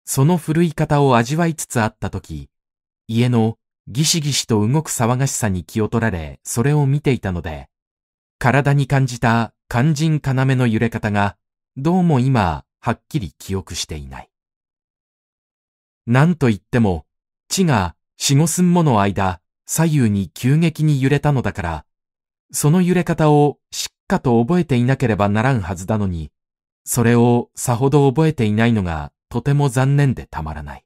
その古い方を味わいつつあったとき、家のギシギシと動く騒がしさに気を取られ、それを見ていたので、体に感じた肝心要の揺れ方が、どうも今、はっきり記憶していない。なんと言っても、地が四五寸もの間、左右に急激に揺れたのだから、その揺れ方をしっかと覚えていなければならんはずなのに、それをさほど覚えていないのがとても残念でたまらない。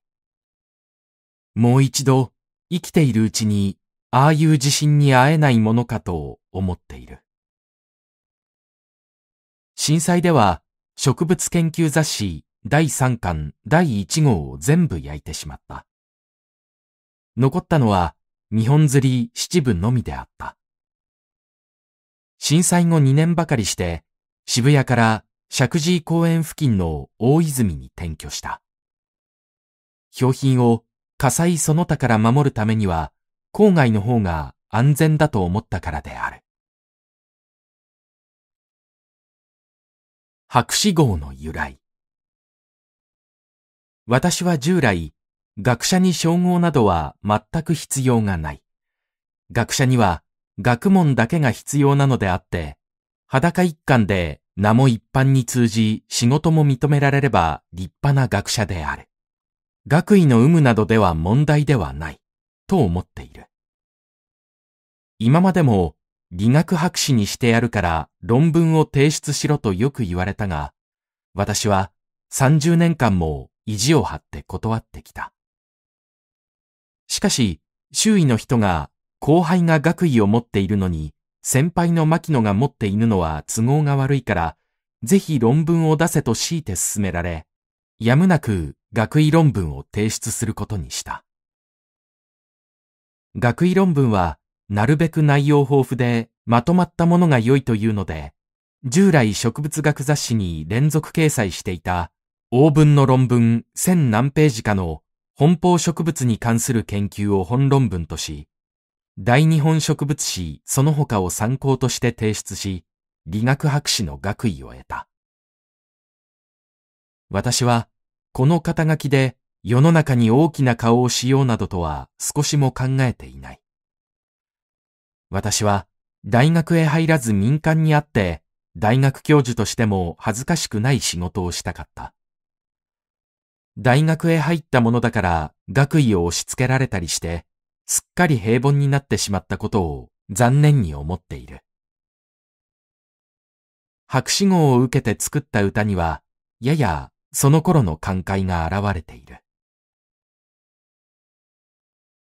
もう一度生きているうちに、ああいう自信に会えないものかと思っている。震災では、植物研究雑誌第3巻第1号を全部焼いてしまった。残ったのは、日本釣り七部のみであった。震災後2年ばかりして、渋谷から石神井公園付近の大泉に転居した。表品を火災その他から守るためには、郊外の方が安全だと思ったからである。博士号の由来。私は従来、学者に称号などは全く必要がない。学者には学問だけが必要なのであって、裸一貫で名も一般に通じ仕事も認められれば立派な学者である。学位の有無などでは問題ではない、と思っている。今までも理学博士にしてやるから論文を提出しろとよく言われたが、私は30年間も意地を張って断ってきた。しかし、周囲の人が後輩が学位を持っているのに、先輩の牧野が持っているのは都合が悪いから、ぜひ論文を出せと強いて勧められ、やむなく学位論文を提出することにした。学位論文はなるべく内容豊富でまとまったものが良いというので、従来植物学雑誌に連続掲載していた応文の論文1000何ページかの本邦植物に関する研究を本論文とし、大日本植物誌その他を参考として提出し、理学博士の学位を得た。私は、この肩書きで世の中に大きな顔をしようなどとは少しも考えていない。私は、大学へ入らず民間にあって、大学教授としても恥ずかしくない仕事をしたかった。大学へ入ったものだから学位を押し付けられたりして、すっかり平凡になってしまったことを残念に思っている。博士号を受けて作った歌には、ややその頃の感慨が現れている。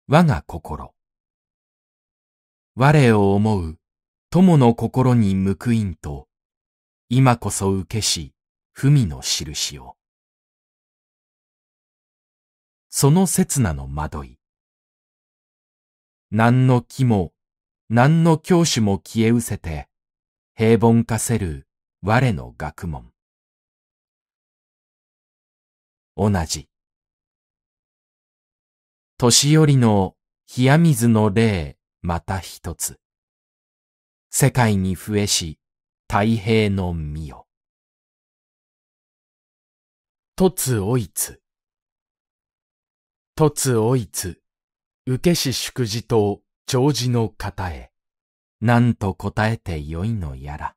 我が心。我を思う友の心に報いんと、今こそ受けし、文の印を。その刹那の惑い。何の木も、何の教師も消え失せて、平凡化せる我の学問。同じ。年寄りの冷や水の霊また一つ。世界に増えし太平の御よ。とつおいつ。とつおいつ、受けし祝辞と長辞の方へ、なんと答えてよいのやら。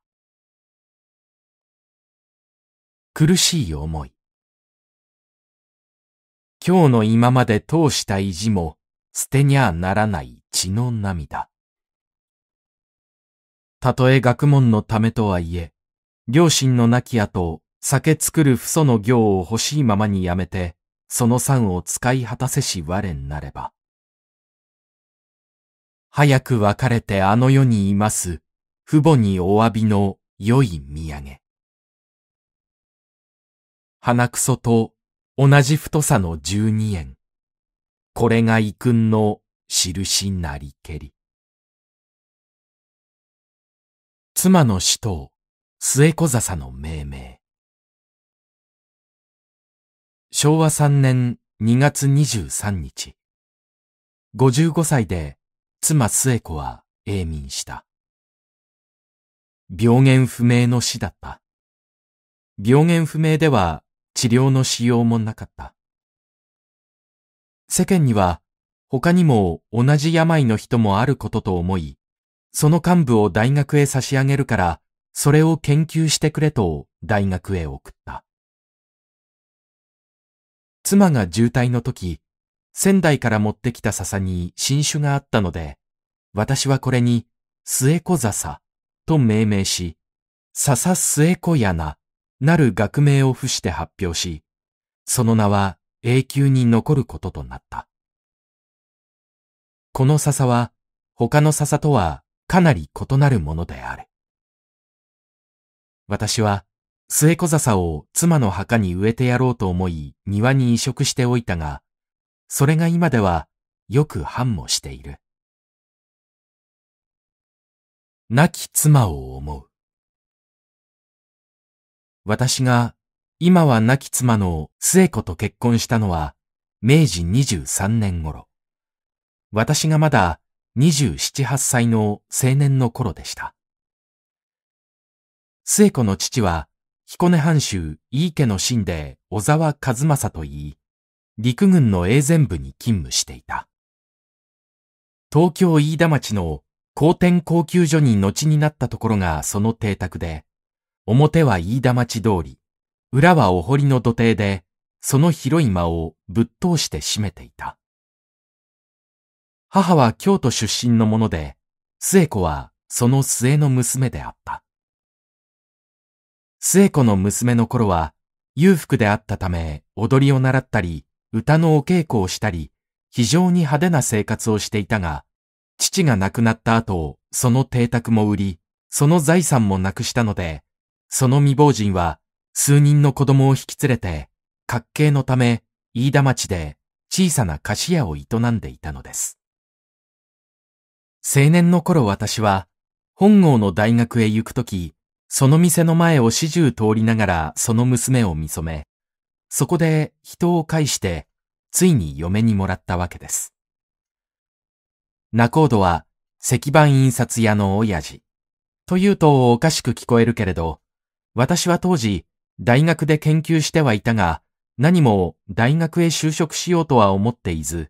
苦しい思い。今日の今まで通した意地も捨てにゃならない血の涙。たとえ学問のためとはいえ、両親の亡き後、酒作る父祖の行を欲しいままにやめて、その算を使い果たせし我になれば。早く別れてあの世にいます、父母にお詫びの良い土産。花くそと同じ太さの十二円。これが遺訓の印なりけり。妻の死と末子笹の命名。昭和三年二月二十三日、五十五歳で妻末子は永眠した。病原不明の死だった。病原不明では治療のしようもなかった。世間には他にも同じ病の人もあることと思い、その幹部を大学へ差し上げるから、それを研究してくれと大学へ送った。妻が渋滞の時、仙台から持ってきた笹に新種があったので、私はこれに末子笹と命名し、笹末子な。なる学名を付して発表し、その名は永久に残ることとなった。この笹は他の笹とはかなり異なるものである。私は末子笹を妻の墓に植えてやろうと思い庭に移植しておいたが、それが今ではよく繁茂している。亡き妻を思う。私が今は亡き妻の末子と結婚したのは明治23年頃。私がまだ27、8歳の青年の頃でした。末子の父は彦根藩主井伊家の神で小沢和正と言い、陸軍の永全部に勤務していた。東京飯田町の高天高級所に後になったところがその邸宅で、表は飯田町通り、裏はお堀の土手で、その広い間をぶっ通して閉めていた。母は京都出身のもので、末子はその末の娘であった。末子の娘の頃は、裕福であったため、踊りを習ったり、歌のお稽古をしたり、非常に派手な生活をしていたが、父が亡くなった後、その邸宅も売り、その財産もなくしたので、その未亡人は数人の子供を引き連れて、格気のため飯田町で小さな菓子屋を営んでいたのです。青年の頃私は本郷の大学へ行くとき、その店の前を始終通りながらその娘を見初め、そこで人を介して、ついに嫁にもらったわけです。仲人は石版印刷屋の親父。というとおかしく聞こえるけれど、私は当時、大学で研究してはいたが、何も大学へ就職しようとは思っていず、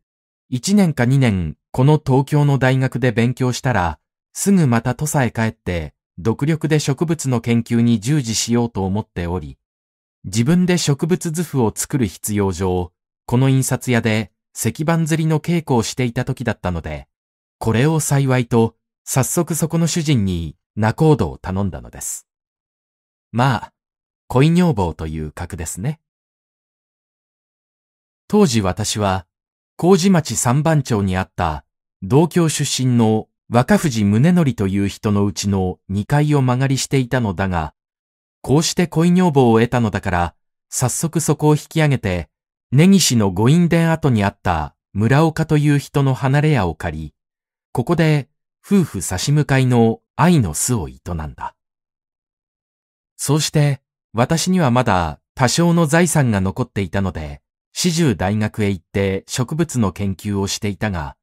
一年か二年、この東京の大学で勉強したら、すぐまた土佐へ帰って、独力で植物の研究に従事しようと思っており、自分で植物図譜を作る必要上、この印刷屋で石版釣りの稽古をしていた時だったので、これを幸いと、早速そこの主人に仲人を頼んだのです。まあ、恋女房という格ですね。当時私は、麹町三番町にあった同郷出身の若藤宗則という人のうちの2階を曲がりしていたのだが、こうして恋女房を得たのだから、早速そこを引き上げて、根岸の御院殿跡にあった村岡という人の離れ屋を借り、ここで夫婦差し向かいの愛の巣を営んだ。そうして、私にはまだ多少の財産が残っていたので、四十大学へ行って植物の研究をしていたが、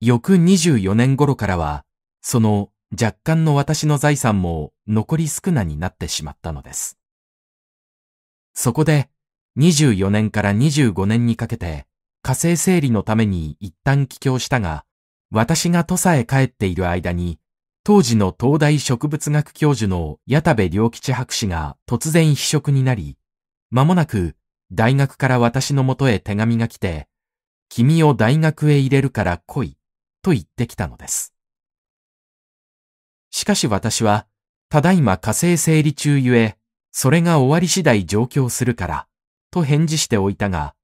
翌24年頃からは、その若干の私の財産も残り少なになってしまったのです。そこで、24年から25年にかけて、火星整理のために一旦帰郷したが、私が土佐へ帰っている間に、当時の東大植物学教授の矢田部良吉博士が突然秘職になり、間もなく大学から私のもとへ手紙が来て、君を大学へ入れるから来い、と言ってきたのです。しかし私は、ただいま火星整理中ゆえ、それが終わり次第上京するから、と返事しておいたが、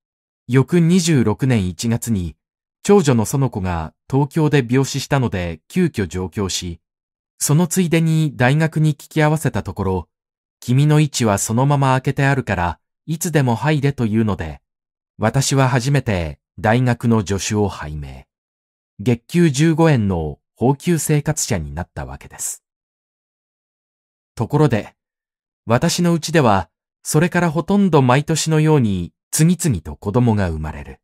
翌26年1月に、長女の園子が東京で病死したので急遽上京し、そのついでに大学に聞き合わせたところ、君の位置はそのまま開けてあるから、いつでも入れというので、私は初めて大学の助手を拝命。月給15円の高級生活者になったわけです。ところで、私のうちでは、それからほとんど毎年のように次々と子供が生まれる。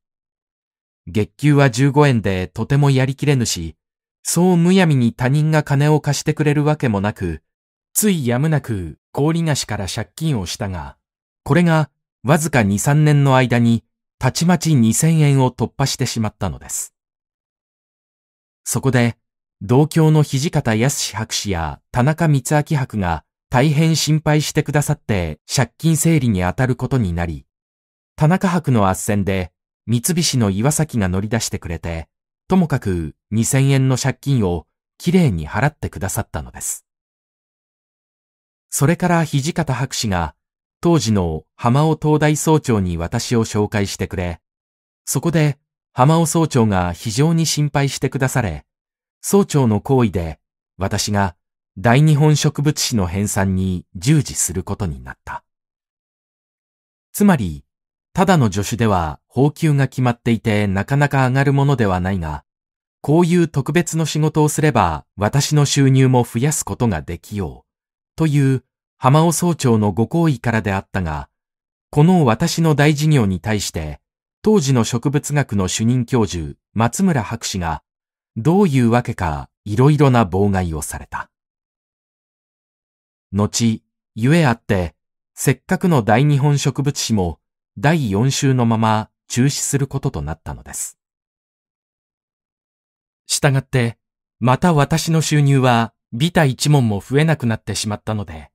月給は15円でとてもやりきれぬし、そうむやみに他人が金を貸してくれるわけもなく、ついやむなく氷菓子から借金をしたが、これがわずか2、3年の間にたちまち2000円を突破してしまったのです。そこで、同郷の土方康博士や田中光明博が大変心配してくださって借金整理に当たることになり、田中博の圧戦で三菱の岩崎が乗り出してくれて、ともかく2000円の借金をきれいに払ってくださったのです。それから土方博士が当時の浜尾東大総長に私を紹介してくれ、そこで浜尾総長が非常に心配してくだされ、総長の行為で私が大日本植物史の編纂に従事することになった。つまり、ただの助手では報給が決まっていてなかなか上がるものではないが、こういう特別の仕事をすれば私の収入も増やすことができよう。という浜尾総長のご好意からであったが、この私の大事業に対して、当時の植物学の主任教授、松村博士が、どういうわけかいろいろな妨害をされた。後、ゆえあって、せっかくの大日本植物史も第4週のまま中止することとなったのです。したがって、また私の収入はビタ一問も増えなくなってしまったので、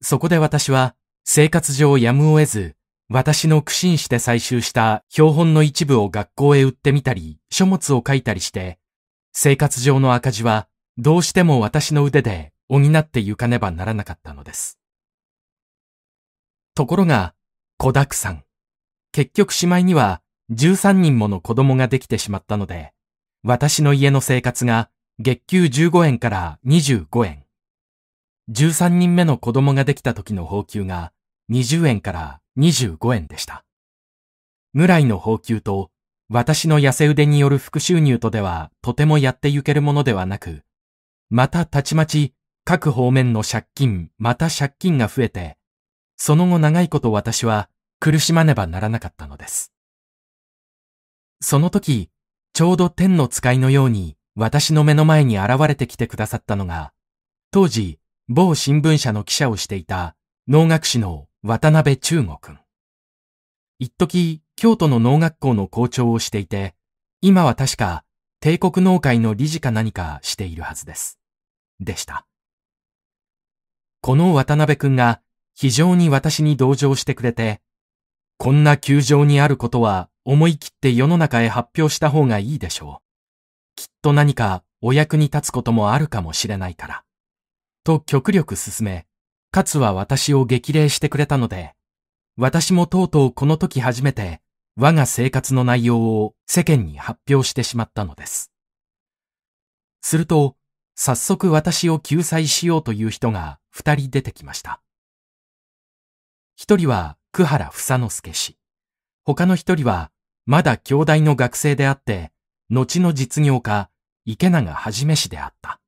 そこで私は生活上やむを得ず、私の苦心して採集した標本の一部を学校へ売ってみたり、書物を書いたりして、生活上の赤字はどうしても私の腕で補ってゆかねばならなかったのです。ところが、小沢さん。結局しまいには13人もの子供ができてしまったので、私の家の生活が月給15円から25円。13人目の子供ができた時の報給が20円から25円でした。ぐらいの報給と私の痩せ腕による副収入とではとてもやってゆけるものではなく、またたちまち各方面の借金、また借金が増えて、その後長いこと私は苦しまねばならなかったのです。その時、ちょうど天の使いのように私の目の前に現れてきてくださったのが、当時、某新聞社の記者をしていた農学士の渡辺中吾君。一時、京都の農学校の校長をしていて、今は確か帝国農会の理事か何かしているはずです。でした。この渡辺君が非常に私に同情してくれて、こんな球場にあることは思い切って世の中へ発表した方がいいでしょう。きっと何かお役に立つこともあるかもしれないから。と極力進め、かつは私を激励してくれたので、私もとうとうこの時初めて我が生活の内容を世間に発表してしまったのです。すると、早速私を救済しようという人が二人出てきました。一人は福原房之助氏。他の一人は、まだ京大の学生であって、後の実業家、池永はじめ氏であった。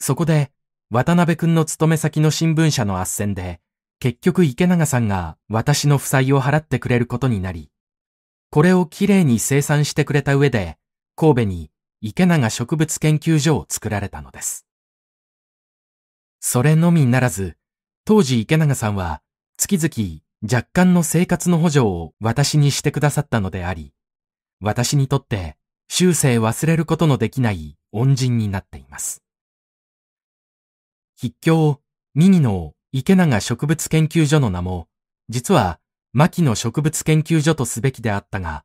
そこで、渡辺くんの勤め先の新聞社の斡旋で、結局池永さんが私の負債を払ってくれることになり、これをきれいに生産してくれた上で、神戸に池永植物研究所を作られたのです。それのみならず、当時池永さんは月々若干の生活の補助を私にしてくださったのであり、私にとって終生忘れることのできない恩人になっています。筆境ミニの池永植物研究所の名も、実は牧野植物研究所とすべきであったが、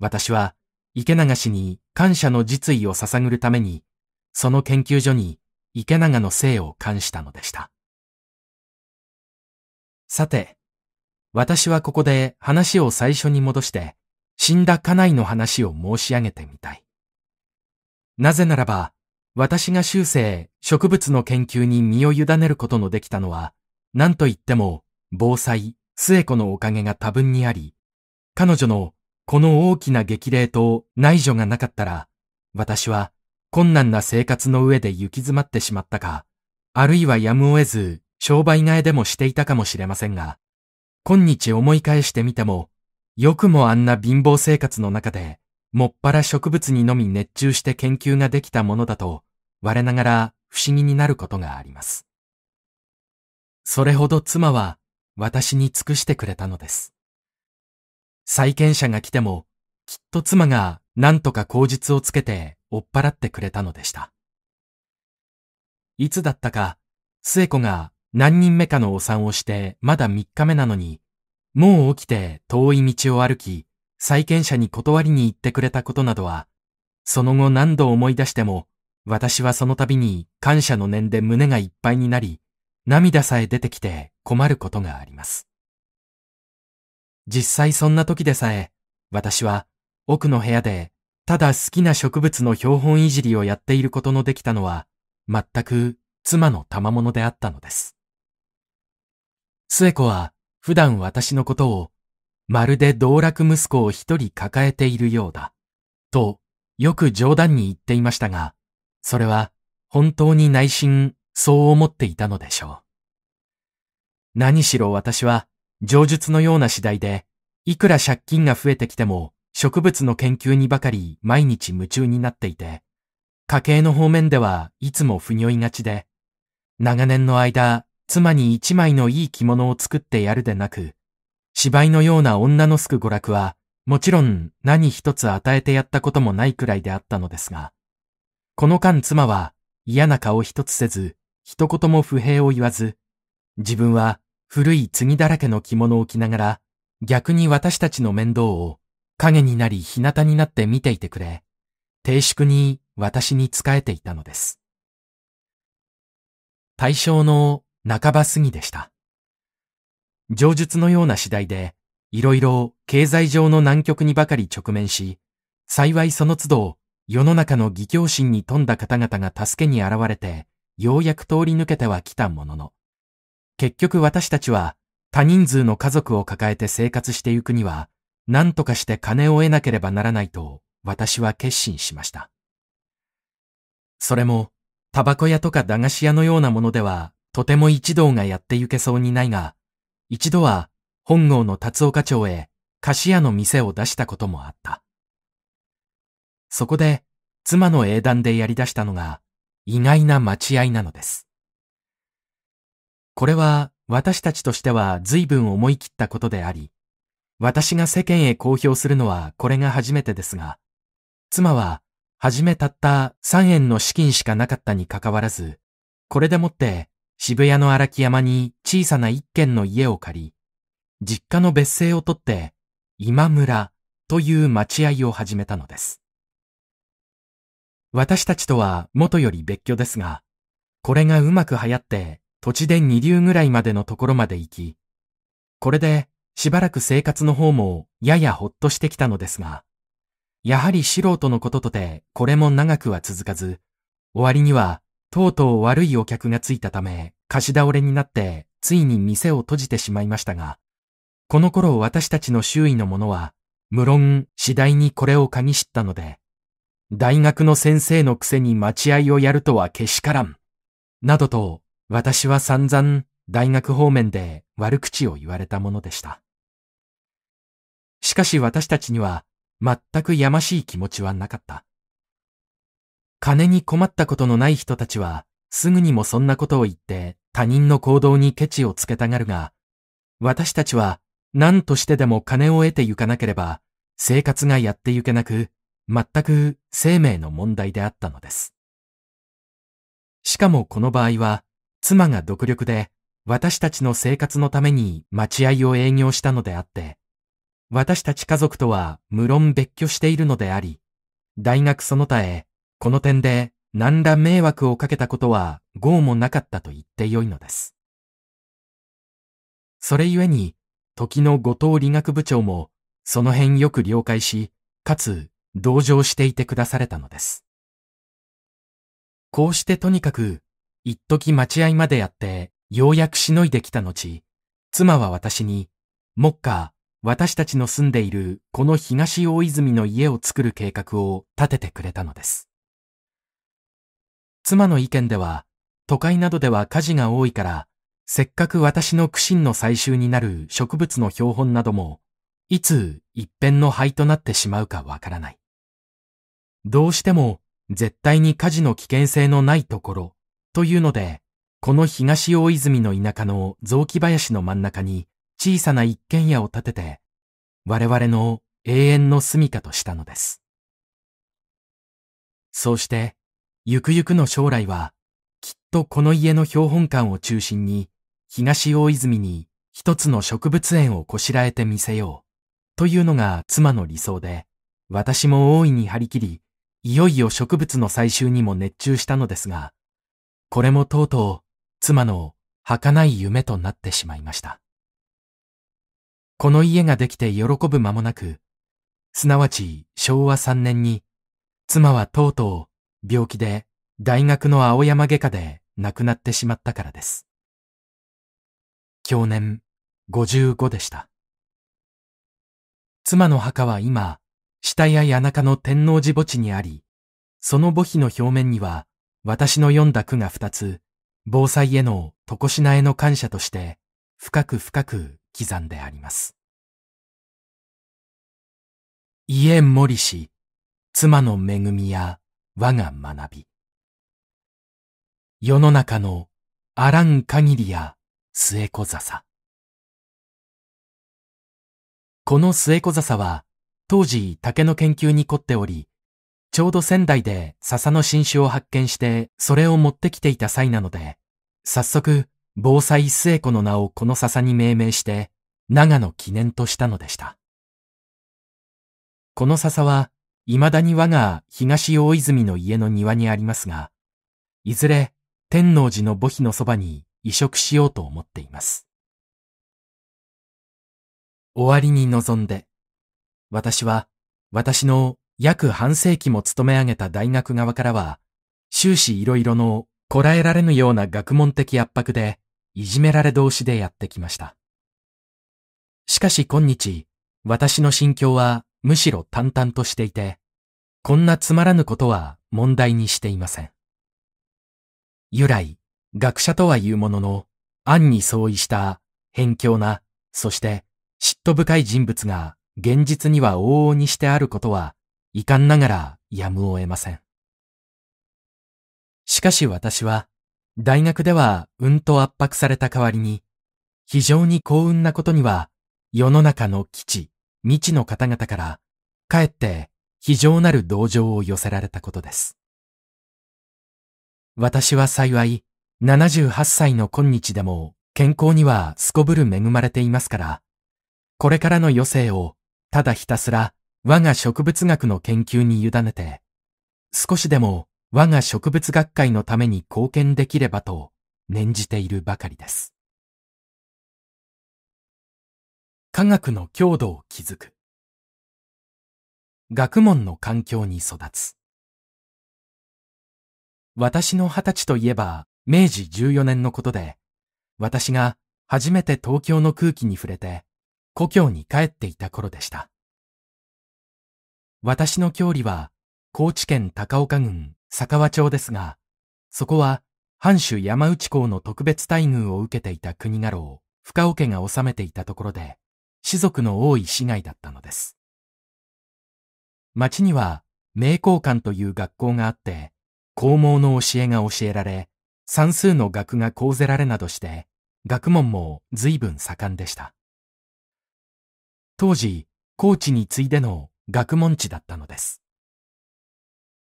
私は池永氏に感謝の実意を捧ぐるために、その研究所に池永の生を冠したのでした。さて、私はここで話を最初に戻して、死んだ家内の話を申し上げてみたい。なぜならば、私が終生植物の研究に身を委ねることのできたのは、何と言っても、防災、末子のおかげが多分にあり、彼女のこの大きな激励と内助がなかったら、私は困難な生活の上で行き詰まってしまったか、あるいはやむを得ず商売替えでもしていたかもしれませんが、今日思い返してみても、よくもあんな貧乏生活の中で、もっぱら植物にのみ熱中して研究ができたものだと、我ながら不思議になることがあります。それほど妻は私に尽くしてくれたのです。債権者が来ても、きっと妻が何とか口実をつけて追っ払ってくれたのでした。いつだったか、末子が何人目かのお産をしてまだ3日目なのに、もう起きて遠い道を歩き、債権者に断りに行ってくれたことなどは、その後何度思い出しても、私はその度に感謝の念で胸がいっぱいになり、涙さえ出てきて困ることがあります。実際そんな時でさえ、私は奥の部屋でただ好きな植物の標本いじりをやっていることのできたのは、全く妻の賜物であったのです。末子は普段私のことをまるで道楽息子を一人抱えているようだ。と、よく冗談に言っていましたが、それは本当に内心そう思っていたのでしょう。何しろ私は、上述のような次第で、いくら借金が増えてきても、植物の研究にばかり毎日夢中になっていて、家計の方面ではいつも不如意がちで、長年の間妻に一枚のいい着物を作ってやるでなく、芝居のような女のすく娯楽は、もちろん何一つ与えてやったこともないくらいであったのですが、この間妻は嫌な顔一つせず、一言も不平を言わず、自分は古い継ぎだらけの着物を着ながら、逆に私たちの面倒を影になり日向になって見ていてくれ、低粛に私に仕えていたのです。対象の半ば過ぎでした。上述のような次第で、いろいろ経済上の難局にばかり直面し、幸いその都度、世の中の義教心に富んだ方々が助けに現れて、ようやく通り抜けてはきたものの、結局私たちは多人数の家族を抱えて生活してゆくには、何とかして金を得なければならないと私は決心しました。それも、タバコ屋とか駄菓子屋のようなものではとても一同がやってゆけそうにないが、一度は本郷の達岡町へ菓子屋の店を出したこともあった。そこで妻の英断でやり出したのが意外な待合なのです。これは私たちとしては随分思い切ったことであり、私が世間へ公表するのはこれが初めてですが、妻は初めたった3円の資金しかなかったにかかわらず、これでもって渋谷の荒木山に小さな一軒の家を借り、実家の別姓を取って今村という待合を始めたのです。私たちとは元より別居ですが、これがうまく流行って土地で二流ぐらいまでのところまで行き、これでしばらく生活の方もややほっとしてきたのですが、やはり素人のこととてこれも長くは続かず、終わりにはとうとう悪いお客がついたため、貸し倒れになって、ついに店を閉じてしまいましたが、この頃私たちの周囲の者は、無論次第にこれを嗅ぎ知ったので、大学の先生のくせに待合をやるとはけしからん、などと私は散々大学方面で悪口を言われたものでした。しかし私たちには全くやましい気持ちはなかった。金に困ったことのない人たちは、すぐにもそんなことを言って他人の行動にケチをつけたがるが、私たちは何としてでも金を得てゆかなければ、生活がやってゆけなく、全く生命の問題であったのです。しかもこの場合は、妻が独力で私たちの生活のために待合を営業したのであって、私たち家族とは無論別居しているのであり、大学その他へこの点で何ら迷惑をかけたことは業もなかったと言ってよいのです。それゆえに、時の後藤理学部長もその辺よく了解し、かつ同情していてくだされたのです。こうしてとにかく、一時待合までやって、ようやくしのいできた後、妻は私に、目下、私たちの住んでいるこの東大泉の家を作る計画を立ててくれたのです。妻の意見では、都会などでは火事が多いから、せっかく私の苦心の採集になる植物の標本なども、いつ一辺の灰となってしまうかわからない。どうしても絶対に火事の危険性のないところというので、この東大泉の田舎の雑木林の真ん中に小さな一軒家を建てて、我々の永遠の住処としたのです。そうして、ゆくゆくの将来は、きっとこの家の標本館を中心に、東大泉に一つの植物園をこしらえてみせよう。というのが妻の理想で、私も大いに張り切り、いよいよ植物の採集にも熱中したのですが、これもとうとう妻の儚い夢となってしまいました。この家ができて喜ぶ間もなく、すなわち昭和3年に、妻はとうとう病気で大学の青山外科で亡くなってしまったからです。去年55でした。妻の墓は今、下や谷中の天王寺墓地にあり、その墓碑の表面には私の読んだ句が二つ、防災への常しなへの感謝として深く深く刻んであります。家森氏、妻の恵みや我が学び。世の中のあらん限りや末子笹。この末子笹は当時竹の研究に凝っており、ちょうど仙台で笹の新種を発見してそれを持ってきていた際なので、早速防災末子の名をこの笹に命名して長野記念としたのでした。この笹は未だに我が東大泉の家の庭にありますが、いずれ天王寺の墓碑のそばに移植しようと思っています。終わりに臨んで、私は私の約半世紀も勤め上げた大学側からは、終始色々のこらえられぬような学問的圧迫で、いじめられ同士でやってきました。しかし今日、私の心境はむしろ淡々としていて、こんなつまらぬことは問題にしていません。由来、学者とは言うものの、暗に相違した偏境な、そして嫉妬深い人物が現実には往々にしてあることは、遺憾ながらやむを得ません。しかし私は、大学ではうんと圧迫された代わりに、非常に幸運なことには、世の中の基地、未知の方々から、かえって非常なる同情を寄せられたことです。私は幸い、78歳の今日でも健康にはすこぶる恵まれていますから、これからの余生をただひたすら我が植物学の研究に委ねて、少しでも我が植物学会のために貢献できればと念じているばかりです。科学の強度を築く。学問の環境に育つ。私の二十歳といえば、明治14年のことで、私が初めて東京の空気に触れて、故郷に帰っていた頃でした。私の郷里は、高知県高岡郡佐川町ですが、そこは、藩主山内港の特別待遇を受けていた国家老、深尾家が治めていたところで、士族の多い市街だったのです。町には名教館という学校があって、校門の教えが教えられ、算数の学が講ぜられなどして、学問も随分盛んでした。当時、高知に次いでの学問地だったのです。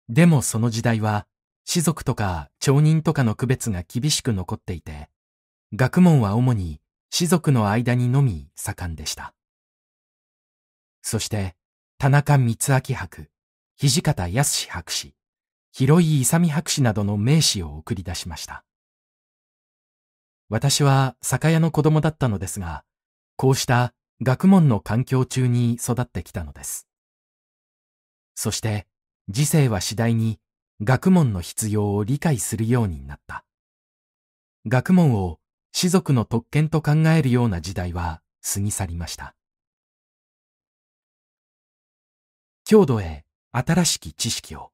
でもその時代は、士族とか町人とかの区別が厳しく残っていて、学問は主に士族の間にのみ盛んでした。そして、田中光明博、土方康博士、広井勇博士などの名士を送り出しました。私は酒屋の子供だったのですが、こうした学問の環境中に育ってきたのです。そして、時世は次第に学問の必要を理解するようになった。学問を士族の特権と考えるような時代は過ぎ去りました。郷土へ新しき知識を。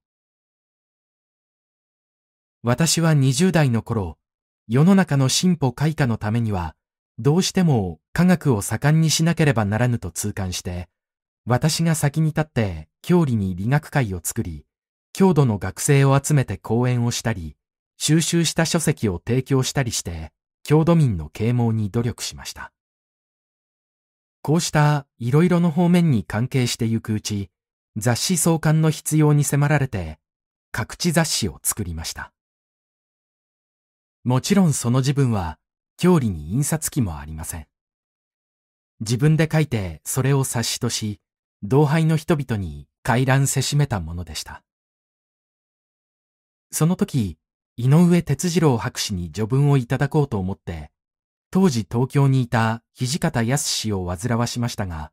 私は20代の頃、世の中の進歩開花のためには、どうしても科学を盛んにしなければならぬと痛感して、私が先に立って郷里に理学会を作り、郷土の学生を集めて講演をしたり、収集した書籍を提供したりして、郷土民の啓蒙に努力しました。こうした色々の方面に関係してゆくうち、雑誌創刊の必要に迫られて、各地雑誌を作りました。もちろんその自分は、郷里に印刷機もありません。自分で書いてそれを冊子とし、同輩の人々に回覧せしめたものでした。その時、井上哲次郎博士に序文をいただこうと思って、当時東京にいた土方康氏を煩わしましたが、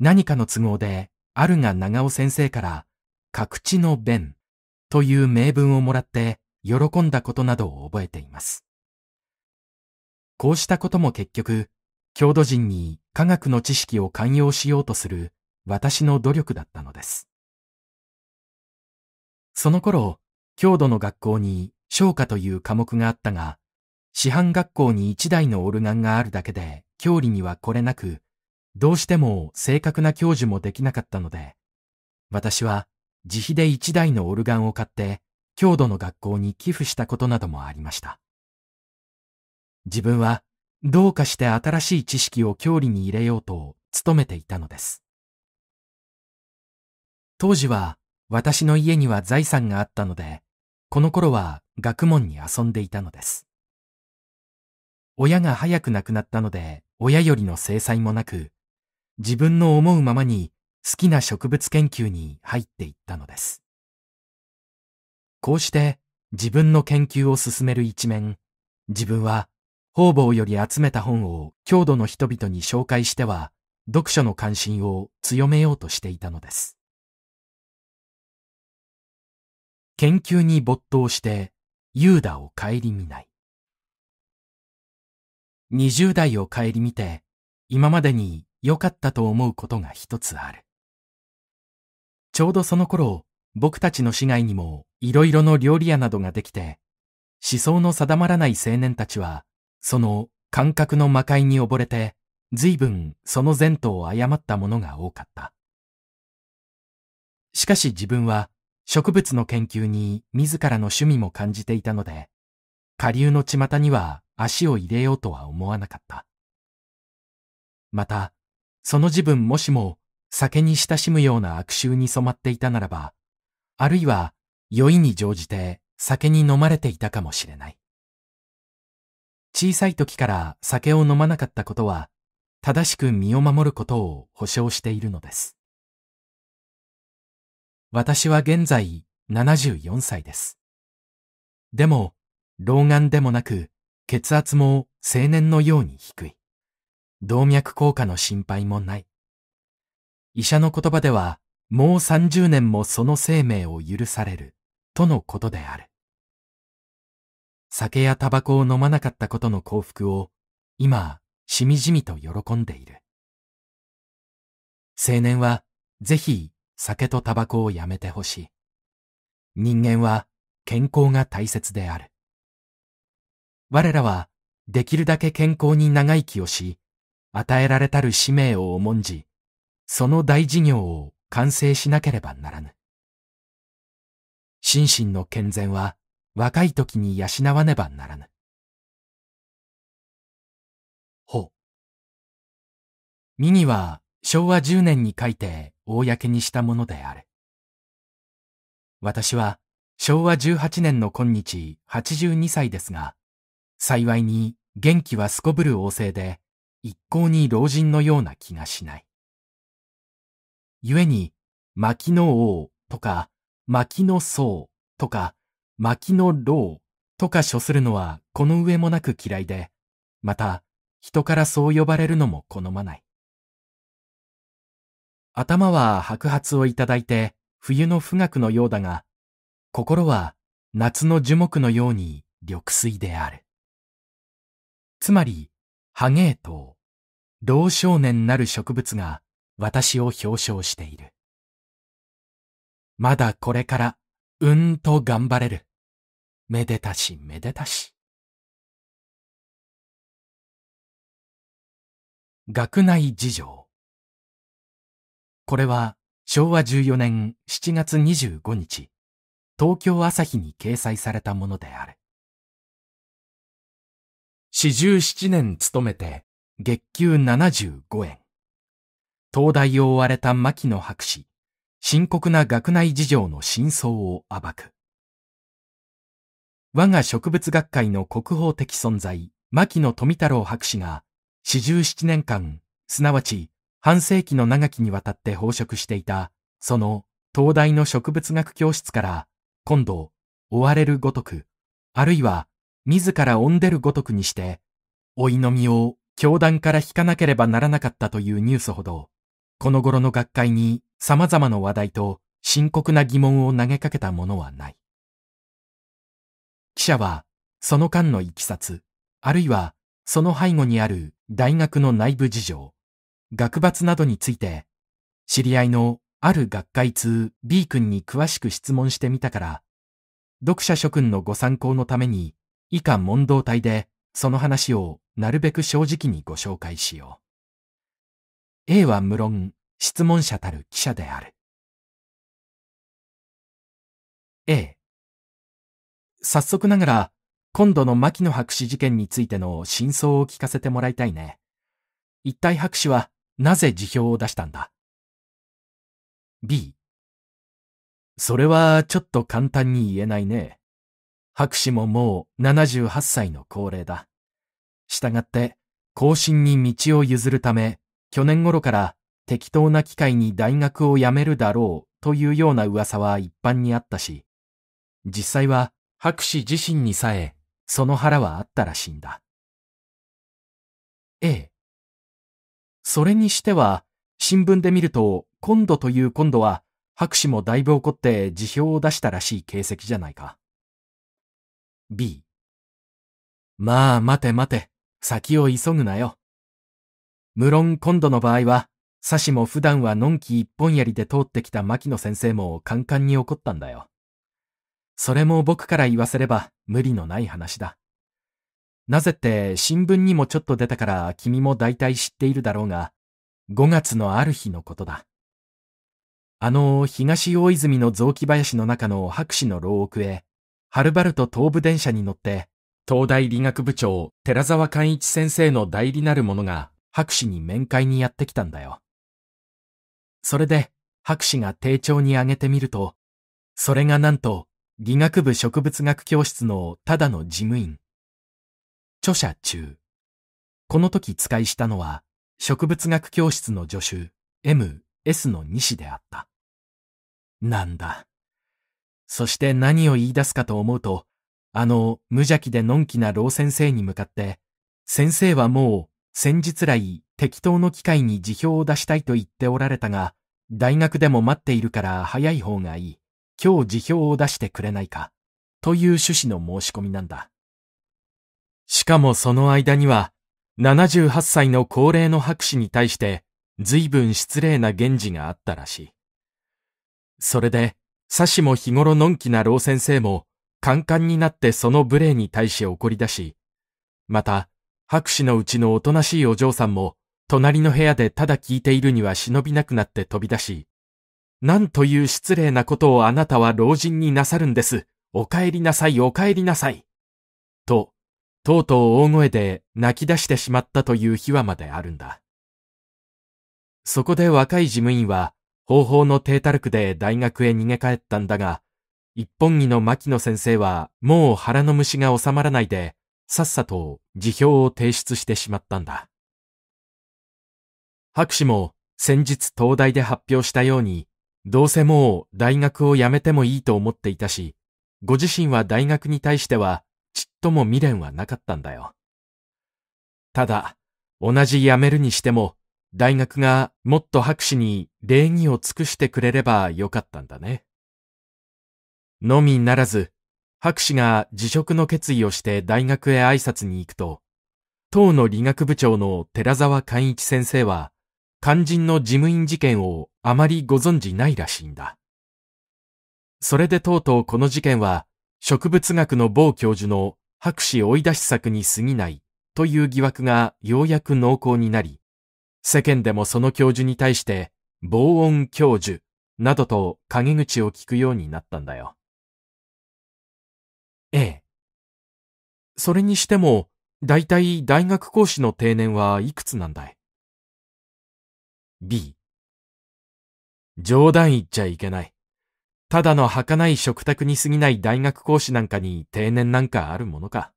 何かの都合で、あるが長尾先生から、各地の弁という名文をもらって喜んだことなどを覚えています。こうしたことも結局、郷土人に科学の知識を寛容しようとする私の努力だったのです。その頃、郷土の学校に唱歌という科目があったが、師範学校に一台のオルガンがあるだけで、教理にはこれなく、どうしても正確な教授もできなかったので、私は自費で一台のオルガンを買って、郷土の学校に寄付したことなどもありました。自分はどうかして新しい知識を教理に入れようと努めていたのです。当時は私の家には財産があったので、この頃は学問に遊んでいたのです。親が早く亡くなったので、親よりの制裁もなく、自分の思うままに好きな植物研究に入っていったのです。こうして自分の研究を進める一面、自分は方々より集めた本を郷土の人々に紹介しては、読書の関心を強めようとしていたのです。研究に没頭してユーダを顧みない。二十代を顧みて今までに良かったと思うことが一つある。ちょうどその頃、僕たちの市街にも色々の料理屋などができて、思想の定まらない青年たちは、その感覚の魔界に溺れて、随分その前途を誤ったものが多かった。しかし自分は、植物の研究に自らの趣味も感じていたので、下流の巷には足を入れようとは思わなかった。また、その自分もしも酒に親しむような悪臭に染まっていたならば、あるいは酔いに乗じて酒に飲まれていたかもしれない。小さい時から酒を飲まなかったことは、正しく身を守ることを保証しているのです。私は現在74歳です。でも、老眼でもなく、血圧も青年のように低い。動脈硬化の心配もない。医者の言葉では、もう30年もその生命を許される、とのことである。酒やタバコを飲まなかったことの幸福を、今、しみじみと喜んでいる。青年は、ぜひ酒とタバコをやめてほしい。人間は健康が大切である。我らはできるだけ健康に長生きをし、与えられたる使命を重んじ、その大事業を完成しなければならぬ。心身の健全は若い時に養わねばならぬ。ほう。ミニは昭和10年に書いて公にしたものである。私は昭和18年の今日82歳ですが、幸いに元気はすこぶる旺盛で、一向に老人のような気がしない。故に、薪の王とか、薪の僧とか、薪の老とか処するのはこの上もなく嫌いで、また、人からそう呼ばれるのも好まない。頭は白髪をいただいて冬の富岳のようだが、心は夏の樹木のように緑水である。つまり、ハゲーと、老少年なる植物が私を表彰している。まだこれから、うんと頑張れる。めでたしめでたし。学内事情。これは昭和14年7月25日、東京朝日に掲載されたものである。四十七年勤めて月給七十五円。東大を追われた牧野博士、深刻な学内事情の真相を暴く。我が植物学会の国宝的存在、牧野富太郎博士が、四十七年間、すなわち半世紀の長きにわたって放食していた、その東大の植物学教室から、今度、追われるごとく、あるいは、自ら恩出るごとくにして、老いの身を教団から引かなければならなかったというニュースほど、この頃の学会に様々な話題と深刻な疑問を投げかけたものはない。記者は、その間のいきさつ、あるいは、その背後にある大学の内部事情、学罰などについて、知り合いのある学会通 B 君に詳しく質問してみたから、読者諸君のご参考のために、以下問答体でその話をなるべく正直にご紹介しよう。A は無論、質問者たる記者である。A 早速ながら、今度の牧野博士事件についての真相を聞かせてもらいたいね。一体博士はなぜ辞表を出したんだ ?B それはちょっと簡単に言えないね。博士ももう78歳の高齢だ。したがって更新に道を譲るため、去年頃から適当な機会に大学を辞めるだろうというような噂は一般にあったし、実際は博士自身にさえその腹はあったらしいんだ。A それにしては、新聞で見ると、今度という今度は、博士もだいぶ怒って辞表を出したらしい形跡じゃないか。B。まあ、待て待て。先を急ぐなよ。無論今度の場合は、サシも普段はのんき一本槍で通ってきた牧野先生もカンカンに怒ったんだよ。それも僕から言わせれば無理のない話だ。なぜって新聞にもちょっと出たから君も大体知っているだろうが、5月のある日のことだ。あの東大泉の雑木林の中の白紙の牢屋へ、はるばると東武電車に乗って、東大理学部長寺沢寛一先生の代理なる者が白紙に面会にやってきたんだよ。それで白紙が丁重に挙げてみると、それがなんと理学部植物学教室のただの事務員。著者中。この時使いしたのは、植物学教室の助手、M、S の西であった。なんだ。そして何を言い出すかと思うと、あの無邪気でのんきな老先生に向かって、先生はもう先日来適当の機会に辞表を出したいと言っておられたが、大学でも待っているから早い方がいい。今日辞表を出してくれないか。という趣旨の申し込みなんだ。しかもその間には、78歳の高齢の博士に対して随分失礼な源氏があったらしい。それで、さしも日頃のんきな老先生も、カンカンになってその無礼に対し怒り出し、また、博士のうちのおとなしいお嬢さんも、隣の部屋でただ聞いているには忍びなくなって飛び出し、なんという失礼なことをあなたは老人になさるんです。お帰りなさい、お帰りなさい。とうとう大声で泣き出してしまったという秘話まであるんだ。そこで若い事務員は、方法の低たるくで大学へ逃げ帰ったんだが、一本木の牧野先生はもう腹の虫が収まらないで、さっさと辞表を提出してしまったんだ。博士も先日東大で発表したように、どうせもう大学を辞めてもいいと思っていたし、ご自身は大学に対してはとも未練はなかったんだよ。ただ、同じ辞めるにしても、大学がもっと博士に礼儀を尽くしてくれればよかったんだね。のみならず、博士が辞職の決意をして大学へ挨拶に行くと、当の理学部長の寺沢寛一先生は、肝心の事務員事件をあまりご存じないらしいんだ。それでとうとうこの事件は、植物学の某教授の白紙追い出し策に過ぎないという疑惑がようやく濃厚になり、世間でもその教授に対して防音教授などと陰口を聞くようになったんだよ。ええ。それにしても、大体大学講師の定年はいくつなんだい ?B。冗談言っちゃいけない。ただの儚い食卓に過ぎない大学講師なんかに定年なんかあるものか。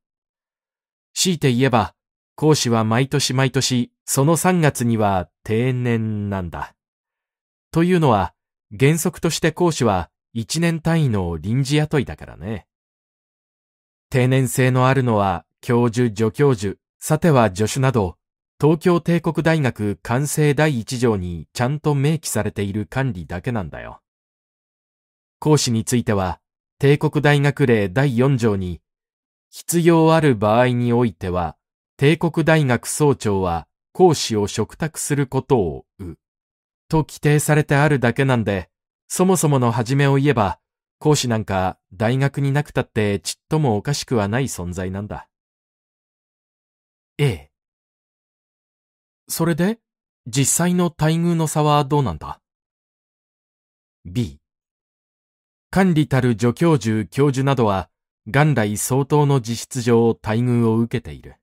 強いて言えば、講師は毎年毎年、その3月には定年なんだ。というのは、原則として講師は1年単位の臨時雇いだからね。定年制のあるのは、教授、助教授、さては助手など、東京帝国大学完成第一条にちゃんと明記されている管理だけなんだよ。講師については、帝国大学令第4条に、必要ある場合においては、帝国大学総長は講師を嘱託することを、う、と規定されてあるだけなんで、そもそもの始めを言えば、講師なんか大学になくたってちっともおかしくはない存在なんだ。ええ。それで、実際の待遇の差はどうなんだ ?B。管理たる助教授、教授などは、元来相当の実質上待遇を受けている。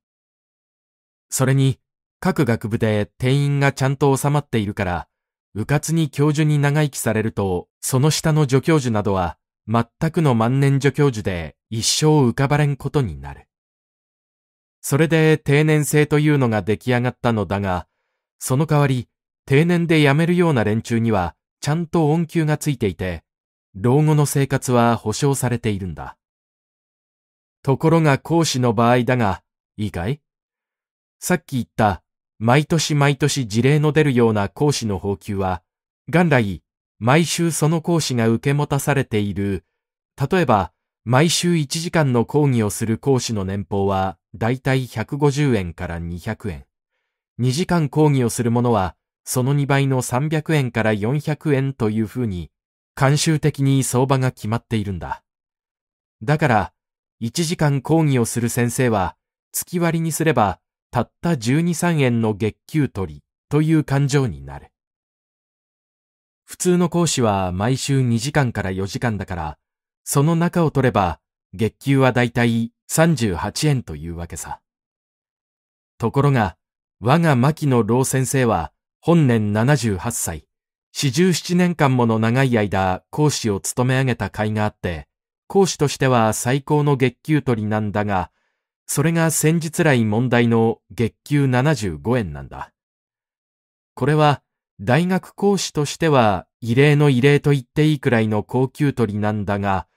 それに、各学部で定員がちゃんと収まっているから、うかつに教授に長生きされると、その下の助教授などは、全くの万年助教授で一生浮かばれんことになる。それで定年制というのが出来上がったのだが、その代わり、定年で辞めるような連中には、ちゃんと恩給がついていて、老後の生活は保障されているんだ。ところが講師の場合だが、いいかいさっき言った、毎年毎年事例の出るような講師の報給は、元来、毎週その講師が受け持たされている、例えば、毎週1時間の講義をする講師の年俸は、だいたい150円から200円。2時間講義をするものは、その2倍の300円から400円というふうに、慣習的に相場が決まっているんだ。だから、1時間講義をする先生は、月割りにすれば、たった12、3円の月給取りという感情になる。普通の講師は毎週2時間から4時間だから、その中を取れば、月給はだいたい38円というわけさ。ところが、我が牧野老先生は、本年78歳、四十七年間もの長い間、講師を務め上げた甲斐があって、講師としては最高の月給取りなんだが、それが先日来問題の月給七十五円なんだ。これは、大学講師としては異例の異例と言っていいくらいの高給取りなんだが、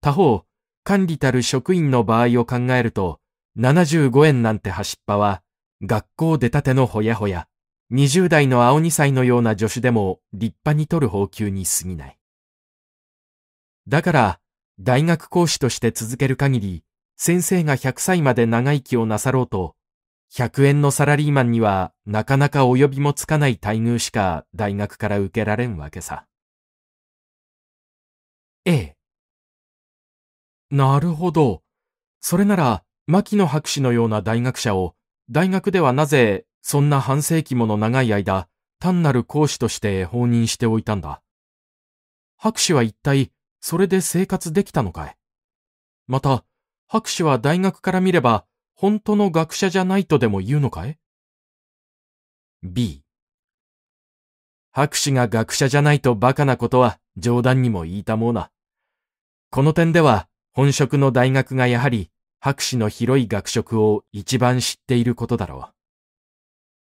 他方、管理たる職員の場合を考えると、75円なんて端っ端は、学校出たてのほやほや。20代の青2歳のような助手でも立派に取る方級に過ぎない。だから、大学講師として続ける限り、先生が100歳まで長生きをなさろうと、100円のサラリーマンにはなかなか及びもつかない待遇しか大学から受けられんわけさ。ええ。なるほど。それなら、牧野博士のような大学者を、大学ではなぜそんな半世紀もの長い間、単なる講師として放任しておいたんだ。博士は一体、それで生活できたのかいまた、博士は大学から見れば、本当の学者じゃないとでも言うのかい ?B。博士が学者じゃないと馬鹿なことは冗談にも言いたもうな。この点では、本職の大学がやはり、博士の広い学職を一番知っていることだろう。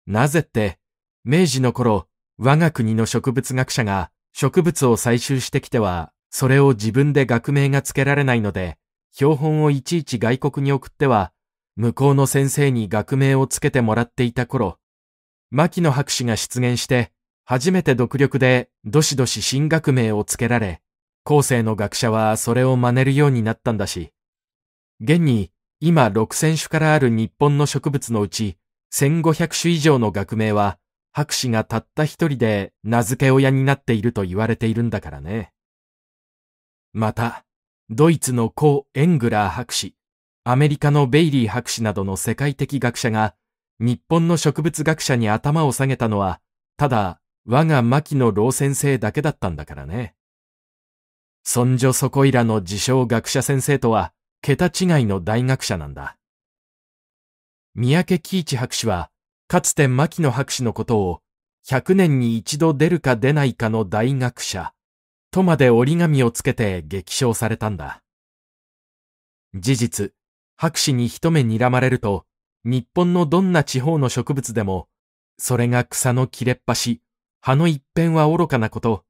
なぜって、明治の頃、我が国の植物学者が植物を採集してきては、それを自分で学名が付けられないので、標本をいちいち外国に送っては、向こうの先生に学名を付けてもらっていた頃、牧野博士が出現して、初めて独力でどしどし新学名を付けられ、後世の学者はそれを真似るようになったんだし、現に今6000種からある日本の植物のうち1500種以上の学名は、博士がたった一人で名付け親になっていると言われているんだからね。また、ドイツのコー・エングラー博士、アメリカのベイリー博士などの世界的学者が、日本の植物学者に頭を下げたのは、ただ、我が牧野老先生だけだったんだからね。尊女そこいらの自称学者先生とは、桁違いの大学者なんだ。三宅喜一博士は、かつて牧野博士のことを、100年に一度出るか出ないかの大学者、とまで折り紙をつけて激賞されたんだ。事実、博士に一目睨まれると、日本のどんな地方の植物でも、それが草の切れっ端、葉の一辺は愚かなこと、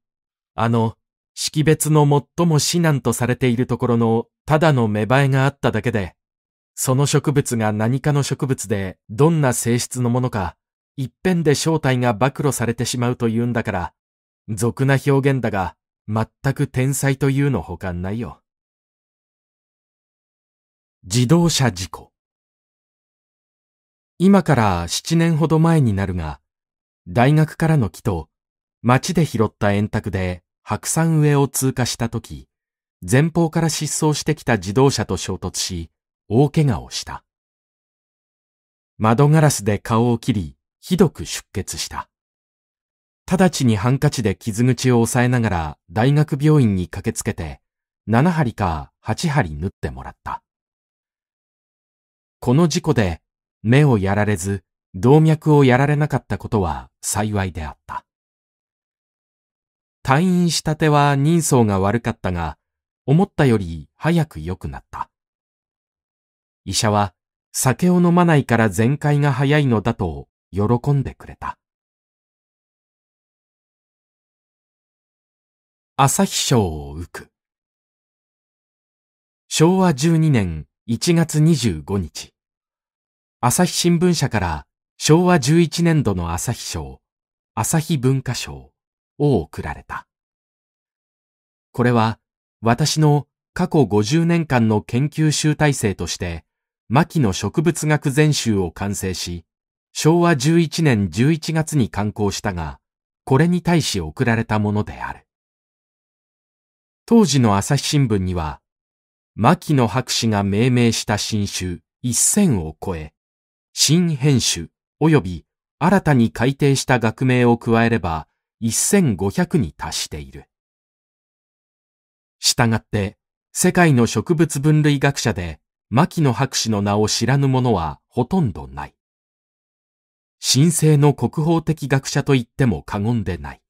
あの、識別の最も至難とされているところのただの芽生えがあっただけで、その植物が何かの植物でどんな性質のものか、一遍で正体が暴露されてしまうというんだから、俗な表現だが、全く天才というのほかないよ。自動車事故。今から7年ほど前になるが、大学からの木と、街で拾った円卓で白山上を通過した時、前方から失踪してきた自動車と衝突し、大怪我をした。窓ガラスで顔を切り、ひどく出血した。直ちにハンカチで傷口を押さえながら大学病院に駆けつけて、7針か8針縫ってもらった。この事故で目をやられず、動脈をやられなかったことは幸いであった。退院したては人相が悪かったが、思ったより早く良くなった。医者は酒を飲まないから全開が早いのだと喜んでくれた。朝日賞を受く。昭和12年1月25日、朝日新聞社から昭和11年度の朝日賞、朝日文化賞を贈られた。これは私の過去50年間の研究集大成として牧野植物学全集を完成し、昭和11年11月に刊行したが、これに対し送られたものである。当時の朝日新聞には、牧野博士が命名した新種1000を超え、新編集及び新たに改定した学名を加えれば1500に達している。したがって、世界の植物分類学者で牧野博士の名を知らぬ者はほとんどない。神聖の国宝的学者と言っても過言でない。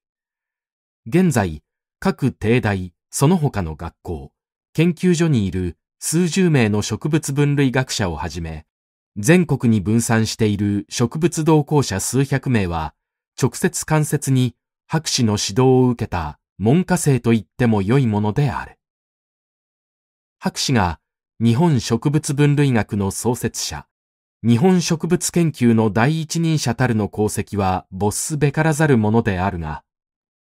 現在、各帝大、その他の学校、研究所にいる数十名の植物分類学者をはじめ、全国に分散している植物同行者数百名は、直接間接に博士の指導を受けた門下生と言っても良いものである。博士が日本植物分類学の創設者、日本植物研究の第一人者たるの功績は没すべからざるものであるが、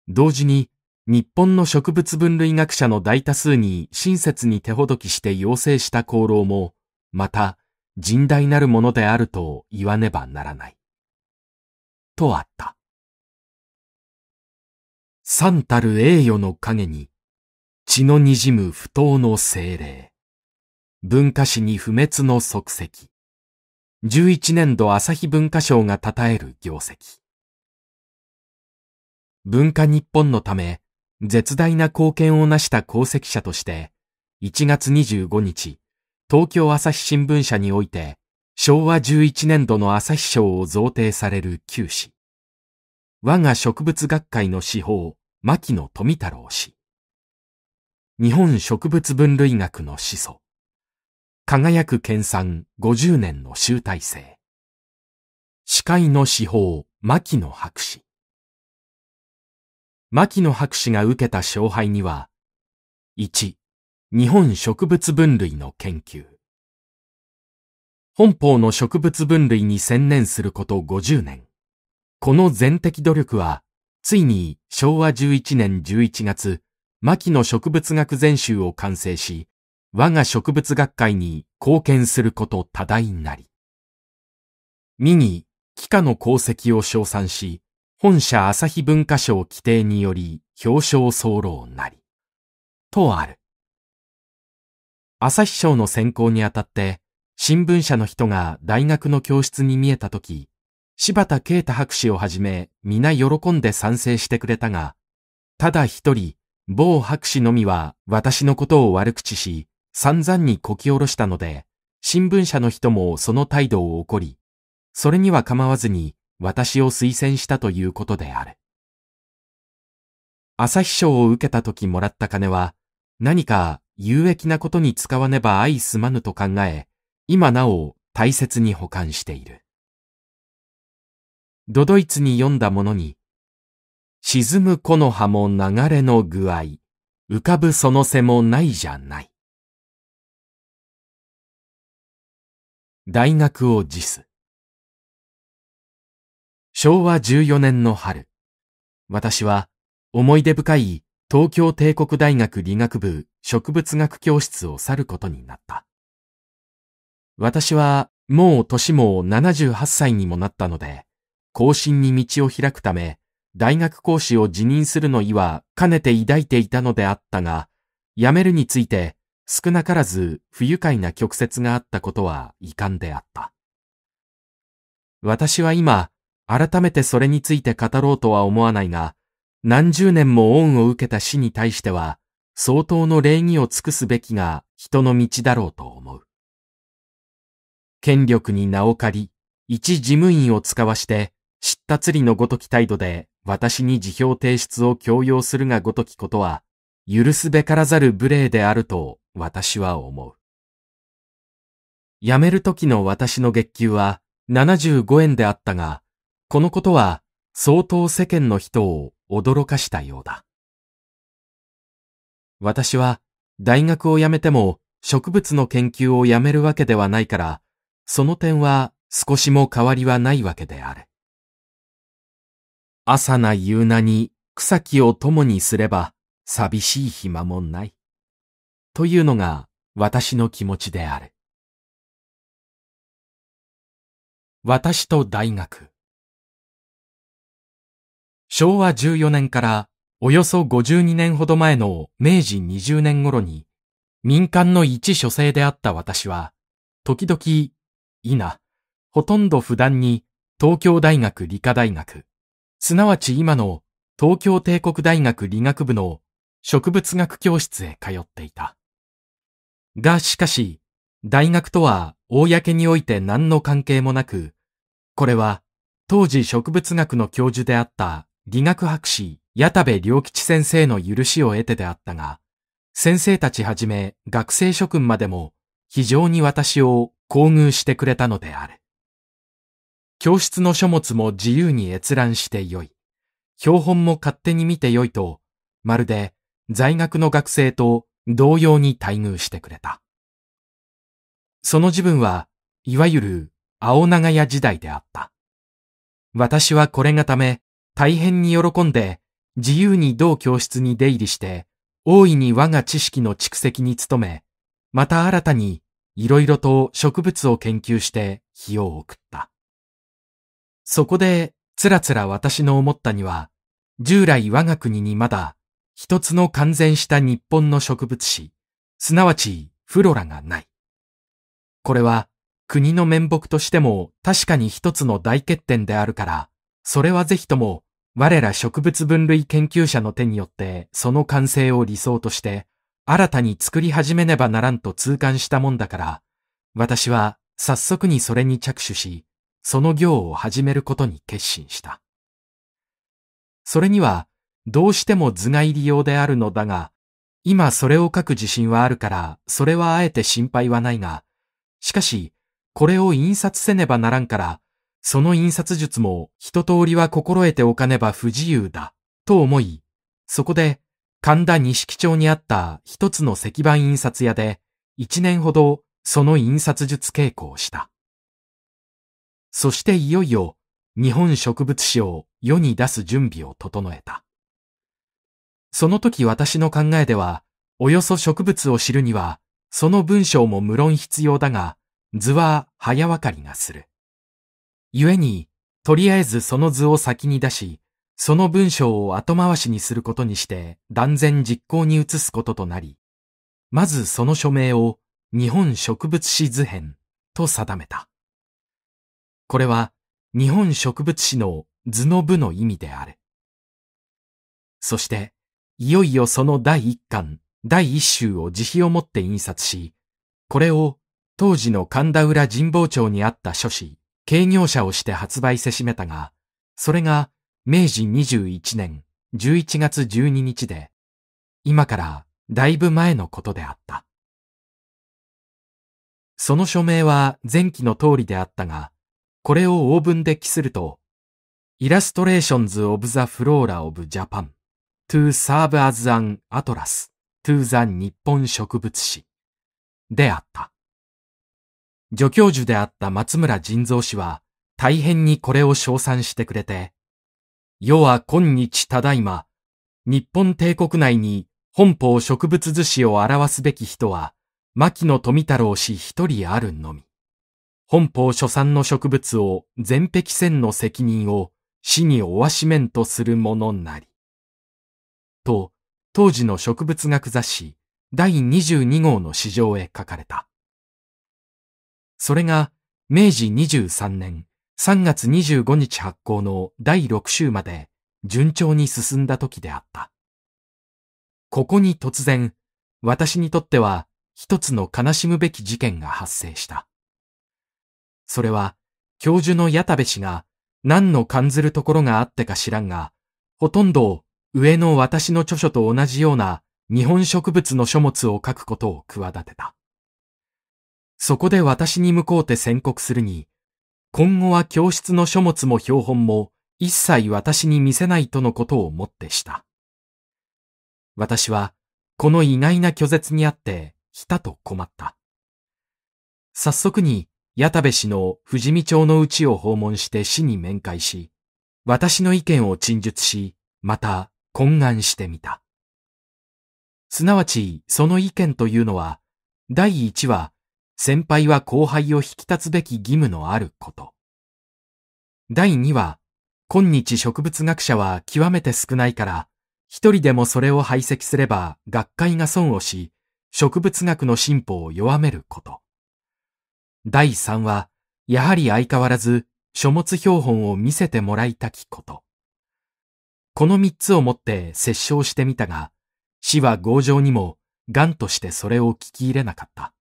同時に日本の植物分類学者の大多数に親切に手ほどきして要請した功労も、また甚大なるものであると言わねばならない。とあった。三たる栄誉の陰に、血の滲む不当の精霊。文化史に不滅の足跡。11年度朝日文化賞が称える業績。文化日本のため、絶大な貢献を成した功績者として、1月25日、東京朝日新聞社において、昭和11年度の朝日賞を贈呈される旧氏。我が植物学会の司法、牧野富太郎氏。日本植物分類学の始祖。輝く研鑽50年の集大成。司会の司法、牧野博士。牧野博士が受けた勝敗には、1、日本植物分類の研究。本邦の植物分類に専念すること50年。この全的努力は、ついに昭和11年11月、牧野植物学全集を完成し、我が植物学会に貢献すること多大なり。ミに、帰化の功績を称賛し、本社朝日文化賞規定により表彰候労なり。とある。朝日賞の選考にあたって、新聞社の人が大学の教室に見えたとき、柴田啓太博士をはじめ、皆喜んで賛成してくれたが、ただ一人、某博士のみは私のことを悪口し、散々にこき下ろしたので、新聞社の人もその態度を怒り、それには構わずに私を推薦したということである。朝日賞を受けた時もらった金は、何か有益なことに使わねば相すまぬと考え、今なお大切に保管している。ドドイツに読んだものに、沈む木の葉も流れの具合、浮かぶその背もないじゃない。大学を辞す。昭和14年の春、私は思い出深い東京帝国大学理学部植物学教室を去ることになった。私はもう年も78歳にもなったので、更新に道を開くため、大学講師を辞任するの意は兼ねて抱いていたのであったが、辞めるについて少なからず不愉快な曲折があったことは遺憾であった。私は今、改めてそれについて語ろうとは思わないが、何十年も恩を受けた死に対しては、相当の礼儀を尽くすべきが人の道だろうと思う。権力に名を借り、一事務員を使わして、知った釣りのごとき態度で私に辞表提出を強要するがごときことは、許すべからざる無礼であると私は思う。辞める時の私の月給は75円であったが、このことは相当世間の人を驚かしたようだ。私は大学を辞めても植物の研究をやめるわけではないから、その点は少しも変わりはないわけである。朝な夕なに草木を共にすれば寂しい暇もない。というのが私の気持ちである。私と大学。昭和14年からおよそ52年ほど前の明治20年頃に民間の一書生であった私は、時々、いな、ほとんど普段に東京大学理科大学、すなわち今の東京帝国大学理学部の植物学教室へ通っていた。がしかし、大学とは公において何の関係もなく、これは当時植物学の教授であった理学博士矢田部良吉先生の許しを得てであったが、先生たちはじめ学生諸君までも非常に私を厚遇してくれたのである。教室の書物も自由に閲覧してよい。標本も勝手に見てよいと、まるで在学の学生と同様に待遇してくれた。その自分は、いわゆる青長屋時代であった。私はこれがため、大変に喜んで、自由に同教室に出入りして、大いに我が知識の蓄積に努め、また新たに、いろいろと植物を研究して日を送った。そこで、つらつら私の思ったには、従来我が国にまだ一つの完全した日本の植物史、すなわちフロラがない。これは国の面目としても確かに一つの大欠点であるから、それはぜひとも我ら植物分類研究者の手によってその完成を理想として新たに作り始めねばならんと痛感したもんだから、私は早速にそれに着手し、その行を始めることに決心した。それにはどうしても図が入り用であるのだが、今それを書く自信はあるから、それはあえて心配はないが、しかし、これを印刷せねばならんから、その印刷術も一通りは心得ておかねば不自由だ、と思い、そこで、神田錦町にあった一つの石板印刷屋で、一年ほどその印刷術稽古をした。そしていよいよ、日本植物史を世に出す準備を整えた。その時私の考えでは、およそ植物を知るには、その文章も無論必要だが、図は早わかりがする。故に、とりあえずその図を先に出し、その文章を後回しにすることにして断然実行に移すこととなり、まずその署名を日本植物史図編と定めた。これは日本植物史の図の部の意味である。そして、いよいよその第一巻、第一集を自費をもって印刷し、これを当時の神田浦神保町にあった書誌、軽業者をして発売せしめたが、それが明治21年11月12日で、今からだいぶ前のことであった。その署名は前期の通りであったが、これをオーブンで記すると、イラストレーションズ・オブ・ザ・フローラ・オブ・ジャパン to serve as an atlas to the 日本植物史であった。助教授であった松村仁造氏は大変にこれを称賛してくれて、世は今日ただいま、日本帝国内に本邦植物図史を表すべき人は、牧野富太郎氏一人あるのみ。本邦所産の植物を全壁線の責任を死におわしめんとするものなり。と、当時の植物学雑誌第22号の市場へ書かれた。それが明治23年3月25日発行の第6週まで順調に進んだ時であった。ここに突然、私にとっては一つの悲しむべき事件が発生した。それは、教授の矢田部氏が何の感ずるところがあってか知らんが、ほとんど上の私の著書と同じような日本植物の書物を書くことを企てた。そこで私に向こうて宣告するに、今後は教室の書物も標本も一切私に見せないとのことをもってした。私は、この意外な拒絶にあって、ひたと困った。早速に、矢田部氏の富士見町の家を訪問して市に面会し、私の意見を陳述し、また懇願してみた。すなわち、その意見というのは、第一は、先輩は後輩を引き立つべき義務のあること。第二は、今日植物学者は極めて少ないから、一人でもそれを排斥すれば学会が損をし、植物学の進歩を弱めること。第三は、やはり相変わらず書物標本を見せてもらいたきこと。この三つをもって折衝してみたが、死は強情にも、癌としてそれを聞き入れなかった。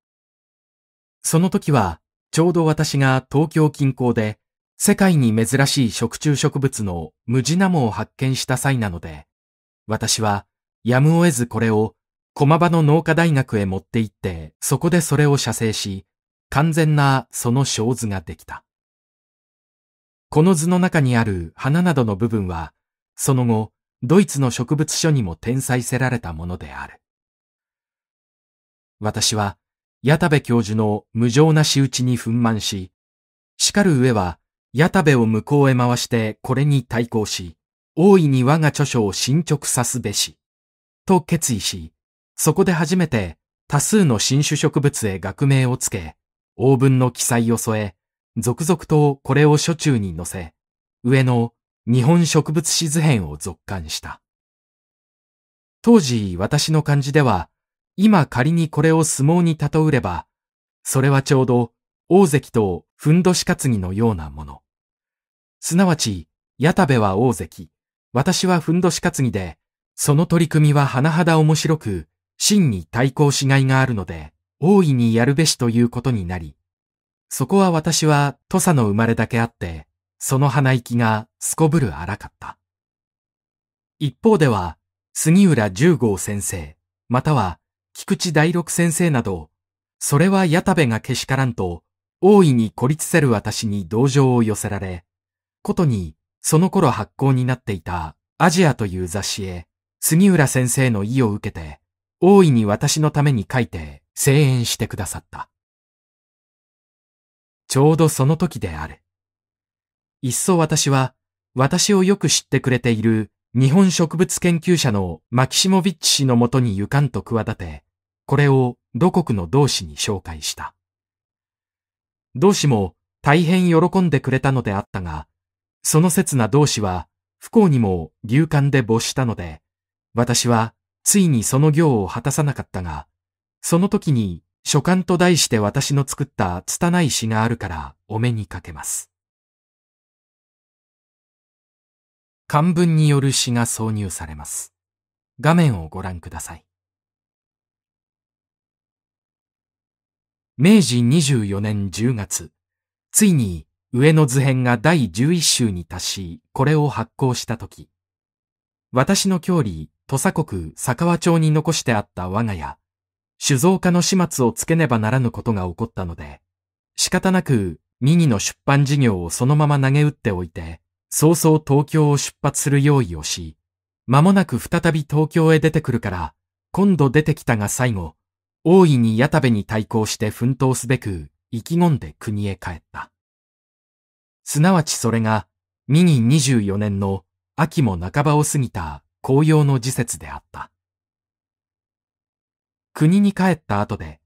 その時は、ちょうど私が東京近郊で、世界に珍しい食虫植物のムジナモを発見した際なので、私はやむを得ずこれを駒場の農科大学へ持って行って、そこでそれを写生し、完全なその小図ができた。この図の中にある花などの部分は、その後、ドイツの植物書にも転載せられたものである。私は、矢田部教授の無情な仕打ちに憤慢し、叱る上は、矢田部を向こうへ回してこれに対抗し、大いに我が著書を進捗さすべし、と決意し、そこで初めて多数の新種植物へ学名をつけ、応文の記載を添え、続々とこれを書中に載せ、上の日本植物志図編を続刊した。当時私の漢字では、今仮にこれを相撲に例えれば、それはちょうど大関とふんどし担ぎのようなもの。すなわち、矢田部は大関、私はふんどし担ぎで、その取り組みは甚だ面白く、真に対抗しがいがあるので、大いにやるべしということになり、そこは私は土佐の生まれだけあって、その鼻息がすこぶる荒かった。一方では、杉浦十号先生、または菊池大六先生など、それは矢田部がけしからんと、大いに孤立せる私に同情を寄せられ、ことに、その頃発行になっていたアジアという雑誌へ、杉浦先生の意を受けて、大いに私のために書いて声援してくださった。ちょうどその時である。いっそ私は、私をよく知ってくれている日本植物研究者のマキシモビッチ氏のもとにゆかんと企て、これを土国の同志に紹介した。同志も大変喜んでくれたのであったが、その刹那同志は不幸にも流感で没したので、私はついにその行を果たさなかったが、その時に書簡と題して私の作った拙い詩があるからお目にかけます。漢文による詩が挿入されます。画面をご覧ください。明治24年10月、ついに上野図編が第11集に達し、これを発行したとき、私の郷里、土佐国佐川町に残してあった我が家、酒造家の始末をつけねばならぬことが起こったので、仕方なく、ミニの出版事業をそのまま投げ打っておいて、早々東京を出発する用意をし、間もなく再び東京へ出てくるから、今度出てきたが最後、大いに矢田部に対抗して奮闘すべく、意気込んで国へ帰った。すなわちそれが、ミニ24年の秋も半ばを過ぎた紅葉の時節であった。国に帰った後で、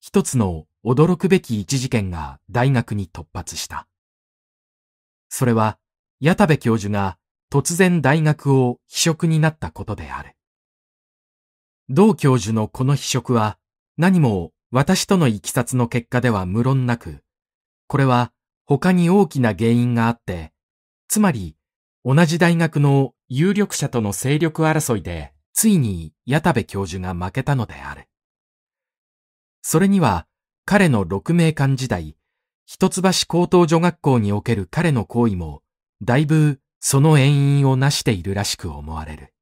一つの驚くべき一事件が大学に突発した。それは、矢田部教授が突然大学を非職になったことである。同教授のこの非職は何も私との行きさつの結果では無論なく、これは他に大きな原因があって、つまり同じ大学の有力者との勢力争いでついに矢田部教授が負けたのである。それには彼の六名館時代、一橋高等女学校における彼の行為もだいぶその縁因をなしているらしく思われる。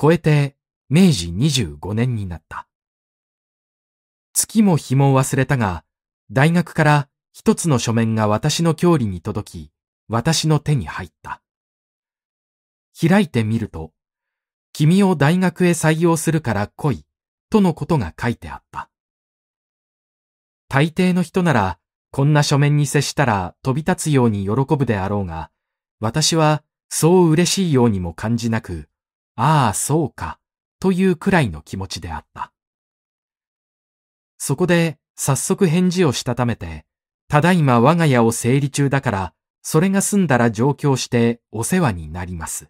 超えて明治25年になった。月も日も忘れたが、大学から一つの書面が私の郷里に届き、私の手に入った。開いてみると、君を大学へ採用するから来い、とのことが書いてあった。大抵の人ならこんな書面に接したら飛び立つように喜ぶであろうが、私はそう嬉しいようにも感じなく、ああ、そうか、というくらいの気持ちであった。そこで早速返事をしたためて、ただいま我が家を整理中だから、それが済んだら上京してお世話になります。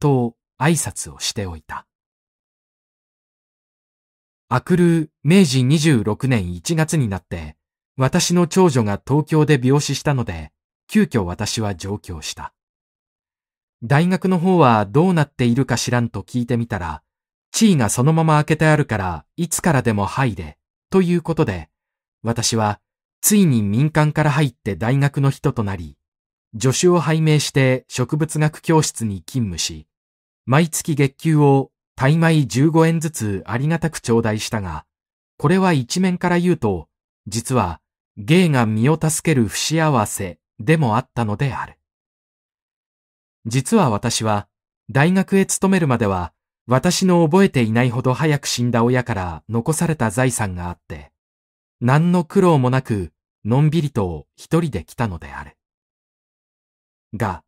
と挨拶をしておいた。あくる明治26年1月になって、私の長女が東京で病死したので、急遽私は上京した。大学の方はどうなっているか知らんと聞いてみたら、地位がそのまま開けてあるから、いつからでも入れ、ということで、私は、ついに民間から入って大学の人となり、助手を拝命して植物学教室に勤務し、毎月月給を大枚15円ずつありがたく頂戴したが、これは一面から言うと、実は芸が身を助ける不幸せでもあったのである。実は私は、大学へ勤めるまでは、私の覚えていないほど早く死んだ親から残された財産があって、何の苦労もなく、のんびりと一人で来たのである。が、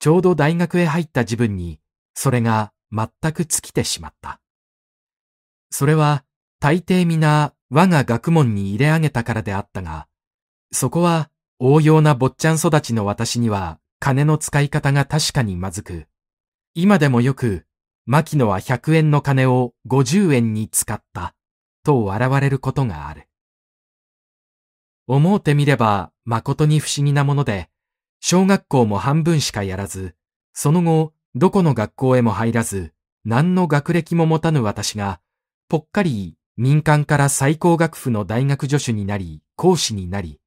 ちょうど大学へ入った自分に、それが全く尽きてしまった。それは、大抵皆我が学問に入れ上げたからであったが、そこは応用な坊ちゃん育ちの私には金の使い方が確かにまずく、今でもよく、牧野は100円の金を50円に使った、と笑われることがある。思うてみれば、誠に不思議なもので、小学校も半分しかやらず、その後、どこの学校へも入らず、何の学歴も持たぬ私が、ぽっかり民間から最高学府の大学助手になり、講師になり、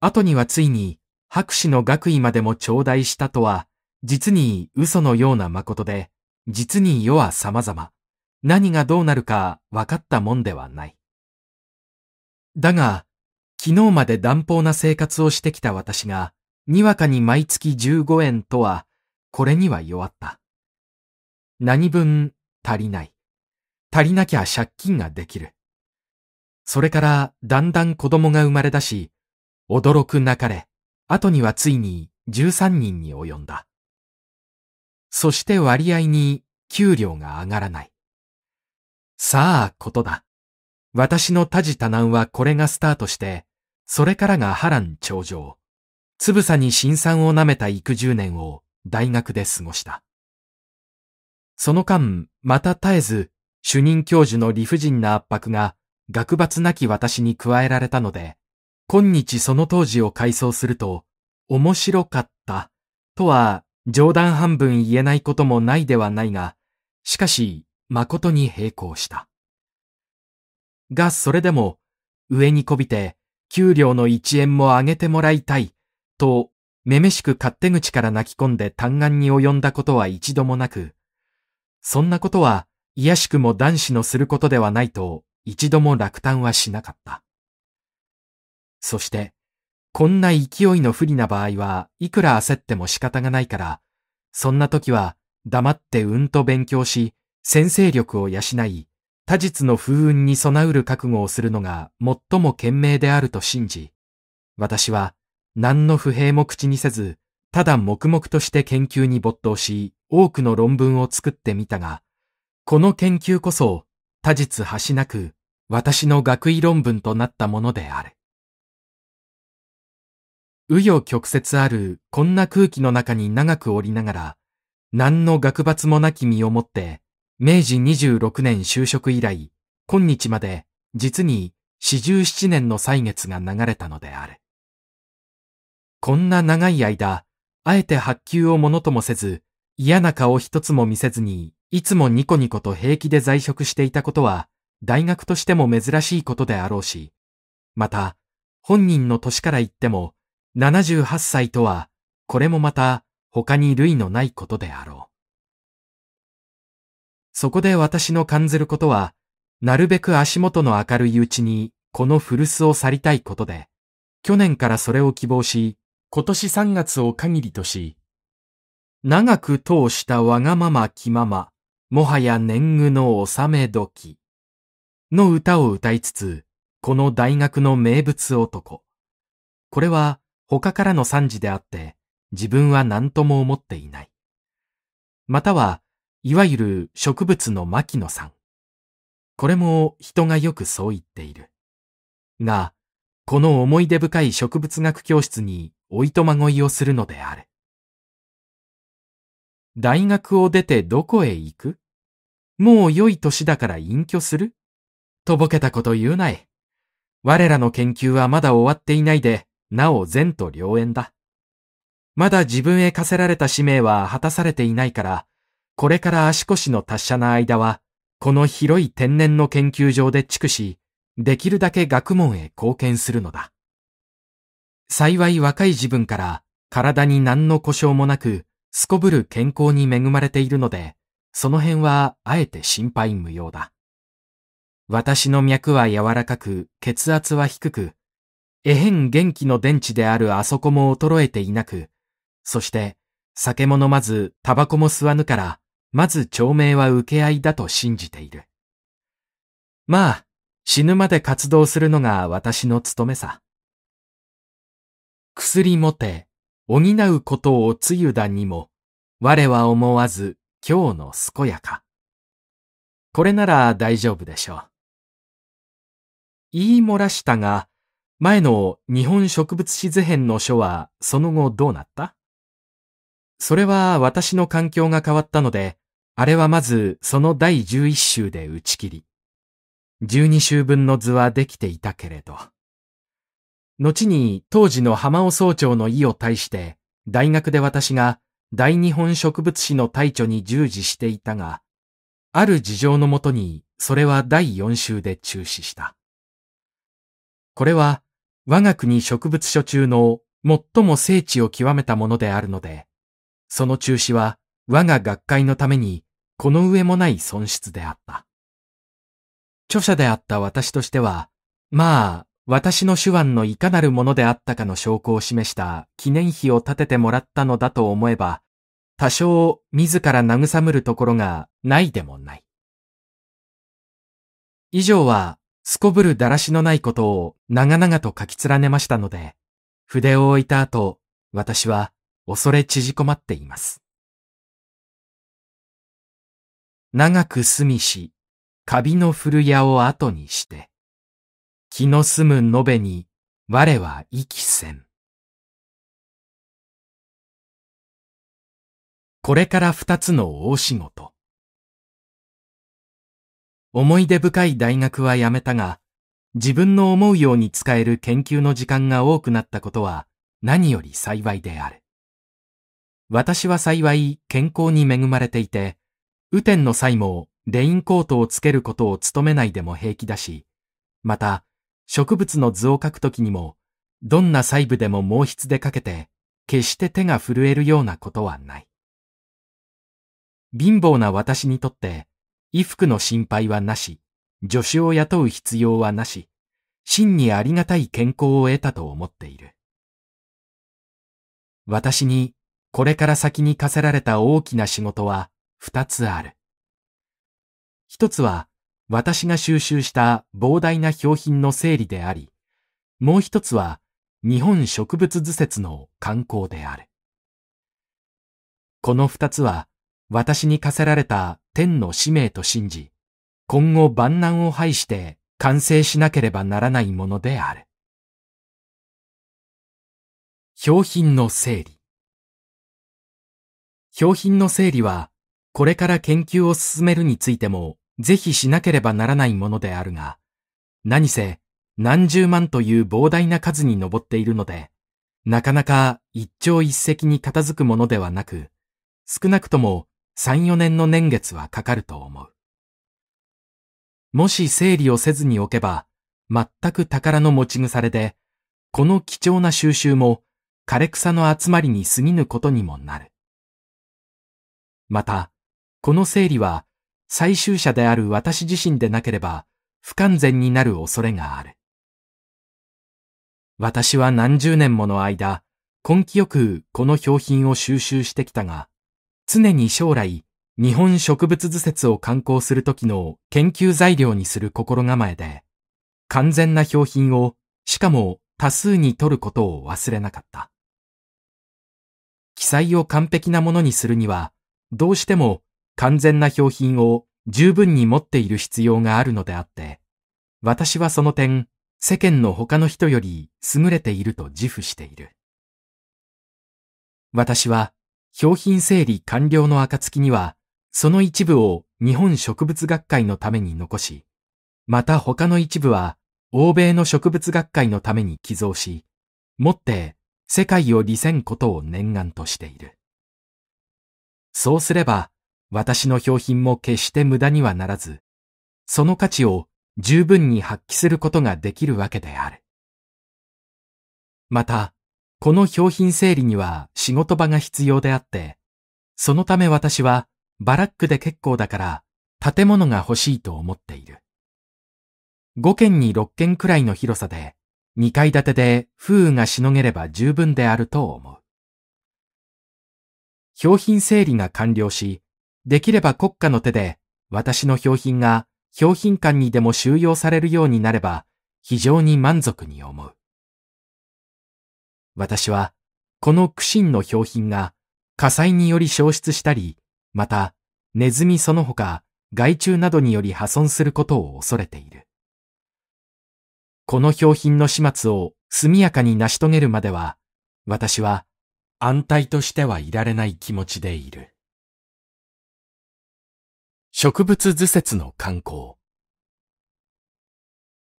後にはついに博士の学位までも頂戴したとは、実に嘘のような誠で、実に世は様々、何がどうなるか分かったもんではない。だが、昨日まで断方な生活をしてきた私が、にわかに毎月15円とは、これには弱った。何分足りない。足りなきゃ借金ができる。それからだんだん子供が生まれだし、驚くなかれ、後にはついに13人に及んだ。そして割合に給料が上がらない。さあ、ことだ。私の多事多難はこれがスタートして、それからが波乱頂上。つぶさに新産をなめた幾十年を大学で過ごした。その間、また絶えず主任教授の理不尽な圧迫が、学罰なき私に加えられたので、今日その当時を回想すると、面白かった、とは冗談半分言えないこともないではないが、しかし、誠に並行した。が、それでも、上にこびて、給料の一円も上げてもらいたい、と、めめしく勝手口から泣き込んで嘆願に及んだことは一度もなく、そんなことはいやしくも男子のすることではないと一度も落胆はしなかった。そして、こんな勢いの不利な場合はいくら焦っても仕方がないから、そんな時は黙ってうんと勉強し、先生力を養い、他日の風雲に備うる覚悟をするのが最も賢明であると信じ、私は何の不平も口にせず、ただ黙々として研究に没頭し、多くの論文を作ってみたが、この研究こそ他実端なく私の学位論文となったものである。紆余曲折あるこんな空気の中に長くおりながら、何の学罰もなき身をもって、明治26年就職以来、今日まで実に47年の歳月が流れたのである。こんな長い間、あえて発給をものともせず、嫌な顔一つも見せずにいつもニコニコと平気で在職していたことは、大学としても珍しいことであろうし、また、本人の年から言っても、78歳とは、これもまた、他に類のないことであろう。そこで私の感じることは、なるべく足元の明るいうちに、この古巣を去りたいことで、去年からそれを希望し、今年3月を限りとし、長く通したわがまま気まま、もはや年貢の納め時の歌を歌いつつ、この大学の名物男。これは他からの賛辞であって、自分は何とも思っていない。または、いわゆる植物の牧野さん。これも人がよくそう言っている。が、この思い出深い植物学教室においとまごいをするのである。大学を出てどこへ行くもう良い年だから隠居するとぼけたこと言うない。我らの研究はまだ終わっていないで、なお善と良縁だ。まだ自分へ課せられた使命は果たされていないから、これから足腰の達者な間は、この広い天然の研究場で築し、できるだけ学問へ貢献するのだ。幸い若い自分から体に何の故障もなく、すこぶる健康に恵まれているので、その辺はあえて心配無用だ。私の脈は柔らかく、血圧は低く、えへん元気の電池であるあそこも衰えていなく、そして酒も飲まずタバコも吸わぬから、まず長命は受け合いだと信じている。まあ、死ぬまで活動するのが私の務めさ。薬もて、補うことをつゆだにも、我は思わず今日の健やか。これなら大丈夫でしょう。言い漏らしたが、前の日本植物志図編の書はその後どうなったそれは私の環境が変わったので、あれはまずその第11週で打ち切り。12週分の図はできていたけれど。後に当時の浜尾総長の意を対して、大学で私が大日本植物史の大著に従事していたが、ある事情のもとにそれは第四週で中止した。これは我が国植物書中の最も精緻を極めたものであるので、その中止は我が学会のためにこの上もない損失であった。著者であった私としては、まあ、私の手腕のいかなるものであったかの証拠を示した記念碑を立ててもらったのだと思えば、多少自ら慰むるところがないでもない。以上は、すこぶるだらしのないことを長々と書き連ねましたので、筆を置いた後、私は恐れ縮こまっています。長く住みし、カビの古屋を後にして、気の済む延べに我はきせん。これから二つの大仕事。思い出深い大学はやめたが、自分の思うように使える研究の時間が多くなったことは何より幸いである。私は幸い健康に恵まれていて、雨天の際もレインコートをつけることを努めないでも平気だし、また植物の図を描くときにも、どんな細部でも毛筆で描けて、決して手が震えるようなことはない。貧乏な私にとって、衣服の心配はなし、助手を雇う必要はなし、真にありがたい健康を得たと思っている。私にこれから先に課せられた大きな仕事は二つある。一つは私が収集した膨大な標品の整理であり、もう一つは日本植物図説の観光である。この二つは私に課せられた天の使命と信じ、今後万難を排して完成しなければならないものである。標品の整理。標品の整理は、これから研究を進めるについてもぜひしなければならないものであるが、何せ何十万という膨大な数に上っているので、なかなか一朝一夕に片付くものではなく、少なくとも三、四年の年月はかかると思う。もし整理をせずに置けば、全く宝の持ち腐れで、この貴重な収集も枯れ草の集まりに過ぎぬことにもなる。また、この整理は最終者である私自身でなければ不完全になる恐れがある。私は何十年もの間、根気よくこの標品を収集してきたが、常に将来、日本植物図説を刊行するときの研究材料にする心構えで、完全な標品を、しかも多数に取ることを忘れなかった。記載を完璧なものにするには、どうしても完全な標品を十分に持っている必要があるのであって、私はその点、世間の他の人より優れていると自負している。私は、標品整理完了の暁には、その一部を日本植物学会のために残し、また他の一部は欧米の植物学会のために寄贈し、もって世界を利せんことを念願としている。そうすれば、私の表品も決して無駄にはならず、その価値を十分に発揮することができるわけである。また、この表品整理には仕事場が必要であって、そのため私はバラックで結構だから建物が欲しいと思っている。5軒に6軒くらいの広さで、2階建てで風雨がしのげれば十分であると思う。表品整理が完了し、できれば国家の手で、私の表品が表品館にでも収容されるようになれば、非常に満足に思う。私は、この苦心の標品が火災により消失したり、また、ネズミその他、害虫などにより破損することを恐れている。この表品の始末を速やかに成し遂げるまでは、私は安泰としてはいられない気持ちでいる。植物図説の観光。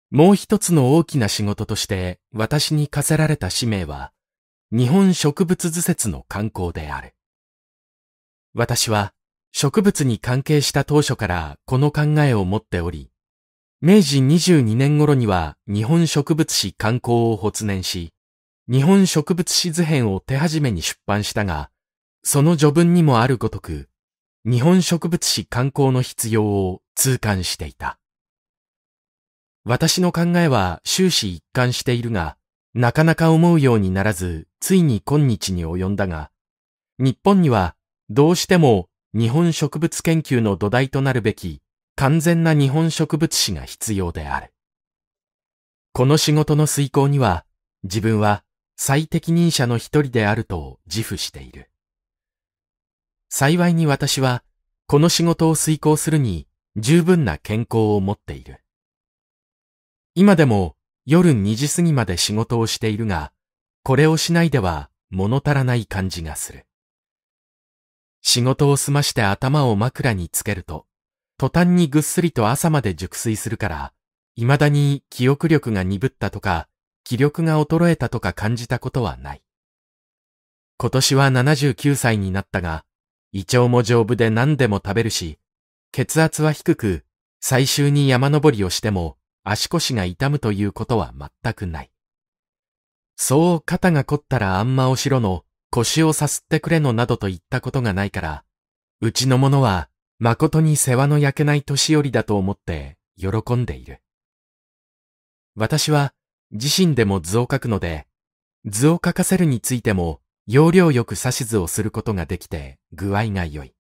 もう一つの大きな仕事として私に課せられた使命は、日本植物図説の観光である。私は植物に関係した当初からこの考えを持っており、明治22年頃には日本植物史観光を発念し、日本植物史図編を手始めに出版したが、その序文にもあるごとく、日本植物史観光の必要を痛感していた。私の考えは終始一貫しているが、なかなか思うようにならず、ついに今日に及んだが、日本にはどうしても日本植物研究の土台となるべき完全な日本植物史が必要である。この仕事の遂行には自分は最適任者の一人であると自負している。幸いに私は、この仕事を遂行するに十分な健康を持っている。今でも夜2時過ぎまで仕事をしているが、これをしないでは物足らない感じがする。仕事を済まして頭を枕につけると、途端にぐっすりと朝まで熟睡するから、未だに記憶力が鈍ったとか、気力が衰えたとか感じたことはない。今年は79歳になったが、胃腸も丈夫で何でも食べるし、血圧は低く、最終に山登りをしても足腰が痛むということは全くない。そう肩が凝ったらあんまおしろの腰をさすってくれのなどと言ったことがないから、うちの者は誠に世話の焼けない年寄りだと思って喜んでいる。私は自身でも図を書くので、図を書かせるについても要領よく指図をすることができて具合が良い。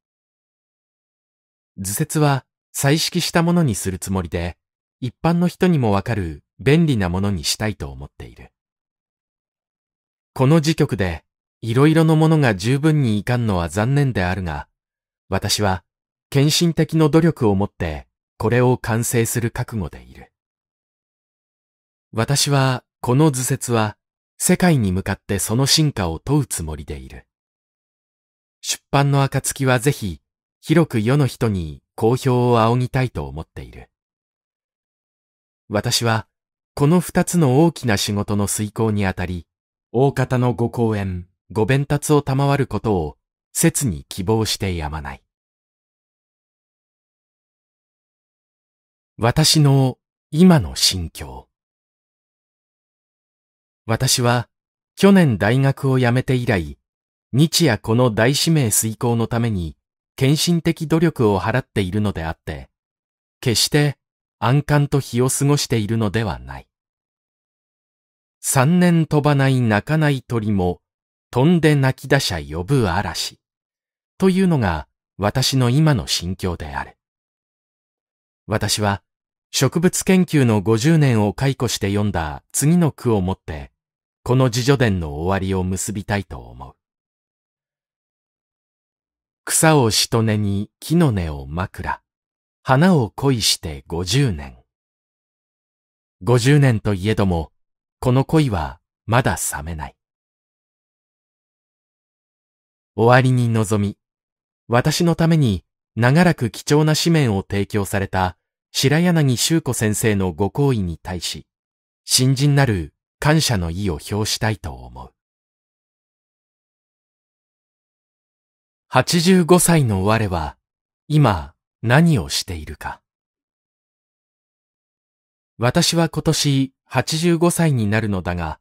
図説は再式したものにするつもりで、一般の人にもわかる便利なものにしたいと思っている。この時局で色々のものが十分にいかんのは残念であるが、私は献身的の努力をもってこれを完成する覚悟でいる。私はこの図説は世界に向かってその進化を問うつもりでいる。出版の暁はぜひ、広く世の人に好評を仰ぎたいと思っている。私は、この二つの大きな仕事の遂行にあたり、大方のご講演、ご弁達を賜ることを、切に希望してやまない。私の今の心境。私は、去年大学を辞めて以来、日夜この大使命遂行のために、献身的努力を払っているのであって、決して安寒と日を過ごしているのではない。三年飛ばない泣かない鳥も、飛んで泣き出しゃ呼ぶ嵐。というのが私の今の心境である。私は植物研究の50年を解雇して読んだ次の句をもって、この自助伝の終わりを結びたいと思う。草をしとねに木の根を枕、花を恋して50年。50年といえども、この恋はまだ冷めない。終わりに臨み、私のために長らく貴重な紙面を提供された白柳修子先生のご好意に対し、新人なる感謝の意を表したいと思う。85歳の我は、今、何をしているか。私は今年85歳になるのだが、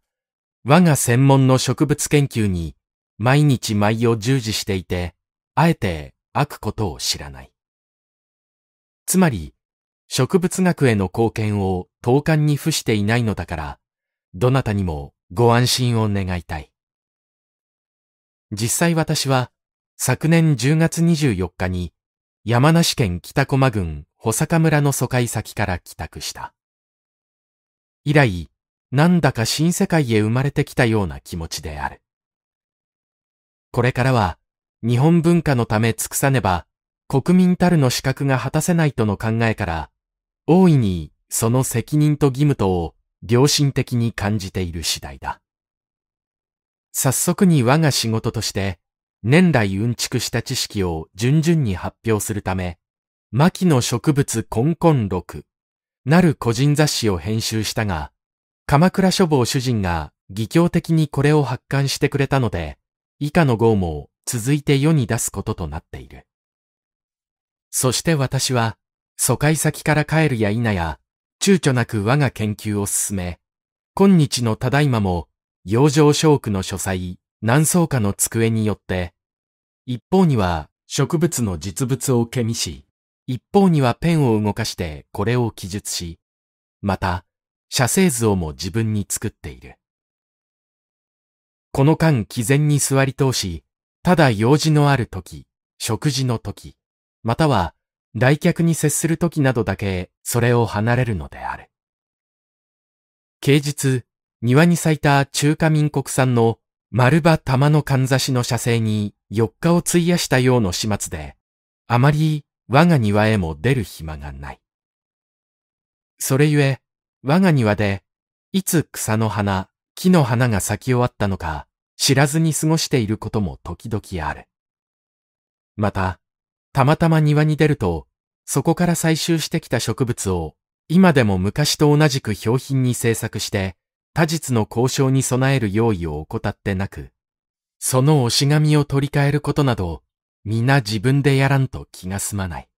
我が専門の植物研究に毎日毎夜従事していて、あえて飽くことを知らない。つまり、植物学への貢献を当館に付していないのだから、どなたにもご安心を願いたい。実際私は昨年10月24日に山梨県北駒郡保坂村の疎開先から帰宅した。以来、なんだか新世界へ生まれてきたような気持ちである。これからは日本文化のため尽くさねば国民たるの資格が果たせないとの考えから大いにその責任と義務とを良心的に感じている次第だ。早速に我が仕事として、年来うんちくした知識を順々に発表するため、牧野植物根根録なる個人雑誌を編集したが、鎌倉書房主人が義教的にこれを発刊してくれたので、以下の号も続いて世に出すこととなっている。そして私は、疎開先から帰るや否や、躊躇なく我が研究を進め、今日のただいまも、養生小区の書斎、何層かの机によって、一方には植物の実物を毛見し、一方にはペンを動かしてこれを記述し、また、写生図をも自分に作っている。この間、毅然に座り通し、ただ用事のある時、食事の時、または来客に接するときなどだけそれを離れるのである。平日、庭に咲いた中華民国産の丸葉玉のかんざしの写生に4日を費やしたようの始末で、あまり我が庭へも出る暇がない。それゆえ、我が庭で、いつ草の花、木の花が咲き終わったのか、知らずに過ごしていることも時々ある。また、たまたま庭に出ると、そこから採集してきた植物を、今でも昔と同じく表品に制作して、他日の交渉に備える用意を怠ってなく、その押し紙を取り替えることなど、皆自分でやらんと気が済まない。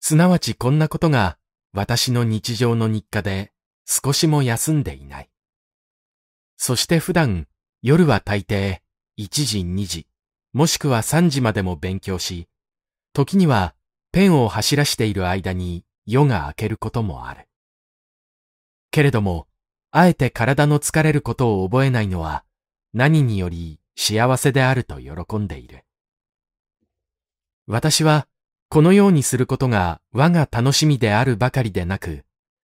すなわちこんなことが、私の日常の日課で、少しも休んでいない。そして普段、夜は大抵、1時2時、もしくは3時までも勉強し、時にはペンを走らしている間に夜が明けることもある。けれども、あえて体の疲れることを覚えないのは何により幸せであると喜んでいる。私はこのようにすることが我が楽しみであるばかりでなく、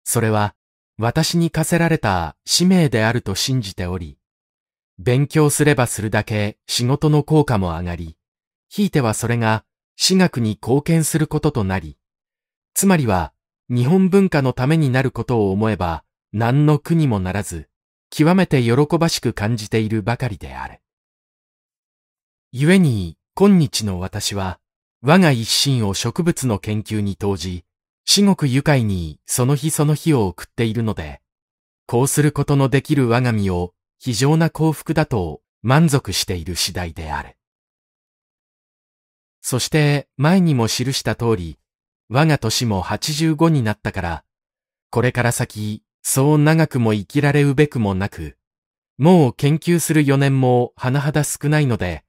それは私に課せられた使命であると信じており、勉強すればするだけ仕事の効果も上がり、ひいてはそれが私学に貢献することとなり、つまりは日本文化のためになることを思えば何の苦にもならず、極めて喜ばしく感じているばかりである。故に、今日の私は、我が一心を植物の研究に投じ、至極愉快にその日その日を送っているので、こうすることのできる我が身を非常な幸福だと満足している次第である。そして前にも記した通り、我が年も85になったから、これから先、そう長くも生きられうべくもなく、もう研究する4年も甚だ少ないので、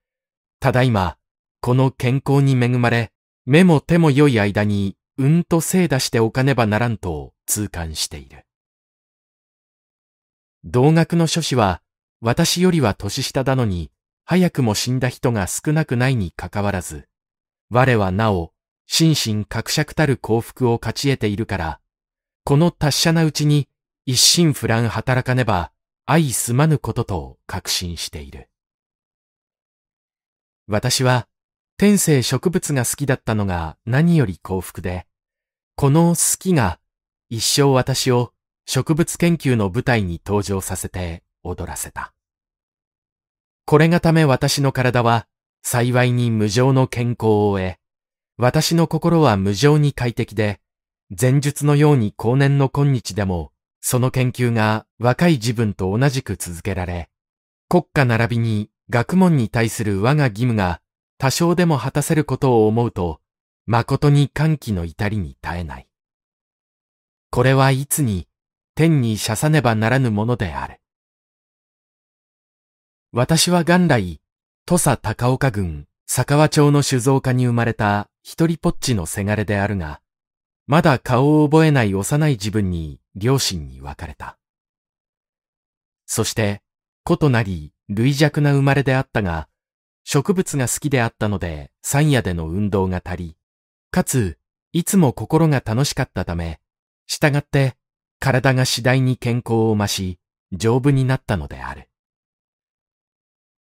ただいま、この健康に恵まれ、目も手も良い間に、うんと精出しておかねばならんと痛感している。同学の諸子は、私よりは年下なのに、早くも死んだ人が少なくないにかかわらず、我はなお、心身格尺たる幸福を勝ち得ているから、この達者なうちに一心不乱働かねば相すまぬことと確信している。私は天性植物が好きだったのが何より幸福で、この好きが一生私を植物研究の舞台に登場させて踊らせた。これがため私の体は幸いに無常の健康を得、私の心は無常に快適で、前述のように後年の今日でも、その研究が若い自分と同じく続けられ、国家並びに学問に対する我が義務が多少でも果たせることを思うと、誠に歓喜の至りに絶えない。これはいつに天に射さねばならぬものである。私は元来、土佐高岡郡佐川町の酒造家に生まれた一人ぽっちのせがれであるが、まだ顔を覚えない幼い自分に両親に別れた。そして、異となり類弱な生まれであったが、植物が好きであったので山野での運動が足り、かつ、いつも心が楽しかったため、従って体が次第に健康を増し、丈夫になったのである。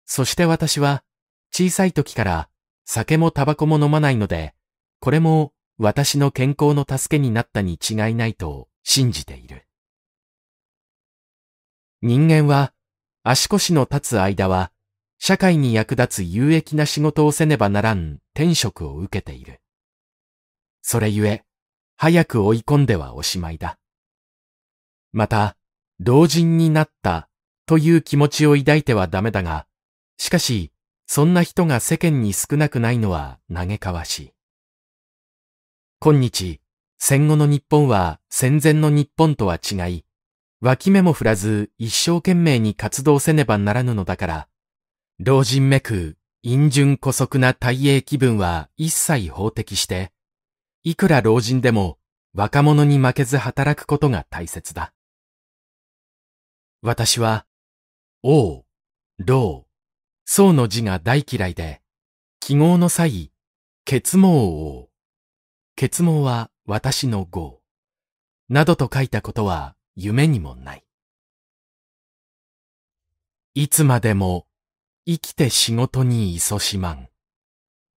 そして私は、小さい時から酒もタバコも飲まないので、これも私の健康の助けになったに違いないと信じている。人間は足腰の立つ間は社会に役立つ有益な仕事をせねばならん転職を受けている。それゆえ、早く追い込んではおしまいだ。また、老人になったという気持ちを抱いてはダメだが、しかし、そんな人が世間に少なくないのは嘆かわしい。今日、戦後の日本は戦前の日本とは違い、脇目も振らず一生懸命に活動せねばならぬのだから、老人めく、陰順古速な大英気分は一切法的して、いくら老人でも若者に負けず働くことが大切だ。私は、王、老、宋の字が大嫌いで、記号の際、結毛王、結毛は私の号、などと書いたことは夢にもない。いつまでも生きて仕事にそしまん。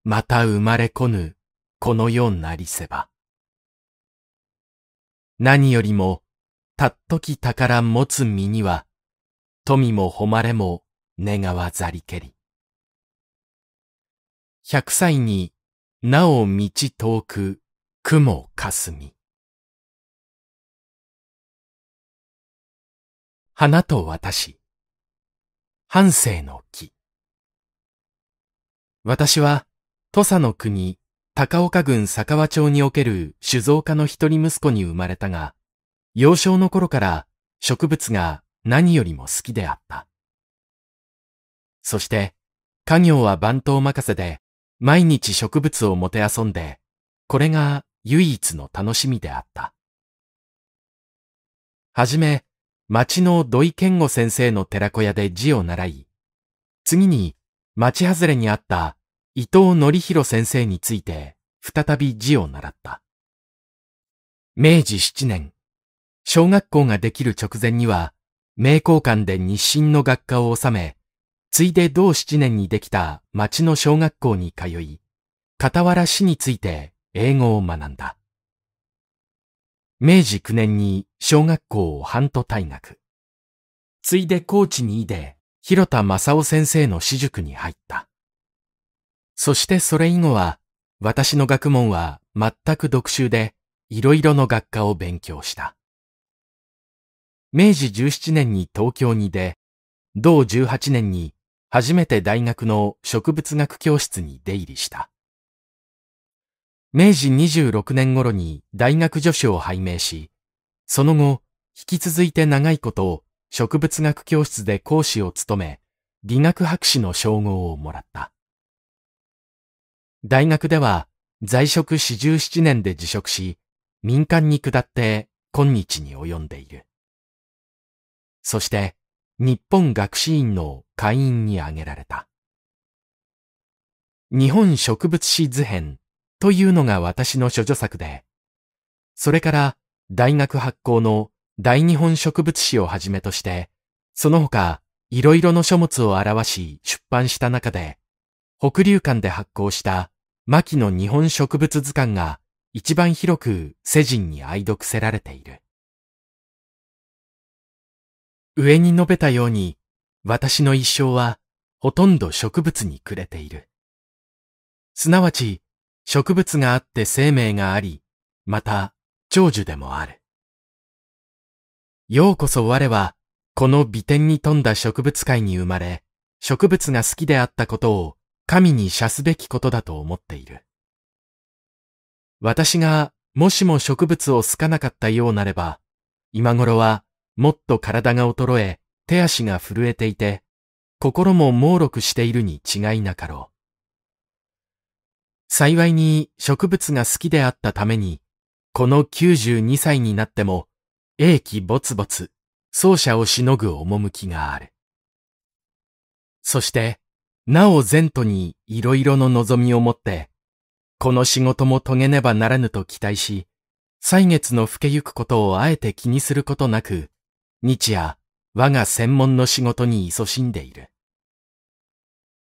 また生まれこぬこの世なりせば。何よりもたっとき宝持つ身には、富も誉れも願わざりけり。百歳になお道遠く雲霞。花と私、半生の木。私は土佐の国高岡郡佐川町における酒造家の一人息子に生まれたが、幼少の頃から植物が何よりも好きであった。そして、家業は番頭任せで、毎日植物をもてあそんで、これが唯一の楽しみであった。はじめ、町の土井健吾先生の寺子屋で字を習い、次に町外れにあった伊藤則弘先生について再び字を習った。明治7年小学校ができる直前には、名校館で日清の学科を収め、ついで同七年にできた町の小学校に通い、傍ら市について英語を学んだ。明治九年に小学校を半途退学。ついで高知にいで、広田正夫先生の私塾に入った。そしてそれ以後は、私の学問は全く独習で、いろいろの学科を勉強した。明治17年に東京に出、同18年に初めて大学の植物学教室に出入りした。明治26年頃に大学助手を拝命し、その後、引き続いて長いことを植物学教室で講師を務め、理学博士の称号をもらった。大学では在職47年で辞職し、民間に下って今日に及んでいる。そして日本学士院の会員に挙げられた。日本植物史図編というのが私の諸女作で、それから大学発行の大日本植物史をはじめとして、その他いろいろの書物を表し出版した中で、北流館で発行した牧野日本植物図鑑が一番広く世人に愛読せられている。上に述べたように、私の一生はほとんど植物にくれている。すなわち、植物があって生命があり、また長寿でもある。ようこそ我は、この美点に富んだ植物界に生まれ、植物が好きであったことを神に射すべきことだと思っている。私がもしも植物を好かなかったようなれば、今頃はもっと体が衰え、手足が震えていて、心も猛録しているに違いなかろう。幸いに植物が好きであったために、この92歳になっても、英気ぼつぼつ、奏者をしのぐ趣がある。そして、なお前途に色々の望みを持って、この仕事も遂げねばならぬと期待し、歳月の吹けゆくことをあえて気にすることなく、日夜我が専門の仕事に勤しんでいる。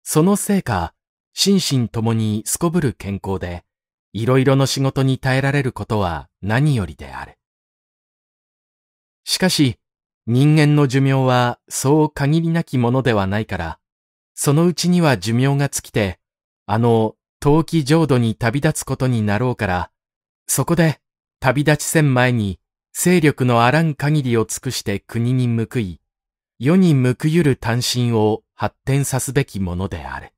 そのせいか、心身ともにすこぶる健康で、いろいろの仕事に耐えられることは何よりである。しかし、人間の寿命はそう限りなきものではないから、そのうちには寿命が尽きて、あの、陶器浄土に旅立つことになろうから、そこで旅立ちせん前に勢力のあらん限りを尽くして国に報い、世に報ゆる単身を発展さすべきものである。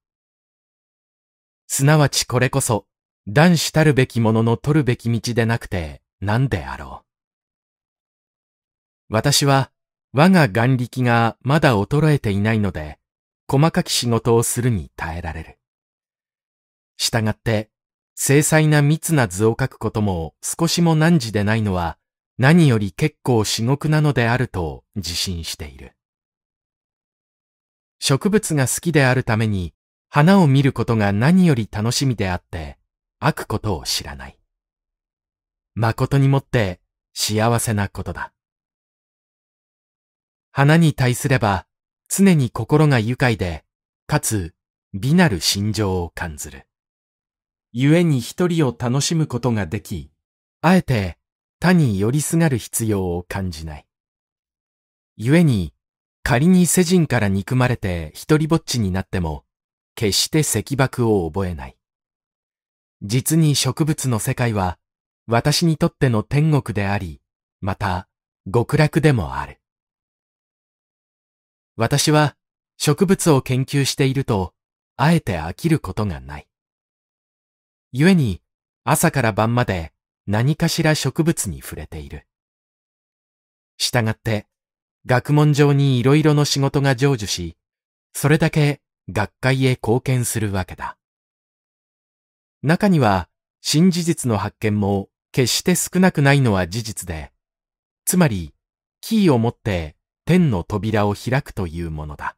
すなわちこれこそ、男子たるべきものの取るべき道でなくて何であろう。私は、我が眼力がまだ衰えていないので、細かき仕事をするに耐えられる。したがって、精細な密な図を書くことも少しも難事でないのは、何より結構至極なのであると自信している。植物が好きであるために花を見ることが何より楽しみであって、飽くことを知らない。誠にもって幸せなことだ。花に対すれば常に心が愉快で、かつ美なる心情を感ずる。故に一人を楽しむことができ、あえて他に寄りすがる必要を感じない。故に、仮に世人から憎まれて一りぼっちになっても、決して石爆を覚えない。実に植物の世界は、私にとっての天国であり、また、極楽でもある。私は、植物を研究していると、あえて飽きることがない。故に、朝から晩まで何かしら植物に触れている。従って、学問上にいろいろの仕事が成就し、それだけ学会へ貢献するわけだ。中には、新事実の発見も決して少なくないのは事実で、つまり、キーを持って天の扉を開くというものだ。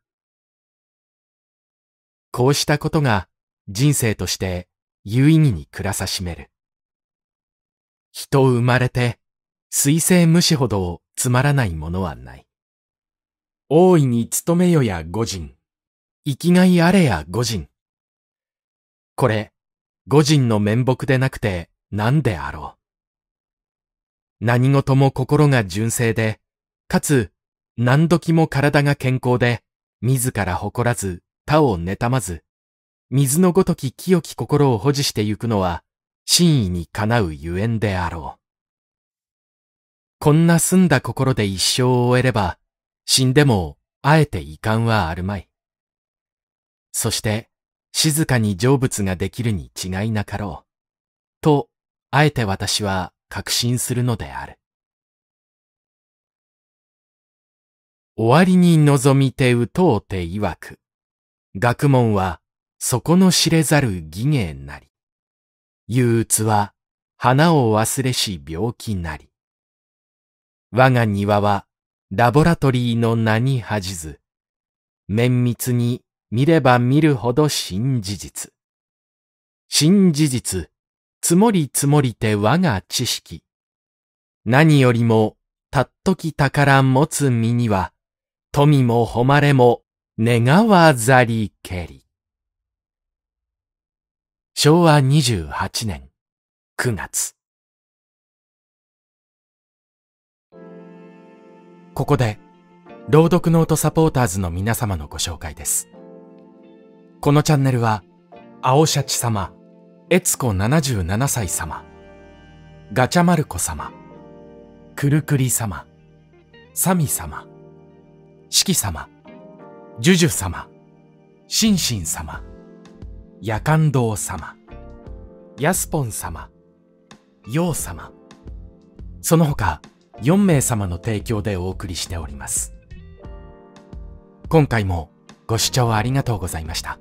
こうしたことが人生として有意義に暮らさしめる。人生まれて、水星無視ほどつまらないものはない。大いに努めよや五人。生きがいあれや五人。これ、五人の面目でなくて何であろう。何事も心が純正で、かつ何時も体が健康で、自ら誇らず、他を妬まず、水のごとき清き心を保持してゆくのは、真意にかなうゆえんであろう。こんな澄んだ心で一生を終えれば、死んでも、あえて遺憾はあるまい。そして、静かに成仏ができるに違いなかろう。と、あえて私は確信するのである。終わりに望みてうとうて曰く、学問は、そこの知れざる義芸なり。憂鬱は花を忘れし病気なり。我が庭はラボラトリーの名に恥じず、綿密に見れば見るほど新事実。新事実、積もり積もりて我が知識。何よりも、たっとき宝持つ身には、富も誉れも願わざりけり。昭和28年9月ここで朗読ノートサポーターズの皆様のご紹介ですこのチャンネルは青シャチ様悦子77歳様ガチャマルコ様くるくり様サミ様四季様ジュジュ様シンシン様夜間堂様、ヤスポン様、ヨウ様、その他4名様の提供でお送りしております。今回もご視聴ありがとうございました。